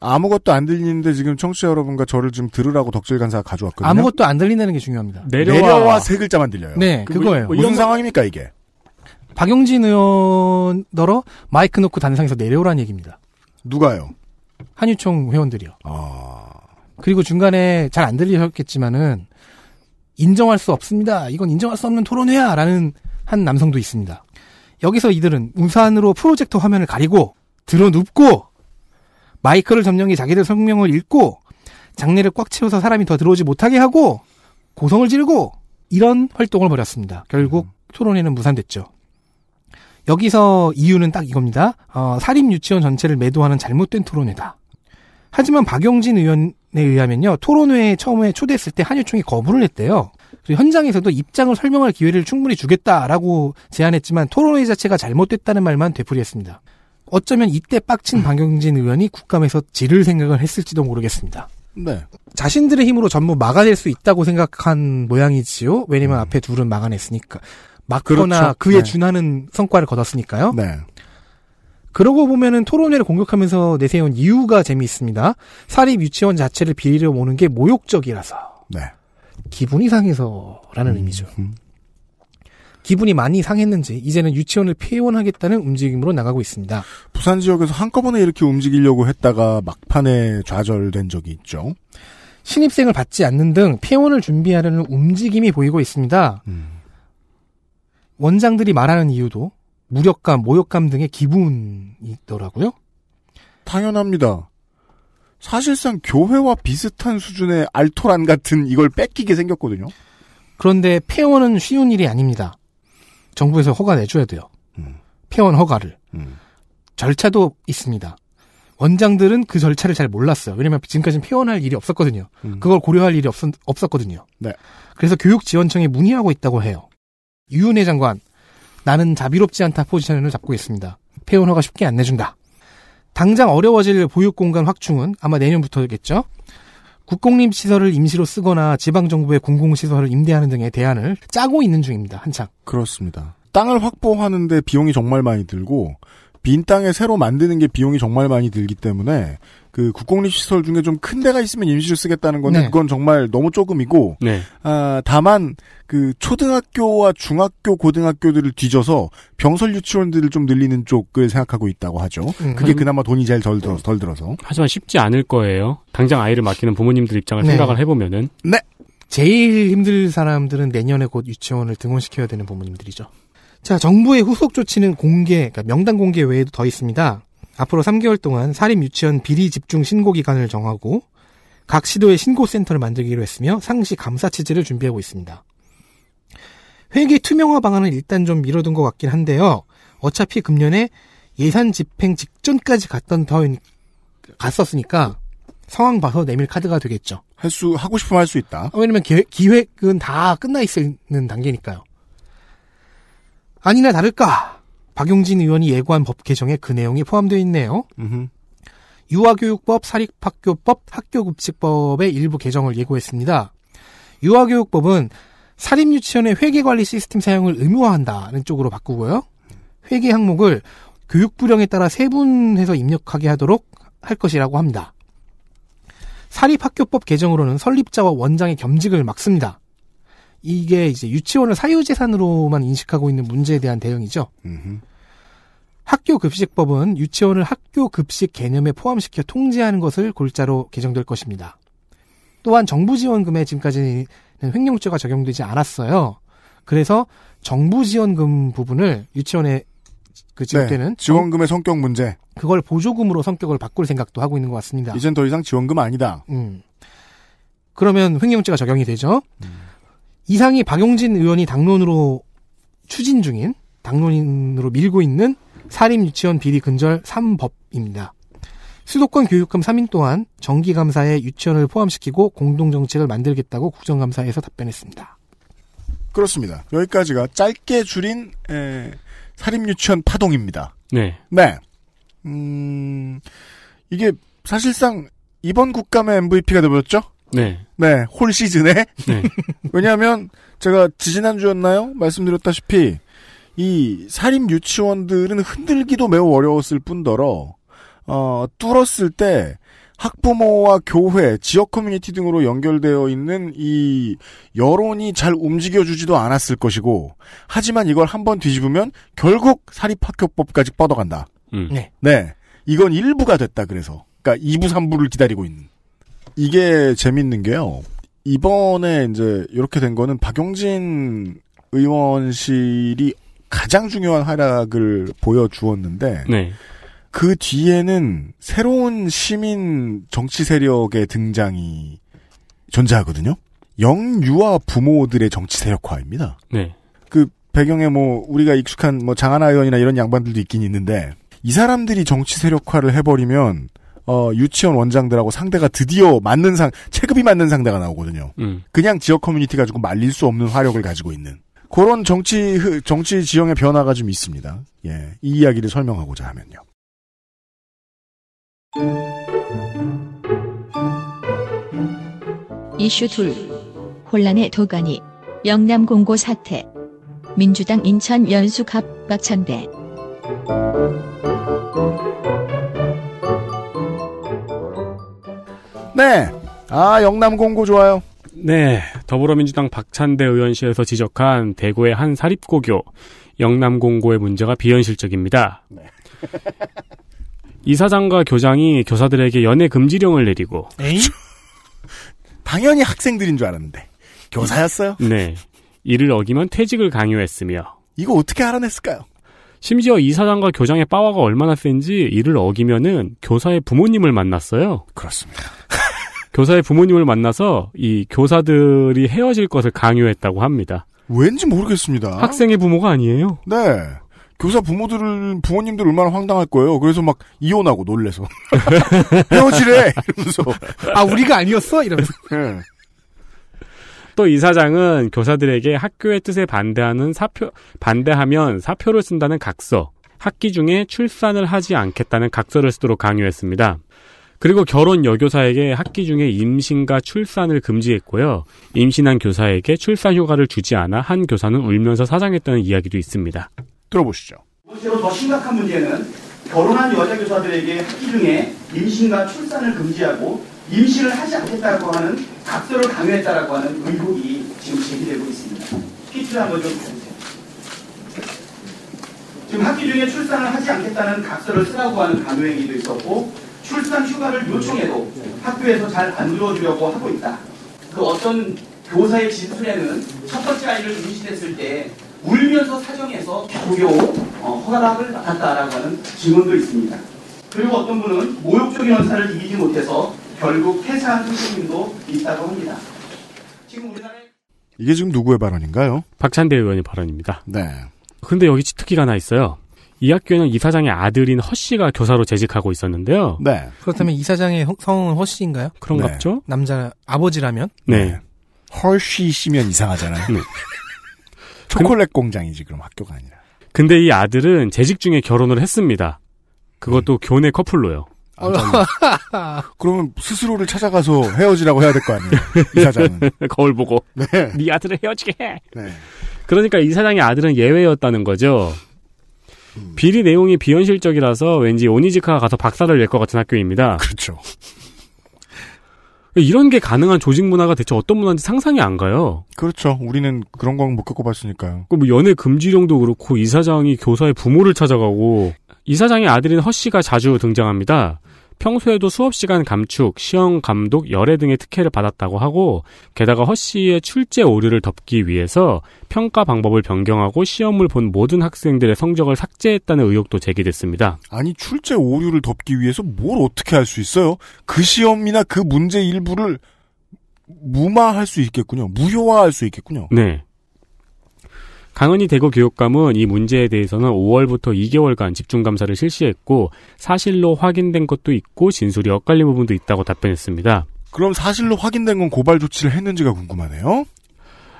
아무것도 안 들리는데 지금 청취자 여러분과 저를 지금 들으라고 덕질 간사가 가져왔거든요. 아무것도 안 들린다는 게 중요합니다. 내려와, 내려와 세 글자만 들려요. 네, 그, 거예요 뭐, 뭐, 무슨 상황입니까 이게? 박용진 의원더러 마이크 놓고 단상에서 내려오라는 얘기입니다. 누가요? 한유총 회원들이요. 아... 그리고 중간에 잘 안 들리셨겠지만은 인정할 수 없습니다. 이건 인정할 수 없는 토론회야라는 한 남성도 있습니다. 여기서 이들은 우산으로 프로젝터 화면을 가리고 들어 눕고 마이크를 점령해 자기들 성명을 읽고 장례를 꽉 채워서 사람이 더 들어오지 못하게 하고 고성을 지르고 이런 활동을 벌였습니다. 결국 음. 토론회는 무산됐죠. 여기서 이유는 딱 이겁니다. 어, 사립 유치원 전체를 매도하는 잘못된 토론회다. 하지만 박용진 의원에 의하면요, 토론회에 처음에 초대했을 때한유총이 거부를 했대요. 현장에서도 입장을 설명할 기회를 충분히 주겠다라고 제안했지만 토론회 자체가 잘못됐다는 말만 되풀이했습니다. 어쩌면 이때 빡친 방경진 의원이 국감에서 지를 생각을 했을지도 모르겠습니다. 네. 자신들의 힘으로 전부 막아낼 수 있다고 생각한 모양이지요. 왜냐면 음. 앞에 둘은 막아냈으니까. 막거나 그렇죠. 그에 네. 준하는 성과를 거뒀으니까요. 네. 그러고 보면은 토론회를 공격하면서 내세운 이유가 재미있습니다. 사립 유치원 자체를 빌려 오는게 모욕적이라서. 네. 기분이 상해서라는 음. 의미죠. 음. 기분이 많이 상했는지 이제는 유치원을 폐원하겠다는 움직임으로 나가고 있습니다. 부산 지역에서 한꺼번에 이렇게 움직이려고 했다가 막판에 좌절된 적이 있죠. 신입생을 받지 않는 등 폐원을 준비하려는 움직임이 보이고 있습니다. 음. 원장들이 말하는 이유도 무력감, 모욕감 등의 기분이더라고요. 당연합니다. 사실상 교회와 비슷한 수준의 알토란 같은 이걸 뺏기게 생겼거든요. 그런데 폐원은 쉬운 일이 아닙니다. 정부에서 허가 내줘야 돼요. 음. 폐원 허가를. 음. 절차도 있습니다. 원장들은 그 절차를 잘 몰랐어요. 왜냐면 지금까지는 폐원할 일이 없었거든요. 음. 그걸 고려할 일이 없었, 없었거든요. 네. 그래서 교육지원청에 문의하고 있다고 해요. 유은혜 장관, 나는 자비롭지 않다 포지션을 잡고 있습니다. 폐원허가 쉽게 안 내준다. 당장 어려워질 보육공간 확충은 아마 내년부터겠죠? 국공립 시설을 임시로 쓰거나 지방 정부의 공공 시설을 임대하는 등의 대안을 짜고 있는 중입니다. 한창. 그렇습니다. 땅을 확보하는데 비용이 정말 많이 들고 빈 땅에 새로 만드는 게 비용이 정말 많이 들기 때문에 그 국공립 시설 중에 좀 큰 데가 있으면 임시로 쓰겠다는 건는 네. 그건 정말 너무 조금이고 네. 아, 다만 그 초등학교와 중학교 고등학교들을 뒤져서 병설 유치원들을 좀 늘리는 쪽을 생각하고 있다고 하죠. 음. 그게 음. 그나마 돈이 제일 덜, 덜, 덜 들어서. 하지만 쉽지 않을 거예요. 당장 아이를 맡기는 부모님들 입장을 네. 생각을 해보면은. 네. 제일 힘들 사람들은 내년에 곧 유치원을 등원시켜야 되는 부모님들이죠. 자, 정부의 후속 조치는 공개, 그러니까 명단 공개 외에도 더 있습니다. 앞으로 3개월 동안 사립 유치원 비리 집중 신고 기간을 정하고 각시도의 신고 센터를 만들기로 했으며 상시 감사 체제를 준비하고 있습니다. 회계 투명화 방안을 일단 좀 미뤄둔 것 같긴 한데요. 어차피 금년에 예산 집행 직전까지 갔던 더 갔었으니까 상황 봐서 내밀 카드가 되겠죠. 할 수 하고 싶으면 할 수 있다. 왜냐면 기획, 은다 끝나 있는 단계니까요. 아니나 다를까 박용진 의원이 예고한 법 개정에 그 내용이 포함되어 있네요. 음흠. 유아교육법, 사립학교법, 학교급식법의 일부 개정을 예고했습니다. 유아교육법은 사립유치원의 회계관리 시스템 사용을 의무화한다는 쪽으로 바꾸고요. 회계 항목을 교육부령에 따라 세분해서 입력하게 하도록 할 것이라고 합니다. 사립학교법 개정으로는 설립자와 원장의 겸직을 막습니다. 이게 이제 유치원을 사유재산으로만 인식하고 있는 문제에 대한 대응이죠. 음흠. 학교 급식법은 유치원을 학교 급식 개념에 포함시켜 통제하는 것을 골자로 개정될 것입니다. 또한 정부 지원금에 지금까지는 횡령죄가 적용되지 않았어요. 그래서 정부 지원금 부분을 유치원에 그 지급되는 네, 지원금의 성격 문제 그걸 보조금으로 성격을 바꿀 생각도 하고 있는 것 같습니다. 이젠 더 이상 지원금 아니다. 음. 그러면 횡령죄가 적용이 되죠. 음. 이상이 박용진 의원이 당론으로 추진 중인 당론으로 밀고 있는 사립유치원 비리 근절 3법입니다. 수도권 교육감 3인 또한 정기감사에 유치원을 포함시키고 공동정책을 만들겠다고 국정감사에서 답변했습니다. 그렇습니다. 여기까지가 짧게 줄인 에, 사립유치원 파동입니다. 네. 네. 음, 이게 사실상 이번 국감의 MVP가 되버렸죠? 네. 네, 홀 시즌에. 네. 왜냐하면 제가 지지난주였나요? 말씀드렸다시피 이 사립 유치원들은 흔들기도 매우 어려웠을 뿐더러 어, 뚫었을 때 학부모와 교회, 지역 커뮤니티 등으로 연결되어 있는 이 여론이 잘 움직여주지도 않았을 것이고, 하지만 이걸 한번 뒤집으면 결국 사립학교법까지 뻗어간다. 음. 네. 네. 이건 일부가 됐다, 그래서. 그니까 2부, 3부를 기다리고 있는. 이게 재밌는 게요. 이번에 이제 이렇게 된 거는 박용진 의원실이 가장 중요한 활약을 보여주었는데 네. 그 뒤에는 새로운 시민 정치 세력의 등장이 존재하거든요. 영유아 부모들의 정치 세력화입니다. 네. 그 배경에 뭐 우리가 익숙한 뭐 장하나 의원이나 이런 양반들도 있긴 있는데 이 사람들이 정치 세력화를 해버리면 어, 유치원 원장들하고 상대가 드디어 맞는 상, 체급이 맞는 상대가 나오거든요. 음. 그냥 지역 커뮤니티 가지고 말릴 수 없는 화력을 가지고 있는. 그런 정치 정치 지형의 변화가 좀 있습니다. 예, 이 이야기를 설명하고자 하면요. 이슈 둘 혼란의 도가니 영남 공고 사태 민주당 인천 연수갑박찬대 네. 아, 영남 공고 좋아요. 네, 더불어민주당 박찬대 의원실에서 지적한 대구의 한 사립고교 영남공고의 문제가 비현실적입니다. 네. 이사장과 교장이 교사들에게 연애 금지령을 내리고 그렇죠. 당연히 학생들인 줄 알았는데 교사였어요. 네, 이를 어기면 퇴직을 강요했으며 이거 어떻게 알아냈을까요? 심지어 이사장과 교장의 빠와가 얼마나 센지 이를 어기면은 교사의 부모님을 만났어요. 그렇습니다. 교사의 부모님을 만나서 이 교사들이 헤어질 것을 강요했다고 합니다. 왠지 모르겠습니다. 학생의 부모가 아니에요. 네. 교사 부모들은 부모님들 얼마나 황당할 거예요. 그래서 막 이혼하고 놀래서 헤어지래 이러면서 아 우리가 아니었어 이러면서. 네. 또 이사장은 교사들에게 학교의 뜻에 반대하는 사표 반대하면 사표를 쓴다는 각서, 학기 중에 출산을 하지 않겠다는 각서를 쓰도록 강요했습니다. 그리고 결혼 여교사에게 학기 중에 임신과 출산을 금지했고요. 임신한 교사에게 출산 휴가를 주지 않아 한 교사는 울면서 사장했다는 이야기도 있습니다. 들어보시죠. 더 심각한 문제는 결혼한 여자 교사들에게 학기 중에 임신과 출산을 금지하고 임신을 하지 않겠다고 하는 각서를 강요했다라고 하는 의혹이 지금 제기되고 있습니다. 피트를 한번 좀 보세요. 지금 학기 중에 출산을 하지 않겠다는 각서를 쓰라고 하는 강요행위도 있었고 출산 휴가를 요청해도 학교에서 잘 안 들어주려고 하고 있다. 그 어떤 교사의 진술에는 첫 번째 아이를 임신했을 때 울면서 사정해서 겨우겨우 어, 허락을 받았다라고 하는 증언도 있습니다. 그리고 어떤 분은 모욕적인 사를 이기지 못해서 결국 퇴사한 선생님도 있다고 합니다. 지금 우리나라에 이게 지금 누구의 발언인가요? 박찬대 의원의 발언입니다. 네. 근데 여기 치트키가 하나 있어요. 이 학교에는 이사장의 아들인 허 씨가 교사로 재직하고 있었는데요. 네. 그렇다면 이사장의 성은 허 씨인가요? 그런갑죠? 네. 남자 아버지라면? 네. 헐씨 네. 씨면 이상하잖아요. 네. 초콜릿 공장이지 그럼 학교가 아니라. 근데 이 아들은 재직 중에 결혼을 했습니다. 그것도 음. 교내 커플로요. 아, 그러면 스스로를 찾아가서 헤어지라고 해야 될 거 아니에요. 이사장은 거울 보고 네. 네 아들을 헤어지게 해. 네. 그러니까 이사장의 아들은 예외였다는 거죠. 비리 내용이 비현실적이라서 왠지 오니지카가 가서 박사를 낼 것 같은 학교입니다. 그렇죠. 이런 게 가능한 조직 문화가 대체 어떤 문화인지 상상이 안 가요. 그렇죠. 우리는 그런 건 못 겪어봤으니까요. 그뭐 연애 금지령도 그렇고 이사장이 교사의 부모를 찾아가고 이사장의 아들인 허 씨가 자주 등장합니다. 평소에도 수업 시간 감축, 시험 감독, 열애 등의 특혜를 받았다고 하고 게다가 허 씨의 출제 오류를 덮기 위해서 평가 방법을 변경하고 시험을 본 모든 학생들의 성적을 삭제했다는 의혹도 제기됐습니다. 아니 출제 오류를 덮기 위해서 뭘 어떻게 할 수 있어요? 그 시험이나 그 문제 일부를 무마할 수 있겠군요. 무효화할 수 있겠군요. 네. 강은희 대구 교육감은 이 문제에 대해서는 5월부터 2개월간 집중감사를 실시했고 사실로 확인된 것도 있고 진술이 엇갈린 부분도 있다고 답변했습니다. 그럼 사실로 확인된 건 고발 조치를 했는지가 궁금하네요.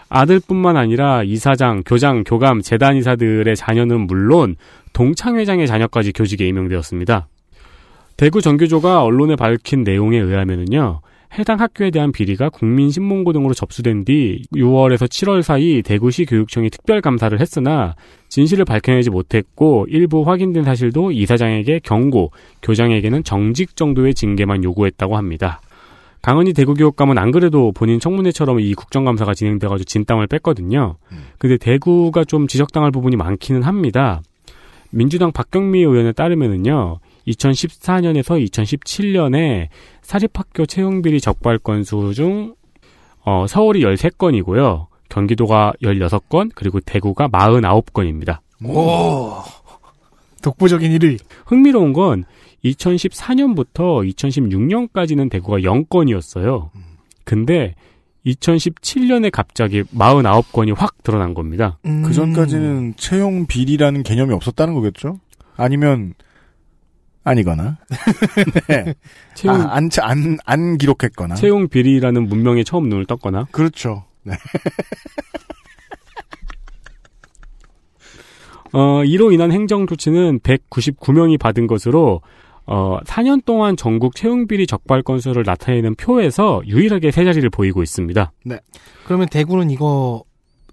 아들뿐만 아니라 이사장, 교장, 교감, 재단 이사들의 자녀는 물론 동창회장의 자녀까지 교직에 임명되었습니다. 대구 전교조가 언론에 밝힌 내용에 의하면은요. 해당 학교에 대한 비리가 국민신문고 등으로 접수된 뒤 6월에서 7월 사이 대구시 교육청이 특별감사를 했으나 진실을 밝혀내지 못했고 일부 확인된 사실도 이사장에게 경고, 교장에게는 정직 정도의 징계만 요구했다고 합니다. 강은희 대구교육감은 안 그래도 본인 청문회처럼 이 국정감사가 진행돼가지고 진땀을 뺐거든요. 음. 근데 대구가 좀 지적당할 부분이 많기는 합니다. 민주당 박경미 의원에 따르면은요, 2014년에서 2017년에 사립학교 채용비리 적발 건수 중 어, 서울이 13건이고요. 경기도가 16건, 그리고 대구가 49건입니다. 오! 독보적인 1위. 흥미로운 건 2014년부터 2016년까지는 대구가 0건이었어요. 근데 2017년에 갑자기 49건이 확 드러난 겁니다. 음... 그 전까지는 채용 비리라는 개념이 없었다는 거겠죠? 아니면 아니거나 네. 채용 아, 안, 안, 안 기록했거나 채용 비리라는 문명에 처음 눈을 떴거나 그렇죠. 네. 어, 이로 인한 행정 조치는 199명이 받은 것으로 어, 4년 동안 전국 채용 비리 적발 건수를 나타내는 표에서 유일하게 세 자리를 보이고 있습니다. 네. 그러면 대구는 이거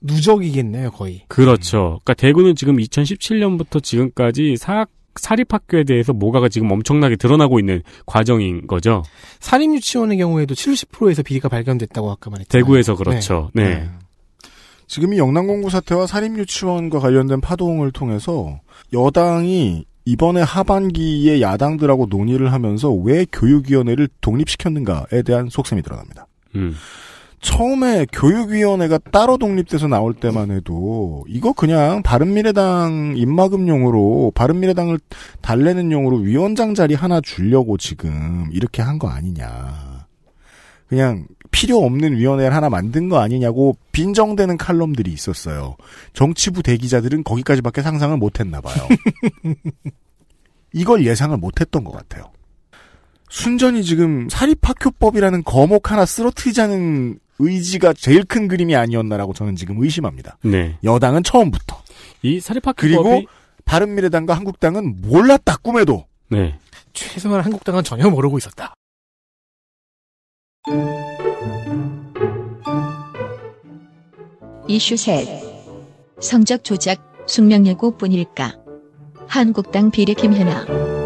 누적이겠네요, 거의. 그렇죠. 그러니까 대구는 지금 2017년부터 지금까지 사학 사립학교에 대해서 뭐가가 지금 엄청나게 드러나고 있는 과정인 거죠. 사립유치원의 경우에도 70%에서 비리가 발견됐다고 아까 말했죠. 대구에서 네. 그렇죠. 네. 네. 지금이 영남공구 사태와 사립유치원과 관련된 파동을 통해서 여당이 이번에 하반기에 야당들하고 논의를 하면서 왜 교육위원회를 독립시켰는가에 대한 속셈이 드러납니다. 음. 처음에 교육위원회가 따로 독립돼서 나올 때만 해도 이거 그냥 바른미래당 입막음용으로 바른미래당을 달래는 용으로 위원장 자리 하나 주려고 지금 이렇게 한 거 아니냐. 그냥 필요 없는 위원회를 하나 만든 거 아니냐고 빈정되는 칼럼들이 있었어요. 정치부 대기자들은 거기까지밖에 상상을 못했나 봐요. 이걸 예상을 못했던 것 같아요. 순전히 지금 사립학교법이라는 거목 하나 쓰러트리자는 의지가 제일 큰 그림이 아니었나라고 저는 지금 의심합니다. 네. 여당은 처음부터 이 사립학교 그리고 바른미래당과 한국당은 몰랐다 꿈에도. 네. 최소한 한국당은 전혀 모르고 있었다. 이슈 셋. 성적 조작 숙명여고뿐일까? 한국당 비례 김현아.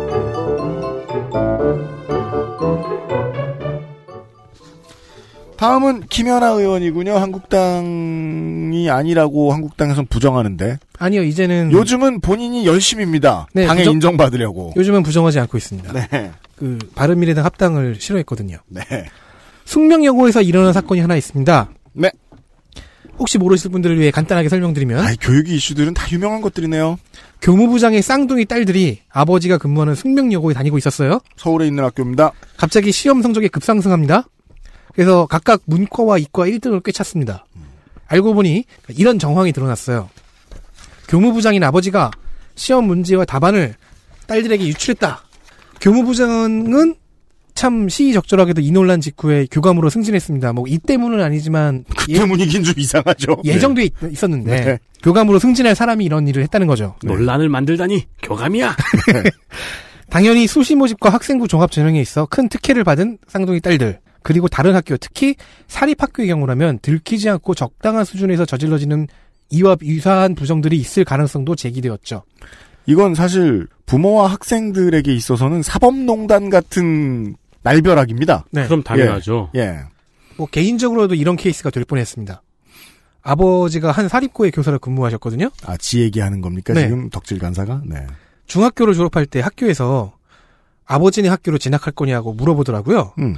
다음은 김연아 의원이군요. 한국당이 아니라고 한국당에선 부정하는데. 아니요, 이제는. 요즘은 본인이 열심입니다. 네, 당에 부정... 인정받으려고. 요즘은 부정하지 않고 있습니다. 네. 그, 바른미래당 합당을 싫어했거든요. 네. 숙명여고에서 일어난 사건이 하나 있습니다. 네. 혹시 모르실 분들을 위해 간단하게 설명드리면 아이, 교육이 이슈들은 다 유명한 것들이네요. 교무부장의 쌍둥이 딸들이 아버지가 근무하는 숙명여고에 다니고 있었어요. 서울에 있는 학교입니다. 갑자기 시험 성적이 급상승합니다. 그래서 각각 문과와 이과 1등을 꿰찼습니다. 알고 보니 이런 정황이 드러났어요. 교무부장인 아버지가 시험 문제와 답안을 딸들에게 유출했다. 교무부장은 참 시의적절하게도 이 논란 직후에 교감으로 승진했습니다. 뭐 이 때문은 아니지만 그 예- 때문이긴 예, 좀 이상하죠. 예정돼 네. 있, 었는데 네. 교감으로 승진할 사람이 이런 일을 했다는 거죠. 네. 논란을 만들다니 교감이야. 당연히 수시 모집과 학생부 종합전형에 있어 큰 특혜를 받은 쌍둥이 딸들. 그리고 다른 학교, 특히 사립학교의 경우라면 들키지 않고 적당한 수준에서 저질러지는 이와 유사한 부정들이 있을 가능성도 제기되었죠. 이건 사실 부모와 학생들에게 있어서는 사법농단 같은 날벼락입니다. 네. 그럼 당연하죠. 예. 예. 뭐 개인적으로도 이런 케이스가 될 뻔했습니다. 아버지가 한 사립고의 교사를 근무하셨거든요. 아, 지 얘기하는 겁니까 네. 지금 덕질 간사가? 네. 중학교를 졸업할 때 학교에서 아버지네 학교로 진학할 거냐고 물어보더라고요. 음.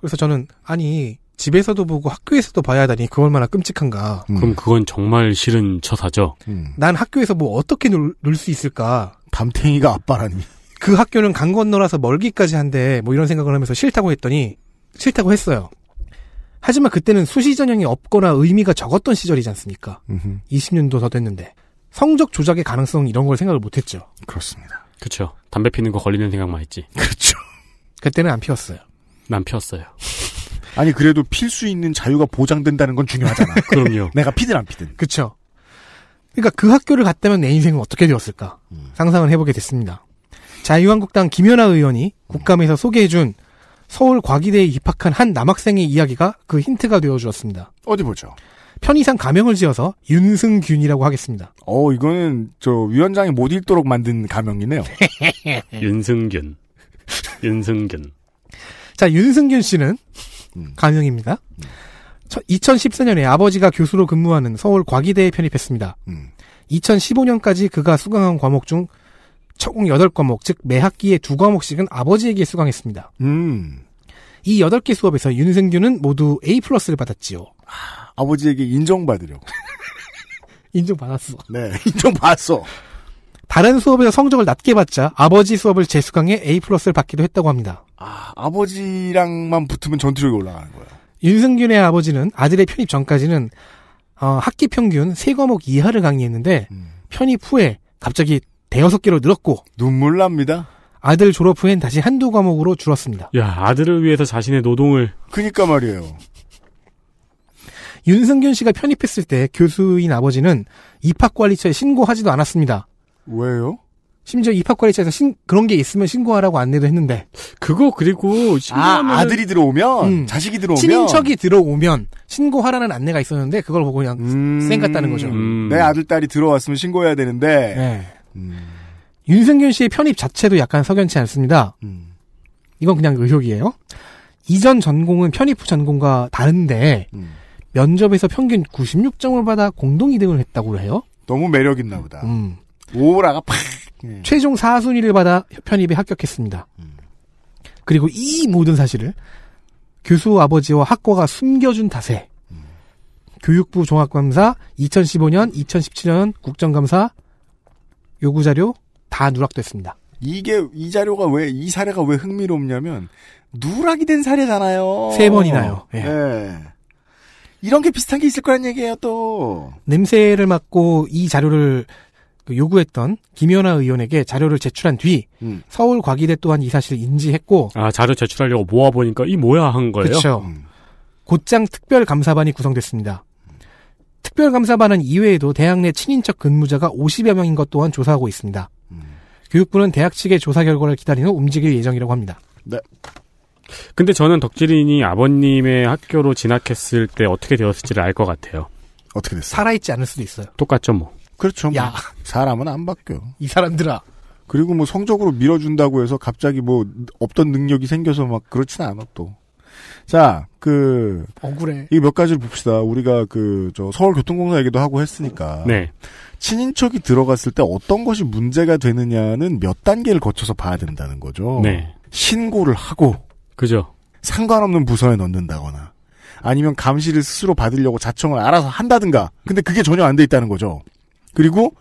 그래서 저는 아니 집에서도 보고 학교에서도 봐야 하다니 그 얼마나 끔찍한가. 음. 그럼 그건 정말 싫은 처사죠. 음. 난 학교에서 뭐 어떻게 놀 수 있을까. 담탱이가 아빠라니. 그 학교는 강 건너라서 멀기까지 한데 뭐 이런 생각을 하면서 싫다고 했더니 싫다고 했어요. 하지만 그때는 수시 전형이 없거나 의미가 적었던 시절이지 않습니까? 음흠. 20년도 더 됐는데 성적 조작의 가능성 이런 걸 생각을 못했죠. 그렇습니다. 그렇죠. 담배 피는 거 걸리는 생각만 했지. 그렇죠. 그때는 안 피웠어요. 난 폈어요. 아니 그래도 필수 있는 자유가 보장된다는 건 중요하잖아. 그럼요. 내가 피든 안 피든. 그렇죠. 그러니까 그 학교를 갔다면 내 인생은 어떻게 되었을까 음. 상상을 해보게 됐습니다. 자유한국당 김연아 의원이 국감에서 음. 소개해준 서울 과기대에 입학한 한 남학생의 이야기가 그 힌트가 되어주었습니다. 어디 보죠. 편의상 가명을 지어서 윤승균이라고 하겠습니다. 어, 이거는 저 위원장이 못 읽도록 만든 가명이네요. 윤승균. 윤승균. 자, 윤승균 씨는 가명입니다. 음. 2014년에 음. 아버지가 교수로 근무하는 서울 과기대에 편입했습니다. 2015년까지 음. 그가 수강한 과목 중 총 8과목, 즉 매학기에 2과목씩은 아버지에게 수강했습니다. 음. 이 8개 수업에서 윤승균은 모두 A 플러스를 받았지요. 아, 버지에게 인정받으려고. 인정받았어. 네, 인정받았어. 다른 수업에서 성적을 낮게 받자 아버지 수업을 재수강해 A 플러스를 받기도 했다고 합니다. 아, 아버지랑만 붙으면 전투력이 올라가는 거야요 윤승균의 아버지는 아들의 편입 전까지는 어, 학기 평균 3과목 이하를 강의했는데 음. 편입 후에 갑자기 대여섯 개로 늘었고 눈물 납니다. 아들 졸업 후엔 다시 한두 과목으로 줄었습니다. 야, 아들을 위해서 자신의 노동을 그니까 말이에요. 윤승균 씨가 편입했을 때 교수인 아버지는 입학 관리처에 신고하지도 않았습니다. 왜요? 심지어 입학관리처에서 신, 그런 게 있으면 신고하라고 안내도 했는데. 그거 그리고 신고하면 아, 아들이 들어오면 음. 자식이 들어오면 친인척이 들어오면 신고하라는 안내가 있었는데 그걸 보고 그냥 음. 쌩 같다는 거죠. 음. 내 아들 딸이 들어왔으면 신고해야 되는데. 네. 음. 윤승균 씨의 편입 자체도 약간 석연치 않습니다. 음. 이건 그냥 의혹이에요. 이전 전공은 편입 후 전공과 다른데 음. 면접에서 평균 96점을 받아 공동 2등을 했다고 해요. 너무 매력 있나 보다. 음. 오라가 팍. 음. 최종 4순위를 받아 편입에 합격했습니다. 음. 그리고 이 모든 사실을 교수 아버지와 학과가 숨겨준 탓에 음. 교육부 종합감사 2015년, 2017년 국정감사 요구 자료 다 누락됐습니다. 이게 이 자료가 왜 이 사례가 왜 흥미롭냐면 누락이 된 사례잖아요. 세 번이나요. 예. 예. 이런 게 비슷한 게 있을 거란 얘기예요, 또. 냄새를 맡고 이 자료를 요구했던 김연아 의원에게 자료를 제출한 뒤 음. 서울과기대 또한 이 사실을 인지했고 아 자료 제출하려고 모아보니까 이 뭐야 한 거예요? 그렇죠. 음. 곧장 특별감사반이 구성됐습니다. 특별감사반은 이외에도 대학 내 친인척 근무자가 50여 명인 것 또한 조사하고 있습니다. 음. 교육부는 대학 측의 조사 결과를 기다린 후 움직일 예정이라고 합니다. 네. 근데 저는 덕질인이 아버님의 학교로 진학했을 때 어떻게 되었을지를 알 것 같아요. 어떻게 됐어요? 살아있지 않을 수도 있어요. 똑같죠, 뭐. 그렇죠. 뭐. 야. 사람은 안 바뀌어. 이 사람들아. 그리고 뭐 성적으로 밀어준다고 해서 갑자기 뭐 없던 능력이 생겨서 막 그렇진 않아 또. 자, 그 억울해. 이 몇 가지를 봅시다. 우리가 그 저 서울교통공사 얘기도 하고 했으니까. 네. 친인척이 들어갔을 때 어떤 것이 문제가 되느냐는 몇 단계를 거쳐서 봐야 된다는 거죠. 네. 신고를 하고. 그죠. 상관없는 부서에 넣는다거나 아니면 감시를 스스로 받으려고 자청을 알아서 한다든가. 근데 그게 전혀 안 돼 있다는 거죠. 그리고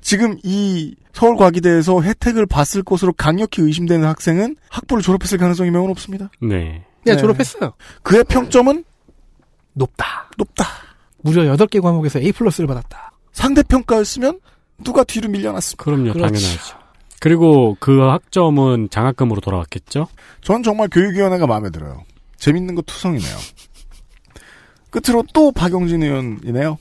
지금 이 서울과기대에서 혜택을 봤을 것으로 강력히 의심되는 학생은 학부를 졸업했을 가능성이 매우 높습니다. 네. 네. 네. 졸업했어요. 그의 평점은 높다. 높다. 무려 8개 과목에서 A 플러스를 받았다. 상대평가였으면 누가 뒤로 밀려났습까 그럼요, 그렇지. 당연하죠. 그리고 그 학점은 장학금으로 돌아왔겠죠? 전 정말 교육위원회가 마음에 들어요. 재밌는 거 투성이네요. 끝으로 또 박영진 의원이네요.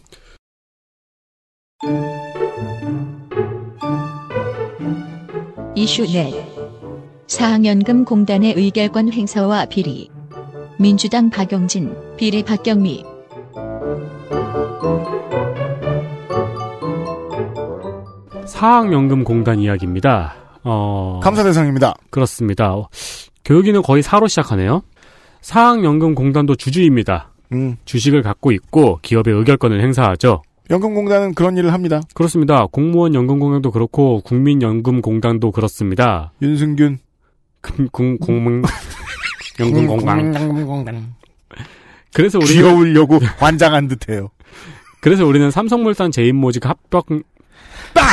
이슈 넷 네. 사학연금 공단의 의결권 행사와 비리 민주당 박영진 비리 박경미 사학연금공단 이야기입니다. 어... 감사 대상입니다. 그렇습니다. 어, 교육이는 거의 사로 시작하네요. 사학연금공단도 주주입니다. 음. 주식을 갖고 있고 기업의 의결권을 행사하죠. 연금공단은 그런 일을 합니다. 그렇습니다. 공무원 연금공단도 그렇고 국민연금공단도 그렇습니다. 윤승균 금, 공, 공문 연금공단 그래서 우리 귀여울려고 환장한 듯해요. 그래서 우리는 삼성물산 제임모직 합병 빵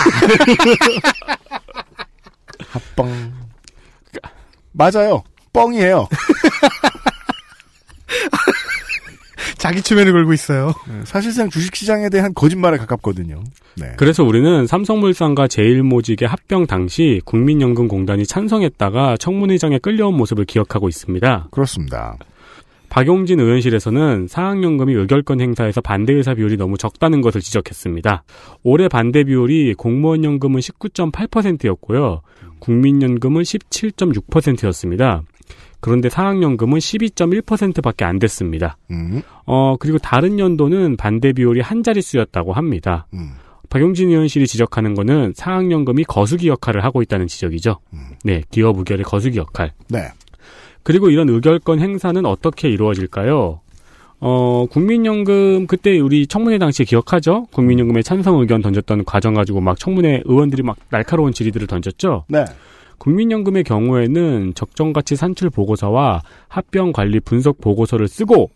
합병 맞아요. 뻥이에요. 자기 추면를 걸고 있어요. 네, 사실상 주식시장에 대한 거짓말에 가깝거든요. 네. 그래서 우리는 삼성물산과 제일모직의 합병 당시 국민연금공단이 찬성했다가 청문회장에 끌려온 모습을 기억하고 있습니다. 그렇습니다. 박용진 의원실에서는 사학연금이 의결권 행사에서 반대 의사 비율이 너무 적다는 것을 지적했습니다. 올해 반대 비율이 공무원연금은 19.8%였고요. 국민연금은 17.6%였습니다. 그런데 상학연금은 12.1%밖에 안 됐습니다. 음. 어 그리고 다른 연도는 반대 비율이 한 자릿수였다고 합니다. 음. 박용진 의원실이 지적하는 거는 상학연금이 거수기 역할을 하고 있다는 지적이죠. 음. 네, 기업 의결의 거수기 역할. 네. 그리고 이런 의결권 행사는 어떻게 이루어질까요? 어, 국민연금, 그때 우리 청문회 당시에 기억하죠? 국민연금에 찬성 의견 던졌던 과정 가지고 막 청문회 의원들이 막 날카로운 질의들을 던졌죠? 네. 국민연금의 경우에는 적정가치 산출 보고서와 합병 관리 분석 보고서를 쓰고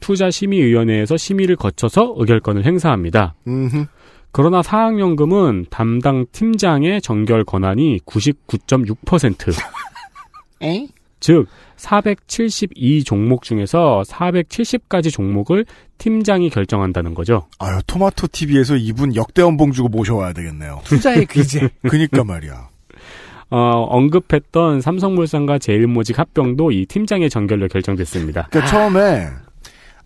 투자심의위원회에서 심의를 거쳐서 의결권을 행사합니다. 음흠. 그러나 사학연금은 담당 팀장의 정결 권한이 99.6%. 즉, 472 종목 중에서 470가지 종목을 팀장이 결정한다는 거죠. 아유, 토마토 TV에서 이분 역대 원봉 주고 모셔와야 되겠네요. 투자의 귀재. 그니까 말이야. 어, 언급했던 삼성물산과 제일모직 합병도 이 팀장의 전결로 결정됐습니다. 그러니까 아. 처음에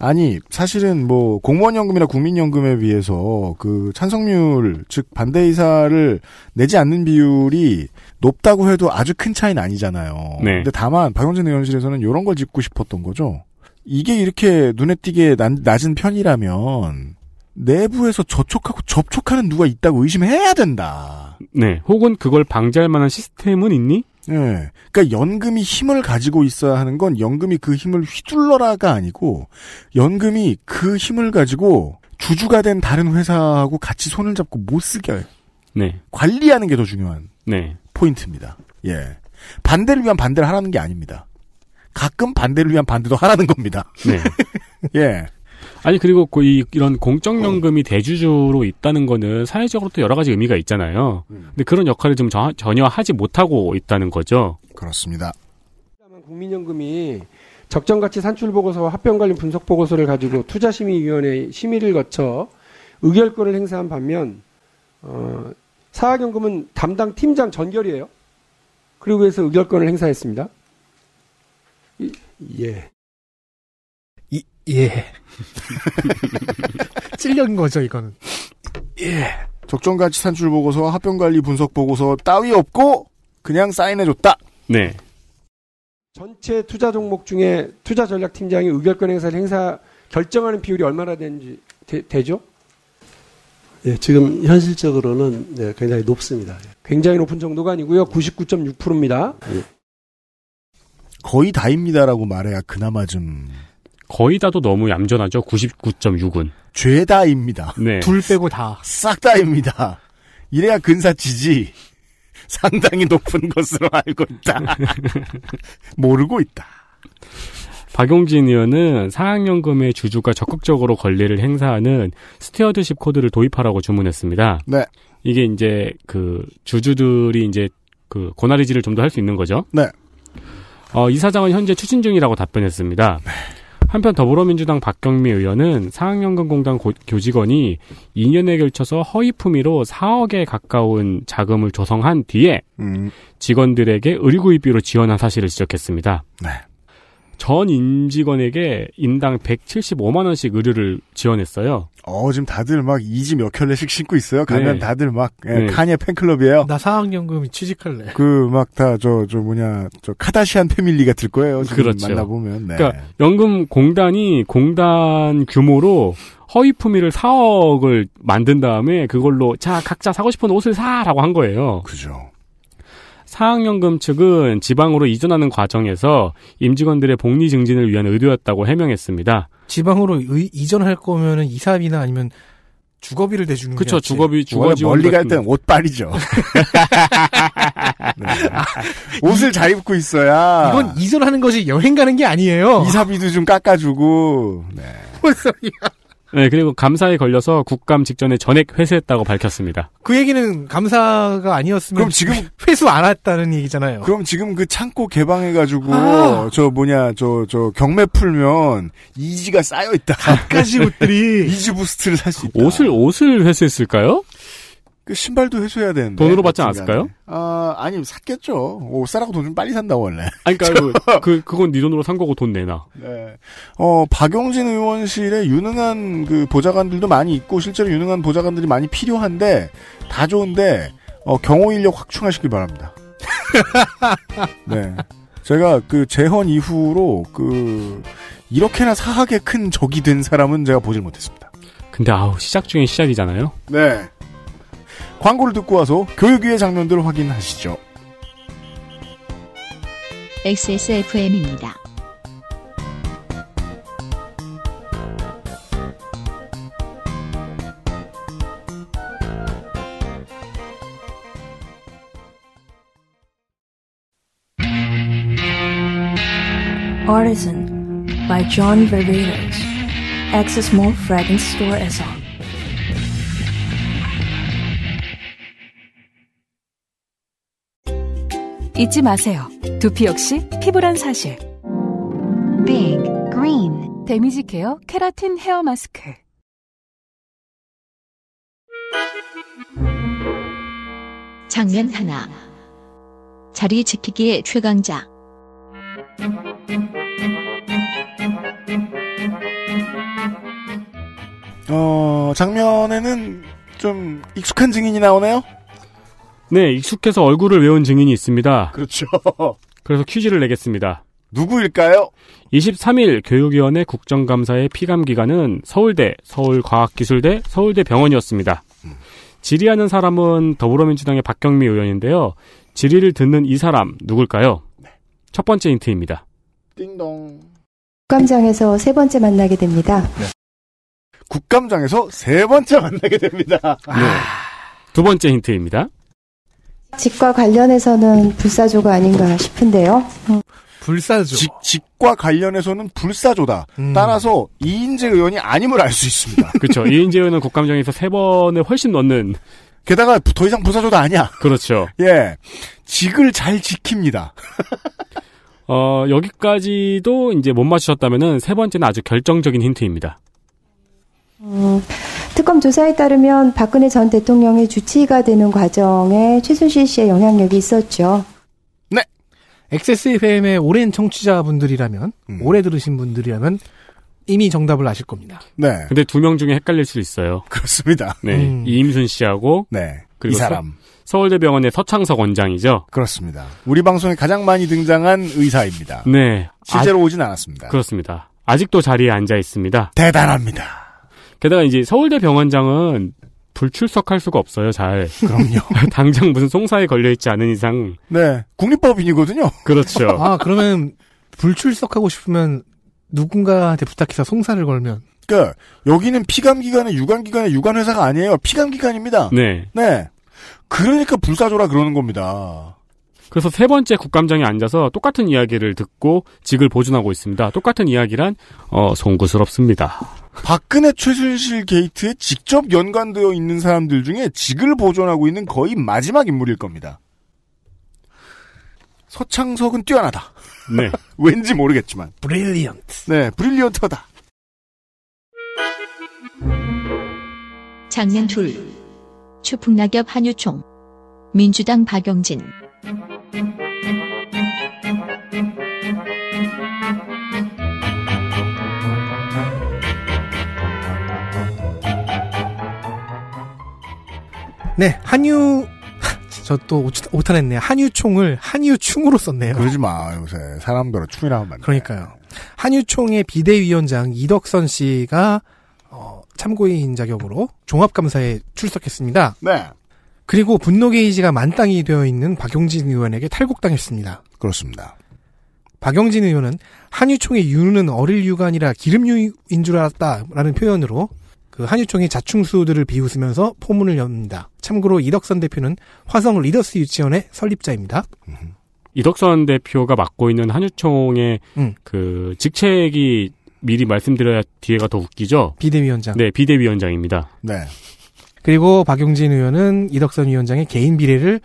아니 사실은 뭐 공무원연금이나 국민연금에 비해서 그 찬성률 즉 반대 이사를 내지 않는 비율이 높다고 해도 아주 큰 차이는 아니잖아요. 네. 근데 다만 박영진 의원실에서는 이런 걸 짚고 싶었던 거죠. 이게 이렇게 눈에 띄게 낮은 편이라면 내부에서 접촉하고 접촉하는 누가 있다고 의심해야 된다. 네. 혹은 그걸 방지할 만한 시스템은 있니? 네. 그러니까 연금이 힘을 가지고 있어야 하는 건 연금이 그 힘을 휘둘러라가 아니고 연금이 그 힘을 가지고 주주가 된 다른 회사하고 같이 손을 잡고 못 쓰게 네. 관리하는 게 더 중요한 네. 포인트입니다. 예. 반대를 위한 반대를 하라는 게 아닙니다. 가끔 반대를 위한 반대도 하라는 겁니다. 네. 예. 아니 그리고 그 이, 이런 공적연금이 어. 대주주로 있다는 거는 사회적으로 또 여러 가지 의미가 있잖아요. 음. 근데 그런 역할을 지금 전혀 하지 못하고 있다는 거죠. 그렇습니다. 국민연금이 적정가치 산출 보고서와 합병 관련 분석 보고서를 가지고 투자심의위원회 심의를 거쳐 의결권을 행사한 반면 어, 사학연금은 담당 팀장 전결이에요. 그리고 해서 의결권을 행사했습니다. 예. 예. 찔인 거죠, 이거는. 예. 적정가치 산출 보고서와 합병 관리 분석 보고서 따위 없고 그냥 사인해 줬다. 네. 전체 투자 종목 중에 투자 전략 팀장이 의결권 행사를 행사 결정하는 비율이 얼마나 되는지 되, 죠 예, 지금 현실적으로는 네, 굉장히 높습니다. 굉장히 높은 정도가 아니고요. 99.6%입니다. 예. 거의 다입니다라고 말해야 그나마 좀 거의 다도 너무 얌전하죠. 99.6은. 죄다입니다. 네. 둘 빼고 다. 싹 다입니다. 이래야 근사치지. 상당히 높은 것으로 알고 있다. 모르고 있다. 박용진 의원은 상학연금의 주주가 적극적으로 권리를 행사하는 스튜어드십 코드를 도입하라고 주문했습니다. 네. 이게 이제 그 주주들이 이제 그 고나리지를 좀 더 할 수 있는 거죠. 네. 어, 이사장은 현재 추진 중이라고 답변했습니다. 네. 한편 더불어민주당 박경미 의원은 사학연금공단 교직원이 2년에 걸쳐서 허위 품위로 4억에 가까운 자금을 조성한 뒤에 음. 직원들에게 의구입비로 지원한 사실을 지적했습니다. 네. 전 임직원에게 인당 175만 원씩 의류를 지원했어요. 어 지금 다들 막 이지 몇 켤레씩 신고 있어요. 가면 네. 다들 막 예, 네. 칸예 팬클럽이에요. 나 사학연금 취직할래. 그 막 다 저 저 뭐냐 저 카다시안 패밀리 같을 거예요. 지금 그렇죠. 만나보면. 네. 그니까 연금 공단이 공단 규모로 허위 품위를 4억을 만든 다음에 그걸로 자 각자 사고 싶은 옷을 사라고 한 거예요. 그죠. 사학연금 측은 지방으로 이전하는 과정에서 임직원들의 복리 증진을 위한 의도였다고 해명했습니다. 지방으로 의, 이전할 거면 이사비나 아니면 주거비를 대주는 거죠. 그렇죠 주거비 주거 멀리 갈 때는 옷빨이죠. 네. 옷을 잘 입고 있어야 이건 이전하는 것이 여행 가는 게 아니에요. 이사비도 좀 깎아주고. 네. 뭔 소리야? 네, 그리고 감사에 걸려서 국감 직전에 전액 회수했다고 밝혔습니다. 그 얘기는 감사가 아니었으면 그럼 지금 회수 안 했다는 얘기잖아요. 그럼 지금 그 창고 개방해 가지고 아~ 저 뭐냐 저저 저 경매 풀면 이지가 쌓여 있다. 갖가지 옷들이 이지 부스트를 살수 있다. 옷을 옷을 회수했을까요? 그 신발도 회수해야 되는데 돈으로 받지 그 않았을까요? 아 아니 샀겠죠. 옷 뭐 사라고 돈 좀 빨리 산다 원래. 아니, 그러니까 저... 그, 그건 네 돈으로 산 거고 돈 내놔. 네. 어 박용진 의원실에 유능한 그 보좌관들도 많이 있고 실제로 유능한 보좌관들이 많이 필요한데 다 좋은데 어, 경호 인력 확충하시길 바랍니다. 네. 제가 그 재헌 이후로 그 이렇게나 사학에 큰 적이 된 사람은 제가 보질 못했습니다. 근데 아우 시작 중에 시작이잖아요. 네. 광고를 듣고 와서 교육위의 장면들을 확인하시죠. XSFM입니다. Artisan by John Ververes. Access Mall Fragrance Store as on. 잊지 마세요. 두피 역시 피부란 사실. Big Green 데미지 케어 케라틴 헤어 마스크. 장면 하나. 자리 지키기의 최강자. 어, 장면에는 좀 익숙한 증인이 나오네요. 네, 익숙해서 얼굴을 외운 증인이 있습니다. 그렇죠. 그래서 퀴즈를 내겠습니다. 누구일까요? 23일 교육위원회 국정감사의 피감기관은 서울대, 서울과학기술대, 서울대병원이었습니다. 질의하는 사람은 더불어민주당의 박경미 의원인데요. 질의를 듣는 이 사람 누굴까요? 네. 첫 번째 힌트입니다. 띵동. 국감장에서 세 번째 만나게 됩니다. 네. 국감장에서 세 번째 만나게 됩니다. 네. 두 번째 힌트입니다. 직과 관련해서는 불사조가 아닌가 싶은데요. 불사조. 직, 과 관련해서는 불사조다. 음. 따라서 이인재 의원이 아님을 알 수 있습니다. 그렇죠. 이인재 의원은 국감장에서 세 번에 훨씬 넣는. 게다가 더 이상 불사조도 아니야. 그렇죠. 예. 직을 잘 지킵니다. 어, 여기까지도 이제 못 맞추셨다면은 세 번째는 아주 결정적인 힌트입니다. 음, 특검 조사에 따르면 박근혜 전 대통령의 주치의가 되는 과정에 최순실 씨의 영향력이 있었죠. 네. XSFM의 오랜 청취자분들이라면, 음. 오래 들으신 분들이라면 이미 정답을 아실 겁니다. 네. 근데 두 명 중에 헷갈릴 수 있어요. 그렇습니다. 네. 음. 이임순 씨하고 네. 이 사람. 서, 울대병원의 서창석 원장이죠. 그렇습니다. 우리 방송에 가장 많이 등장한 의사입니다. 네. 실제로 아, 오진 않았습니다. 그렇습니다. 아직도 자리에 앉아 있습니다. 대단합니다. 게다가 이제 서울대 병원장은 불출석할 수가 없어요, 잘. 그럼요. 당장 무슨 송사에 걸려있지 않은 이상. 네. 국립법인이거든요. 그렇죠. 아, 그러면 불출석하고 싶으면 누군가한테 부탁해서 송사를 걸면. 그 여기는 피감기관의 유관기관의 유관회사가 아니에요. 피감기관입니다. 네. 네. 그러니까 불사조라 그러는 겁니다. 그래서 세 번째 국감장에 앉아서 똑같은 이야기를 듣고 직을 보존하고 있습니다. 똑같은 이야기란 어 송구스럽습니다. 박근혜 최순실 게이트에 직접 연관되어 있는 사람들 중에 직을 보존하고 있는 거의 마지막 인물일 겁니다. 서창석은 뛰어나다. 네. 왠지 모르겠지만. 브릴리언트. 네, 브릴리언트다 장면 둘. 추풍낙엽 한유총. 민주당 박영진. 네, 한유 저 또 오탄했네요. 한유총을 한유충으로 썼네요. 그러지 마 요새 사람들은 충이라 하면 안 그러니까요. 한유총의 비대위원장 이덕선 씨가 어, 참고인 자격으로 종합감사에 출석했습니다. 네. 그리고 분노 게이지가 만땅이 되어 있는 박용진 의원에게 탈곡당했습니다. 그렇습니다. 박용진 의원은 한유총의 유는 어릴 유아니라 기름유인 줄 알았다라는 표현으로 그 한유총이 자충수들을 비웃으면서 포문을 엽니다. 참고로 이덕선 대표는 화성 리더스 유치원의 설립자입니다. 음. 이덕선 대표가 맡고 있는 한유총의 음. 그 직책이 미리 말씀드려야 뒤에가 더 웃기죠. 비대위원장. 네, 비대위원장입니다. 네. 그리고 박용진 의원은 이덕선 위원장의 개인 비례를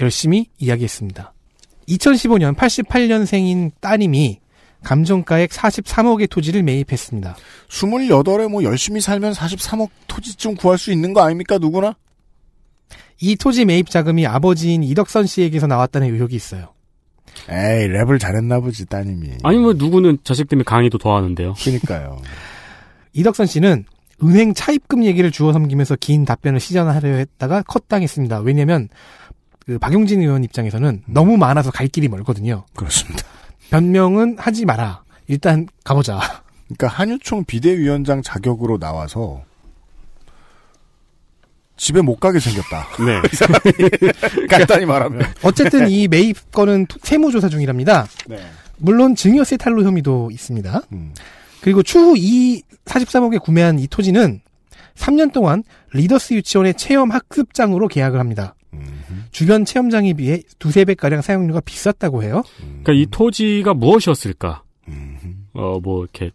열심히 이야기했습니다. 2015년 88년생인 따님이 감정가액 43억의 토지를 매입했습니다. 28에 뭐 열심히 살면 43억 토지쯤 구할 수 있는 거 아닙니까 누구나? 이 토지 매입 자금이 아버지인 이덕선 씨에게서 나왔다는 의혹이 있어요. 에이 랩을 잘했나 보지 따님이. 아니 뭐 누구는 자식 때문에 강의도 더 하는데요. 그니까요. 이덕선 씨는 은행 차입금 얘기를 주워 섬기면서긴 답변을 시전하려 했다가 컷당했습니다. 왜냐면 하그 박용진 의원 입장에서는 음. 너무 많아서 갈 길이 멀거든요. 그렇습니다. 변명은 하지 마라. 일단 가보자. 그러니까 한유총 비대위원장 자격으로 나와서 집에 못 가게 생겼다. 네. 간단히 말하면. 어쨌든 이 매입 건은 세무조사 중이랍니다. 네. 물론 증여세 탈로 혐의도 있습니다. 음. 그리고 추후 이 43억에 구매한 이 토지는 3년 동안 리더스 유치원의 체험 학습장으로 계약을 합니다. 주변 체험장에 비해 두세 배가량 사용료가 비쌌다고 해요. 그러니까 이 토지가 무엇이었을까? 어, 뭐, 이렇게,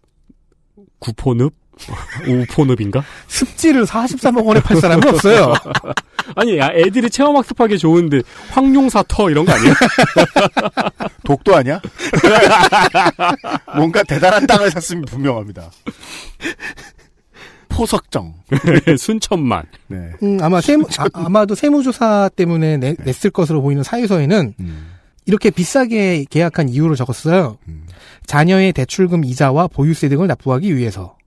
구포늪? 우포늪인가? 습지를 43억 원에 팔 사람은 없어요. 아니, 야, 애들이 체험학습하기 좋은데, 황룡사터 이런 거 아니야? 독도 아니야? 뭔가 대단한 땅을 샀음이 분명합니다. 포석정. 순천만. 네. 음, 아마 세무, 아, 마도 세무조사 때문에 내, 네. 냈을 것으로 보이는 사유서에는 음. 이렇게 비싸게 계약한 이유를 적었어요. 음. 자녀의 대출금 이자와 보유세 등을 납부하기 위해서.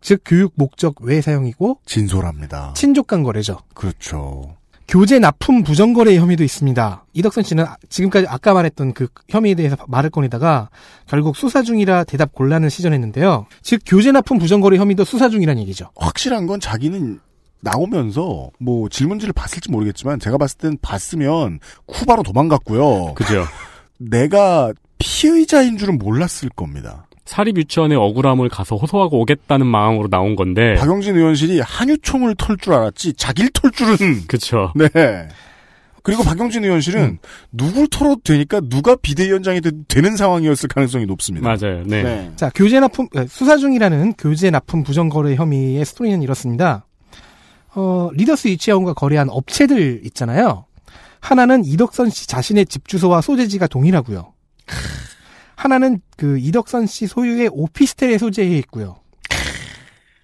즉 교육 목적 외 사용이고 진솔합니다. 친족 간 거래죠. 그렇죠. 교재 납품 부정거래 혐의도 있습니다. 이덕선 씨는 지금까지 아까 말했던 그 혐의에 대해서 말을 꺼내다가 결국 수사 중이라 대답 곤란을 시전했는데요. 즉 교재 납품 부정거래 혐의도 수사 중이란 얘기죠. 확실한 건 자기는 나오면서 뭐 질문지를 봤을지 모르겠지만 제가 봤을 땐 봤으면 쿠바로 도망갔고요. 그죠. 내가 피의자인 줄은 몰랐을 겁니다. 사립유치원의 억울함을 가서 호소하고 오겠다는 마음으로 나온 건데 박영진 의원실이 한유총을 털 줄 알았지 자기를 털 줄은 그렇죠. 네. 그리고 박영진 의원실은 음. 누굴 털어도 되니까 누가 비대위원장이 되, 는 상황이었을 가능성이 높습니다. 맞아요. 네. 네. 자, 교재 납품 아, 수사 중이라는 교재 납품 부정 거래 혐의의 스토리는 이렇습니다. 어, 리더스 유치원과 거래한 업체들 있잖아요. 하나는 이덕선 씨 자신의 집 주소와 소재지가 동일하고요. 하나는 그 이덕선 씨 소유의 오피스텔에 소재해 있고요.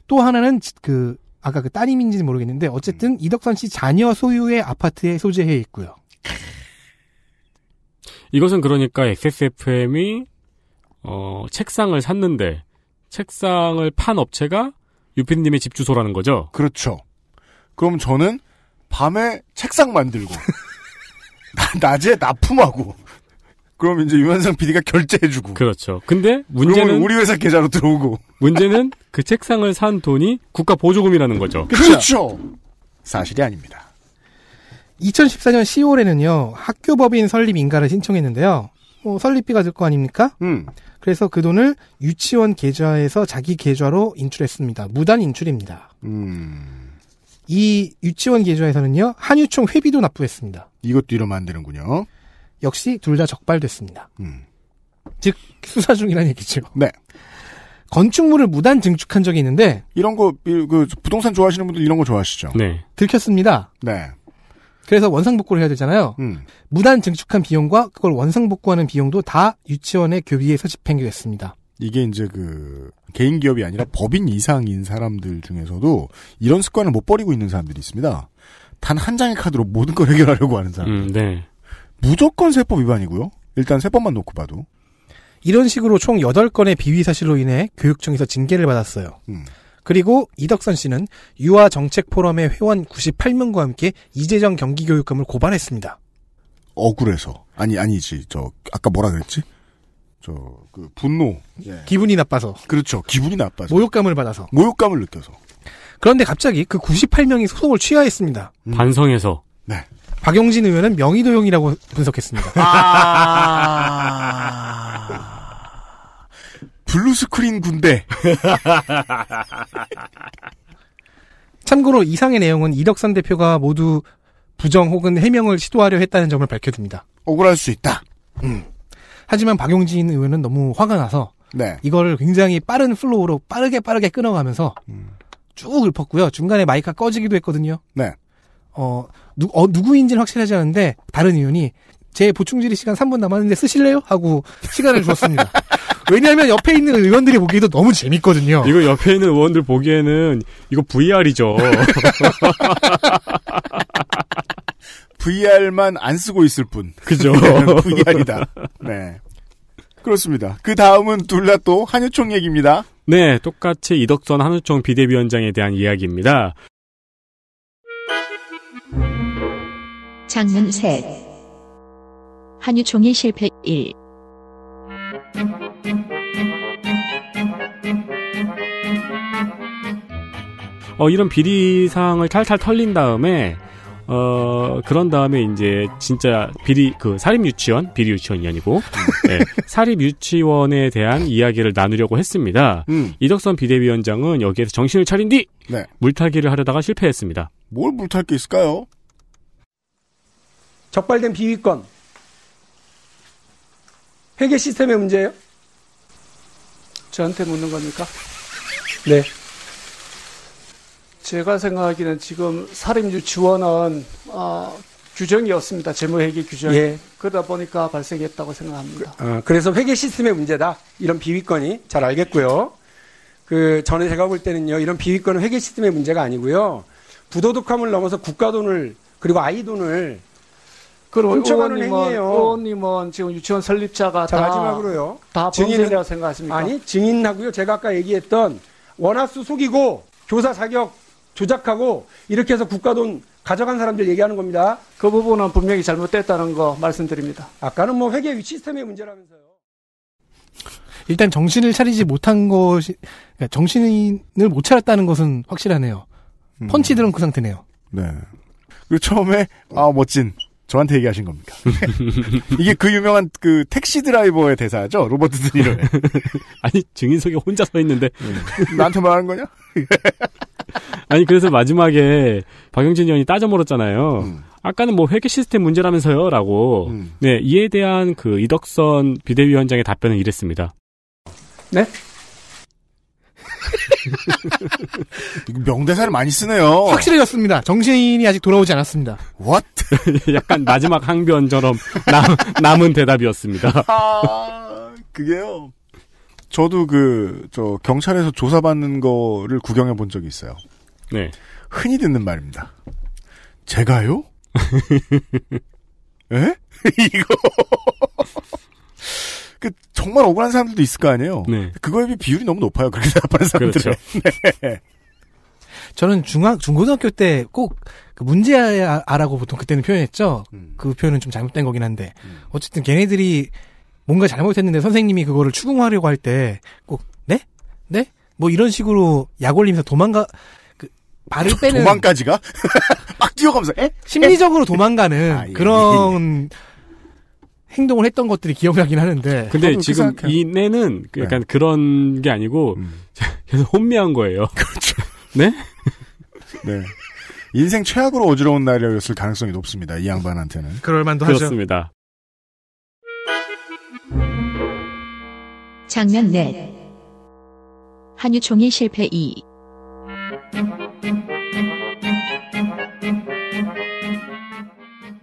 또 하나는 그 아까 그 따님인지는 모르겠는데 어쨌든 음. 이덕선 씨 자녀 소유의 아파트에 소재해 있고요. 이것은 그러니까 XSFM이 어, 책상을 샀는데 책상을 판 업체가 유피님의 집 주소라는 거죠. 그렇죠. 그럼 저는 밤에 책상 만들고 낮에 납품하고 그럼 이제 유현상 PD가 결제해주고. 그렇죠. 근데 문제는 우리 회사 계좌로 들어오고. 문제는 그 책상을 산 돈이 국가 보조금이라는 거죠. 그렇죠. 사실이 아닙니다. 2014년 10월에는요 학교법인 설립 인가를 신청했는데요. 뭐 설립비가 들 거 아닙니까? 음. 그래서 그 돈을 유치원 계좌에서 자기 계좌로 인출했습니다. 무단 인출입니다. 음. 이 유치원 계좌에서는요 한유총 회비도 납부했습니다. 이것도 이러면 안 되는군요. 역시 둘 다 적발됐습니다. 음. 즉 수사 중이라는 얘기죠. 네. 건축물을 무단 증축한 적이 있는데 이런 거그 부동산 좋아하시는 분들 이런 거 좋아하시죠. 네. 들켰습니다. 네. 그래서 원상복구를 해야 되잖아요. 음. 무단 증축한 비용과 그걸 원상복구하는 비용도 다 유치원의 교비에서 집행됐습니다. 이게 이제 그 개인 기업이 아니라 법인 이상인 사람들 중에서도 이런 습관을 못 버리고 있는 사람들이 있습니다. 단 한 장의 카드로 모든 걸 해결하려고 하는 사람들. 음, 네. 무조건 세법 위반이고요. 일단 세법만 놓고 봐도. 이런 식으로 총 8건의 비위 사실로 인해 교육청에서 징계를 받았어요. 음. 그리고 이덕선 씨는 유아 정책 포럼의 회원 98명과 함께 이재정 경기교육감을 고발했습니다. 억울해서 아니 아니지 저 아까 뭐라 그랬지? 저 그 분노 예. 기분이 나빠서 그렇죠 기분이 나빠서 모욕감을 받아서 모욕감을 느껴서 그런데 갑자기 그 98명이 소송을 취하했습니다. 음. 반성해서 네. 박용진 의원은 명의도용이라고 분석했습니다. 아... 블루스크린 군대. 참고로 이상의 내용은 이덕선 대표가 모두 부정 혹은 해명을 시도하려 했다는 점을 밝혀줍니다. 억울할 수 있다. 음. 하지만 박용진 의원은 너무 화가 나서 네. 이걸 굉장히 빠른 플로우로 빠르게 빠르게 끊어가면서 음. 쭉 읊었고요. 중간에 마이크가 꺼지기도 했거든요. 네. 어, 누, 어, 누구인지는 확실하지 않은데 다른 의원이 제 보충질의 시간 3분 남았는데 쓰실래요? 하고 시간을 주었습니다. 왜냐하면 옆에 있는 의원들이 보기에도 너무 재밌거든요. 이거 옆에 있는 의원들 보기에는 이거 VR이죠. VR만 안 쓰고 있을 뿐. 그죠. VR이다. 네. 그렇습니다. 그 다음은 둘 다 또 한유총 얘기입니다. 네, 똑같이 이덕선 한우총 비대위원장에 대한 이야기입니다. 장문 셋 한유총의 실패 1 어, 이런 비리상을 탈탈 털린 다음에 어, 그런 다음에 이제 진짜 비리, 그 사립유치원, 비리유치원이 아니고, 네, 예, 사립유치원에 대한 이야기를 나누려고 했습니다. 음. 이덕선 비대위원장은 여기에서 정신을 차린 뒤! 네. 물타기를 하려다가 실패했습니다. 뭘 물탈 게 있을까요? 적발된 비위권 회계 시스템의 문제예요? 저한테 묻는 겁니까? 네. 제가 생각하기는 에 지금 사립유지원은 어, 규정이 없습니다. 재무회계 규정이. 예. 그러다 보니까 발생했다고 생각합니다. 그, 어, 그래서 회계 시스템의 문제다. 이런 비위권이 잘 알겠고요. 그 전에 제가 볼 때는요. 이런 비위권은 회계 시스템의 문제가 아니고요. 부도덕함을 넘어서 국가 돈을 그리고 아이 돈을 그리고 훔쳐가는 의원님은, 행위예요. 의원님은 지금 유치원 설립자가 자, 다 마지막으로요. 다증인이라고 생각하십니까? 아니 증인하고요. 제가 아까 얘기했던 원화수 속이고 교사 자격 조작하고 이렇게 해서 국가 돈 가져간 사람들 얘기하는 겁니다. 그 부분은 분명히 잘못됐다는 거 말씀드립니다. 아까는 뭐 회계 시스템의 문제라면서요. 일단 정신을 차리지 못한 것이 그러니까 정신을 못 차렸다는 것은 확실하네요. 음. 펀치들은 그 상태네요. 네. 그 처음에 아 멋진 저한테 얘기하신 겁니까? 이게 그 유명한 그 택시 드라이버의 대사죠? 로버트 드니로 아니, 증인석에 혼자 서 있는데. 음. 나한테 말하는 거냐? 아니, 그래서 마지막에 박영진 의원이 따져 물었잖아요. 음. 아까는 뭐 회계 시스템 문제라면서요? 라고. 음. 네, 이에 대한 그 이덕선 비대위원장의 답변은 이랬습니다. 네? 명대사를 많이 쓰네요. 확실해졌습니다. 정신이 아직 돌아오지 않았습니다. What? 약간 마지막 항변처럼 남, 남은 대답이었습니다. 아, 그게요. 저도 그, 저, 경찰에서 조사받는 거를 구경해 본 적이 있어요. 네. 흔히 듣는 말입니다. 제가요? 에? 이거. 그 정말 억울한 사람들도 있을 거 아니에요. 네. 그거에 비해 비율이 너무 높아요. 그렇게 대답하는 사람들은. 그렇죠. 네. 저는 중학 중고등학교 때 꼭 그 문제아라고 보통 그때는 표현했죠. 음. 그 표현은 좀 잘못된 거긴 한데 음. 어쨌든 걔네들이 뭔가 잘못했는데 선생님이 그거를 추궁하려고 할 때 꼭 네? 네? 뭐 이런 식으로 약올리면서 도망가 그 발을 빼는 도망까지가 막 뛰어가면서 에? 심리적으로 도망가는 아, 예. 예. 그런 행동을 했던 것들이 기억나긴 하는데. 근데 지금 이내는 그 약간 네. 그런 게 아니고 음. 계속 혼미한 거예요. 그렇죠. 네? 네. 인생 최악으로 어지러운 날이었을 가능성이 높습니다. 이 양반한테는. 그럴 만도 하죠. 그렇습니다. 장면 넷. 한유총의 실패 2.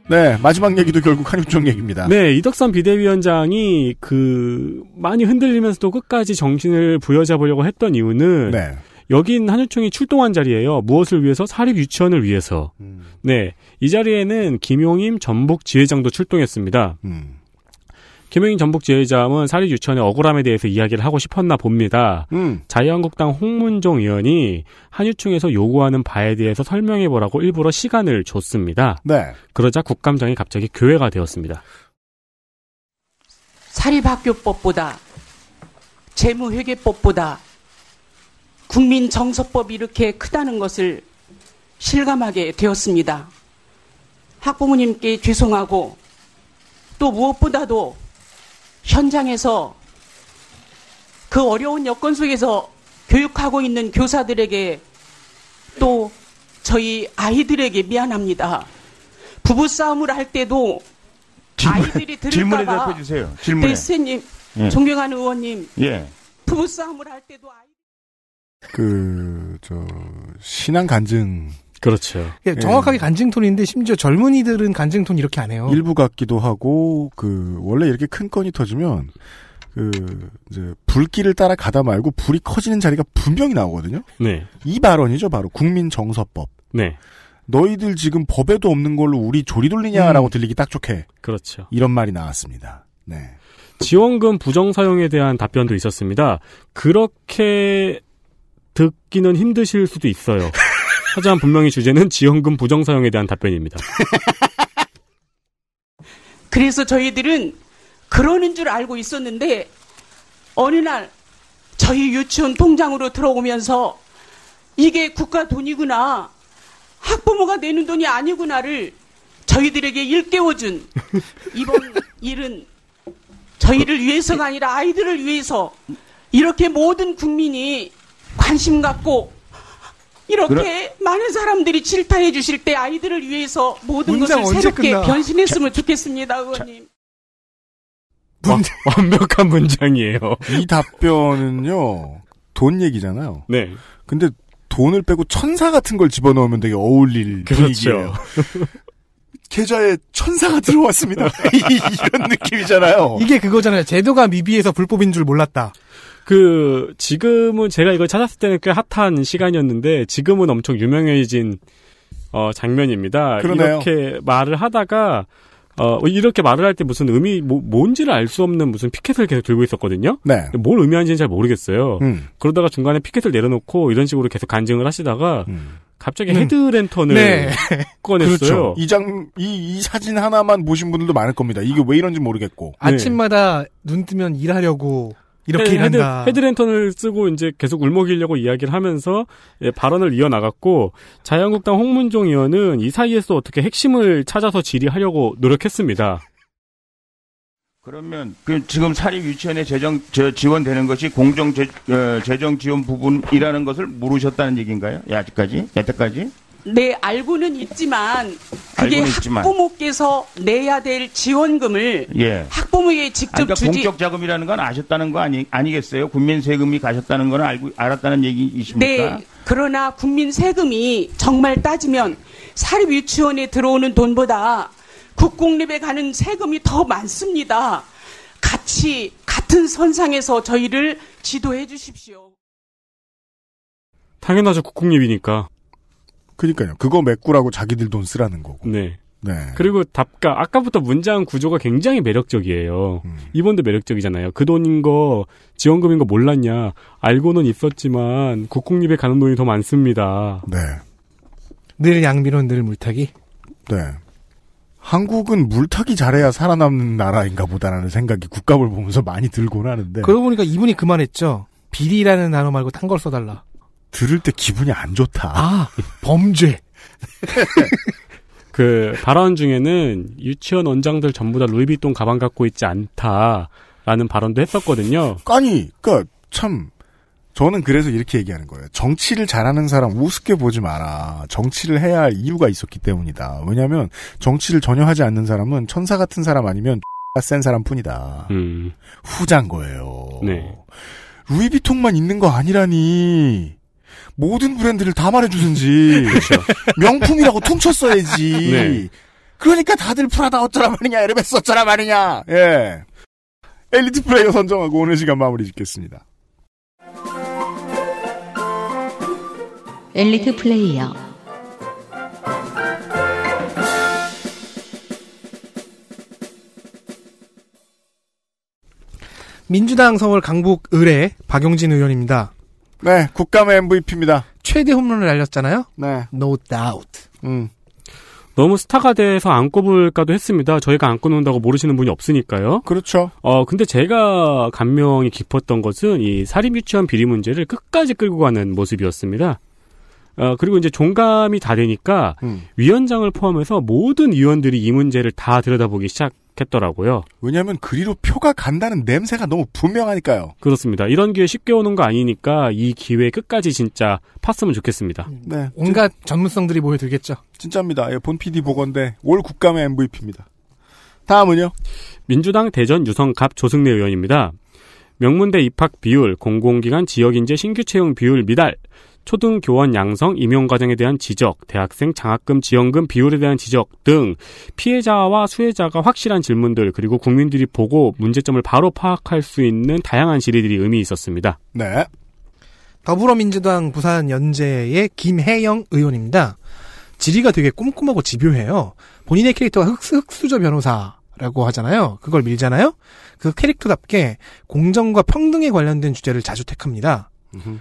네, 마지막 얘기도 결국 한유정 얘기입니다. 네, 이덕선 비대위원장이 그 많이 흔들리면서도 끝까지 정신을 부여잡으려고 했던 이유는 네. 여긴 한유총이 출동한 자리예요. 무엇을 위해서? 사립 유치원을 위해서. 음. 네, 이 자리에는 김용임 전북 지회장도 출동했습니다. 음. 김용인 전북 지회장은 사립 유치원의 억울함에 대해서 이야기를 하고 싶었나 봅니다. 음. 자유한국당 홍문종 의원이 한유충에서 요구하는 바에 대해서 설명해 보라고 일부러 시간을 줬습니다. 네. 그러자 국감장이 갑자기 교회가 되었습니다. 사립학교법보다 재무회계법보다 국민정서법 이렇게 크다는 것을 실감하게 되었습니다. 학부모님께 죄송하고 또 무엇보다도 현장에서 그 어려운 여건 속에서 교육하고 있는 교사들에게 또 저희 아이들에게 미안합니다. 부부싸움을 할 때도 질문, 아이들이 들을까봐 대답해 주세요. 질문 대스님, 예. 존경하는 의원님, 예. 부부싸움을 할 때도 아이 그저 신앙 간증 그렇죠. 예, 예. 정확하게 간증톤인데 심지어 젊은이들은 간증톤 이렇게 안 해요. 일부 같기도 하고 그 원래 이렇게 큰 건이 터지면 그 이제 불길을 따라 가다 말고 불이 커지는 자리가 분명히 나오거든요. 네. 이 발언이죠, 바로 국민 정서법. 네. 너희들 지금 법에도 없는 걸로 우리 조리 돌리냐라고 음. 들리기 딱 좋게. 그렇죠. 이런 말이 나왔습니다. 네. 지원금 부정 사용에 대한 답변도 있었습니다. 그렇게 듣기는 힘드실 수도 있어요. 하지만 분명히 주제는 지원금 부정 사용에 대한 답변입니다. 그래서 저희들은 그러는 줄 알고 있었는데 어느 날 저희 유치원 통장으로 들어오면서 이게 국가 돈이구나 학부모가 내는 돈이 아니구나를 저희들에게 일깨워준 이번 일은 저희를 위해서가 아니라 아이들을 위해서 이렇게 모든 국민이 관심 갖고 이렇게 그래? 많은 사람들이 질타해 주실 때 아이들을 위해서 모든 것을 새롭게 끝나? 변신했으면 자, 좋겠습니다, 의원님. 자, 어, 문 어, 완벽한 문장이에요. 이 답변은요, 돈 얘기잖아요. 네. 근데 돈을 빼고 천사 같은 걸 집어넣으면 되게 어울릴 그렇죠. 계좌에 천사가 들어왔습니다. 이런 느낌이잖아요. 이게 그거잖아요. 제도가 미비해서 불법인 줄 몰랐다. 그 지금은 제가 이걸 찾았을 때는 꽤 핫한 시간이었는데 지금은 엄청 유명해진 어, 장면입니다. 그러네요. 이렇게 말을 하다가 어, 이렇게 말을 할 때 무슨 의미, 뭐, 뭔지를 알 수 없는 무슨 피켓을 계속 들고 있었거든요? 네. 뭘 의미하는지는 잘 모르겠어요. 음. 그러다가 중간에 피켓을 내려놓고 이런 식으로 계속 간증을 하시다가, 음. 갑자기 음. 헤드랜턴을 네. 꺼냈어요. 그렇죠. 이 장, 이, 이 사진 하나만 보신 분들도 많을 겁니다. 이게 왜 이런지 모르겠고. 아침마다 네. 눈 뜨면 일하려고 이렇게 네, 헤드, 일한다. 헤드랜턴을 쓰고 이제 계속 울먹이려고 이야기를 하면서 예, 발언을 이어나갔고 자유한국당 홍문종 의원은 이 사이에서 어떻게 핵심을 찾아서 질의하려고 노력했습니다. 그러면 그 지금 사립유치원에 재정 저, 지원되는 것이 공정 재, 어, 정 지원 부분이라는 것을 모르셨다는 얘기인가요? 예, 아직까지 여태까지? 네, 알고는 있지만 그게 있지만. 학부모께서 내야 될 지원금을 예. 학부모에 게 직접 아 그러니까 주지. 공적 자금이라는 건 아셨다는 거 아니 아니겠어요? 국민 세금이 가셨다는 건 알고 알았다는 얘기이십니까? 네. 그러나 국민 세금이 정말 따지면 사립 유치원에 들어오는 돈보다 국공립에 가는 세금이 더 많습니다. 같이 같은 선상에서 저희를 지도해 주십시오. 당연하죠 국공립이니까 그니까요. 그거 메꾸라고 자기들 돈 쓰라는 거고. 네. 네. 그리고 답가 아까부터 문장 구조가 굉장히 매력적이에요. 음. 이번도 매력적이잖아요. 그 돈인 거 지원금인 거 몰랐냐? 알고는 있었지만 국공립에 가는 돈이 더 많습니다. 네. 늘 양비론 늘 물타기. 네. 한국은 물타기 잘해야 살아남는 나라인가 보다라는 생각이 국감을 보면서 많이 들곤 하는데. 그러고 보니까 이분이 그만했죠. 비리라는 단어 말고 딴걸 써달라. 들을 때 기분이 안 좋다. 아, 범죄. 그 발언 중에는 유치원 원장들 전부 다 루이비통 가방 갖고 있지 않다라는 발언도 했었거든요. 아니, 그러니까 참 저는 그래서 이렇게 얘기하는 거예요. 정치를 잘하는 사람 우습게 보지 마라. 정치를 해야 할 이유가 있었기 때문이다. 왜냐하면 정치를 전혀 하지 않는 사람은 천사 같은 사람 아니면 센 사람뿐이다. 음. 후자인 거예요. 네. 루이비통만 있는 거 아니라니. 모든 브랜드를 다 말해주든지 그렇죠. 명품이라고 퉁쳤어야지. 네. 그러니까 다들 프라다 어쩌라 말이냐, 에르메스 어쩌라 말이냐. 예. 엘리트 플레이어 선정하고 오늘 시간 마무리 짓겠습니다. 엘리트 플레이어 민주당 서울 강북 의뢰 박용진 의원입니다. 네, 국감의 MVP입니다. 최대 홈런을 날렸잖아요. 네. No doubt. 음. 너무 스타가 돼서 안 꼽을까도 했습니다. 저희가 안 꼽는다고 모르시는 분이 없으니까요. 그렇죠. 어, 근데 제가 감명이 깊었던 것은 이 사립유치원 비리 문제를 끝까지 끌고 가는 모습이었습니다. 어, 그리고 이제 종감이 다 되니까 음. 위원장을 포함해서 모든 위원들이 이 문제를 다 들여다보기 시작 했더라고요. 왜냐하면 그리로 표가 간다는 냄새가 너무 분명하니까요. 그렇습니다. 이런 기회 쉽게 오는 거 아니니까 이 기회 끝까지 진짜 팠으면 좋겠습니다. 음. 네. 온갖 전문성들이 모여들겠죠. 진짜입니다. 예, 본 PD 보건대올 국감의 MVP입니다. 다음은요. 민주당 대전 유성갑 조승래 의원입니다. 명문대 입학 비율, 공공기관 지역인재 신규 채용 비율 미달, 초등 교원 양성 임용 과정에 대한 지적, 대학생 장학금 지원금 비율에 대한 지적 등 피해자와 수혜자가 확실한 질문들 그리고 국민들이 보고 문제점을 바로 파악할 수 있는 다양한 질의들이 의미 있었습니다. 네. 더불어민주당 부산 연재의 김혜영 의원입니다. 지리가 되게 꼼꼼하고 집요해요. 본인의 캐릭터가 흑수, 흑수저 변호사 라고 하잖아요. 그걸 밀잖아요. 그 캐릭터답게 공정과 평등에 관련된 주제를 자주 택합니다.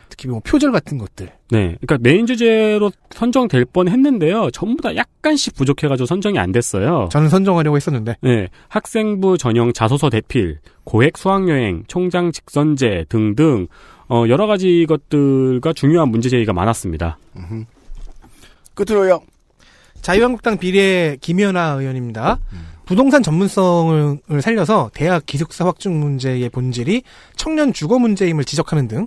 특히 뭐 표절 같은 것들. 네, 그러니까 메인 주제로 선정될 뻔했는데요. 전부 다 약간씩 부족해가지고 선정이 안 됐어요. 저는 선정하려고 했었는데. 네, 학생부 전형 자소서 대필, 고액 수학여행, 총장 직선제 등등 어, 여러 가지 것들과 중요한 문제 제기가 많았습니다. 음흠. 끝으로요. 자유한국당 비례 김연아 의원입니다. 음. 부동산 전문성을 살려서 대학 기숙사 확충 문제의 본질이 청년 주거 문제임을 지적하는 등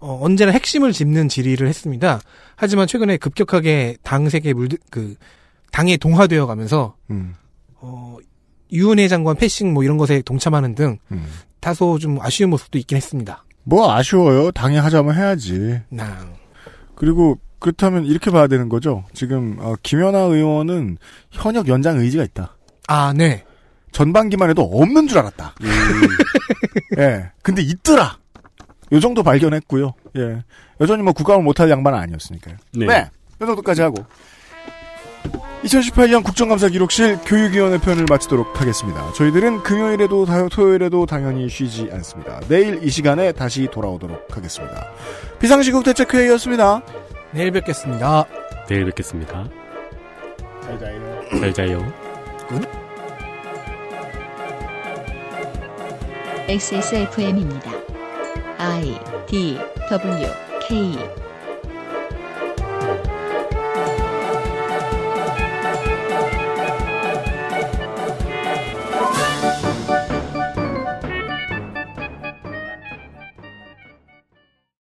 어, 언제나 핵심을 짚는 질의를 했습니다. 하지만 최근에 급격하게 당세계 물들 그 당에 동화되어 가면서 음. 어, 유은혜 장관 패싱 뭐 이런 것에 동참하는 등 음. 다소 좀 아쉬운 모습도 있긴 했습니다. 뭐 아쉬워요. 당에 하자면 해야지. 나. 그리고 그렇다면 이렇게 봐야 되는 거죠. 지금 어, 김연아 의원은 현역 연장 의지가 있다. 아, 네. 전반기만 해도 없는 줄 알았다. 음. 예. 네. 근데 있더라. 요 정도 발견했고요. 예. 여전히 뭐 국감을 못할 양반은 아니었으니까요. 네. 네. 요 정도까지 하고. 2018년 국정감사 기록실 교육위원회 편을 마치도록 하겠습니다. 저희들은 금요일에도 토요일에도 당연히 쉬지 않습니다. 내일 이 시간에 다시 돌아오도록 하겠습니다. 비상시국 대책회의였습니다. 내일 뵙겠습니다. 내일 뵙겠습니다. 잘 자요. 잘 자요. 끝. XSFM입니다. I D W K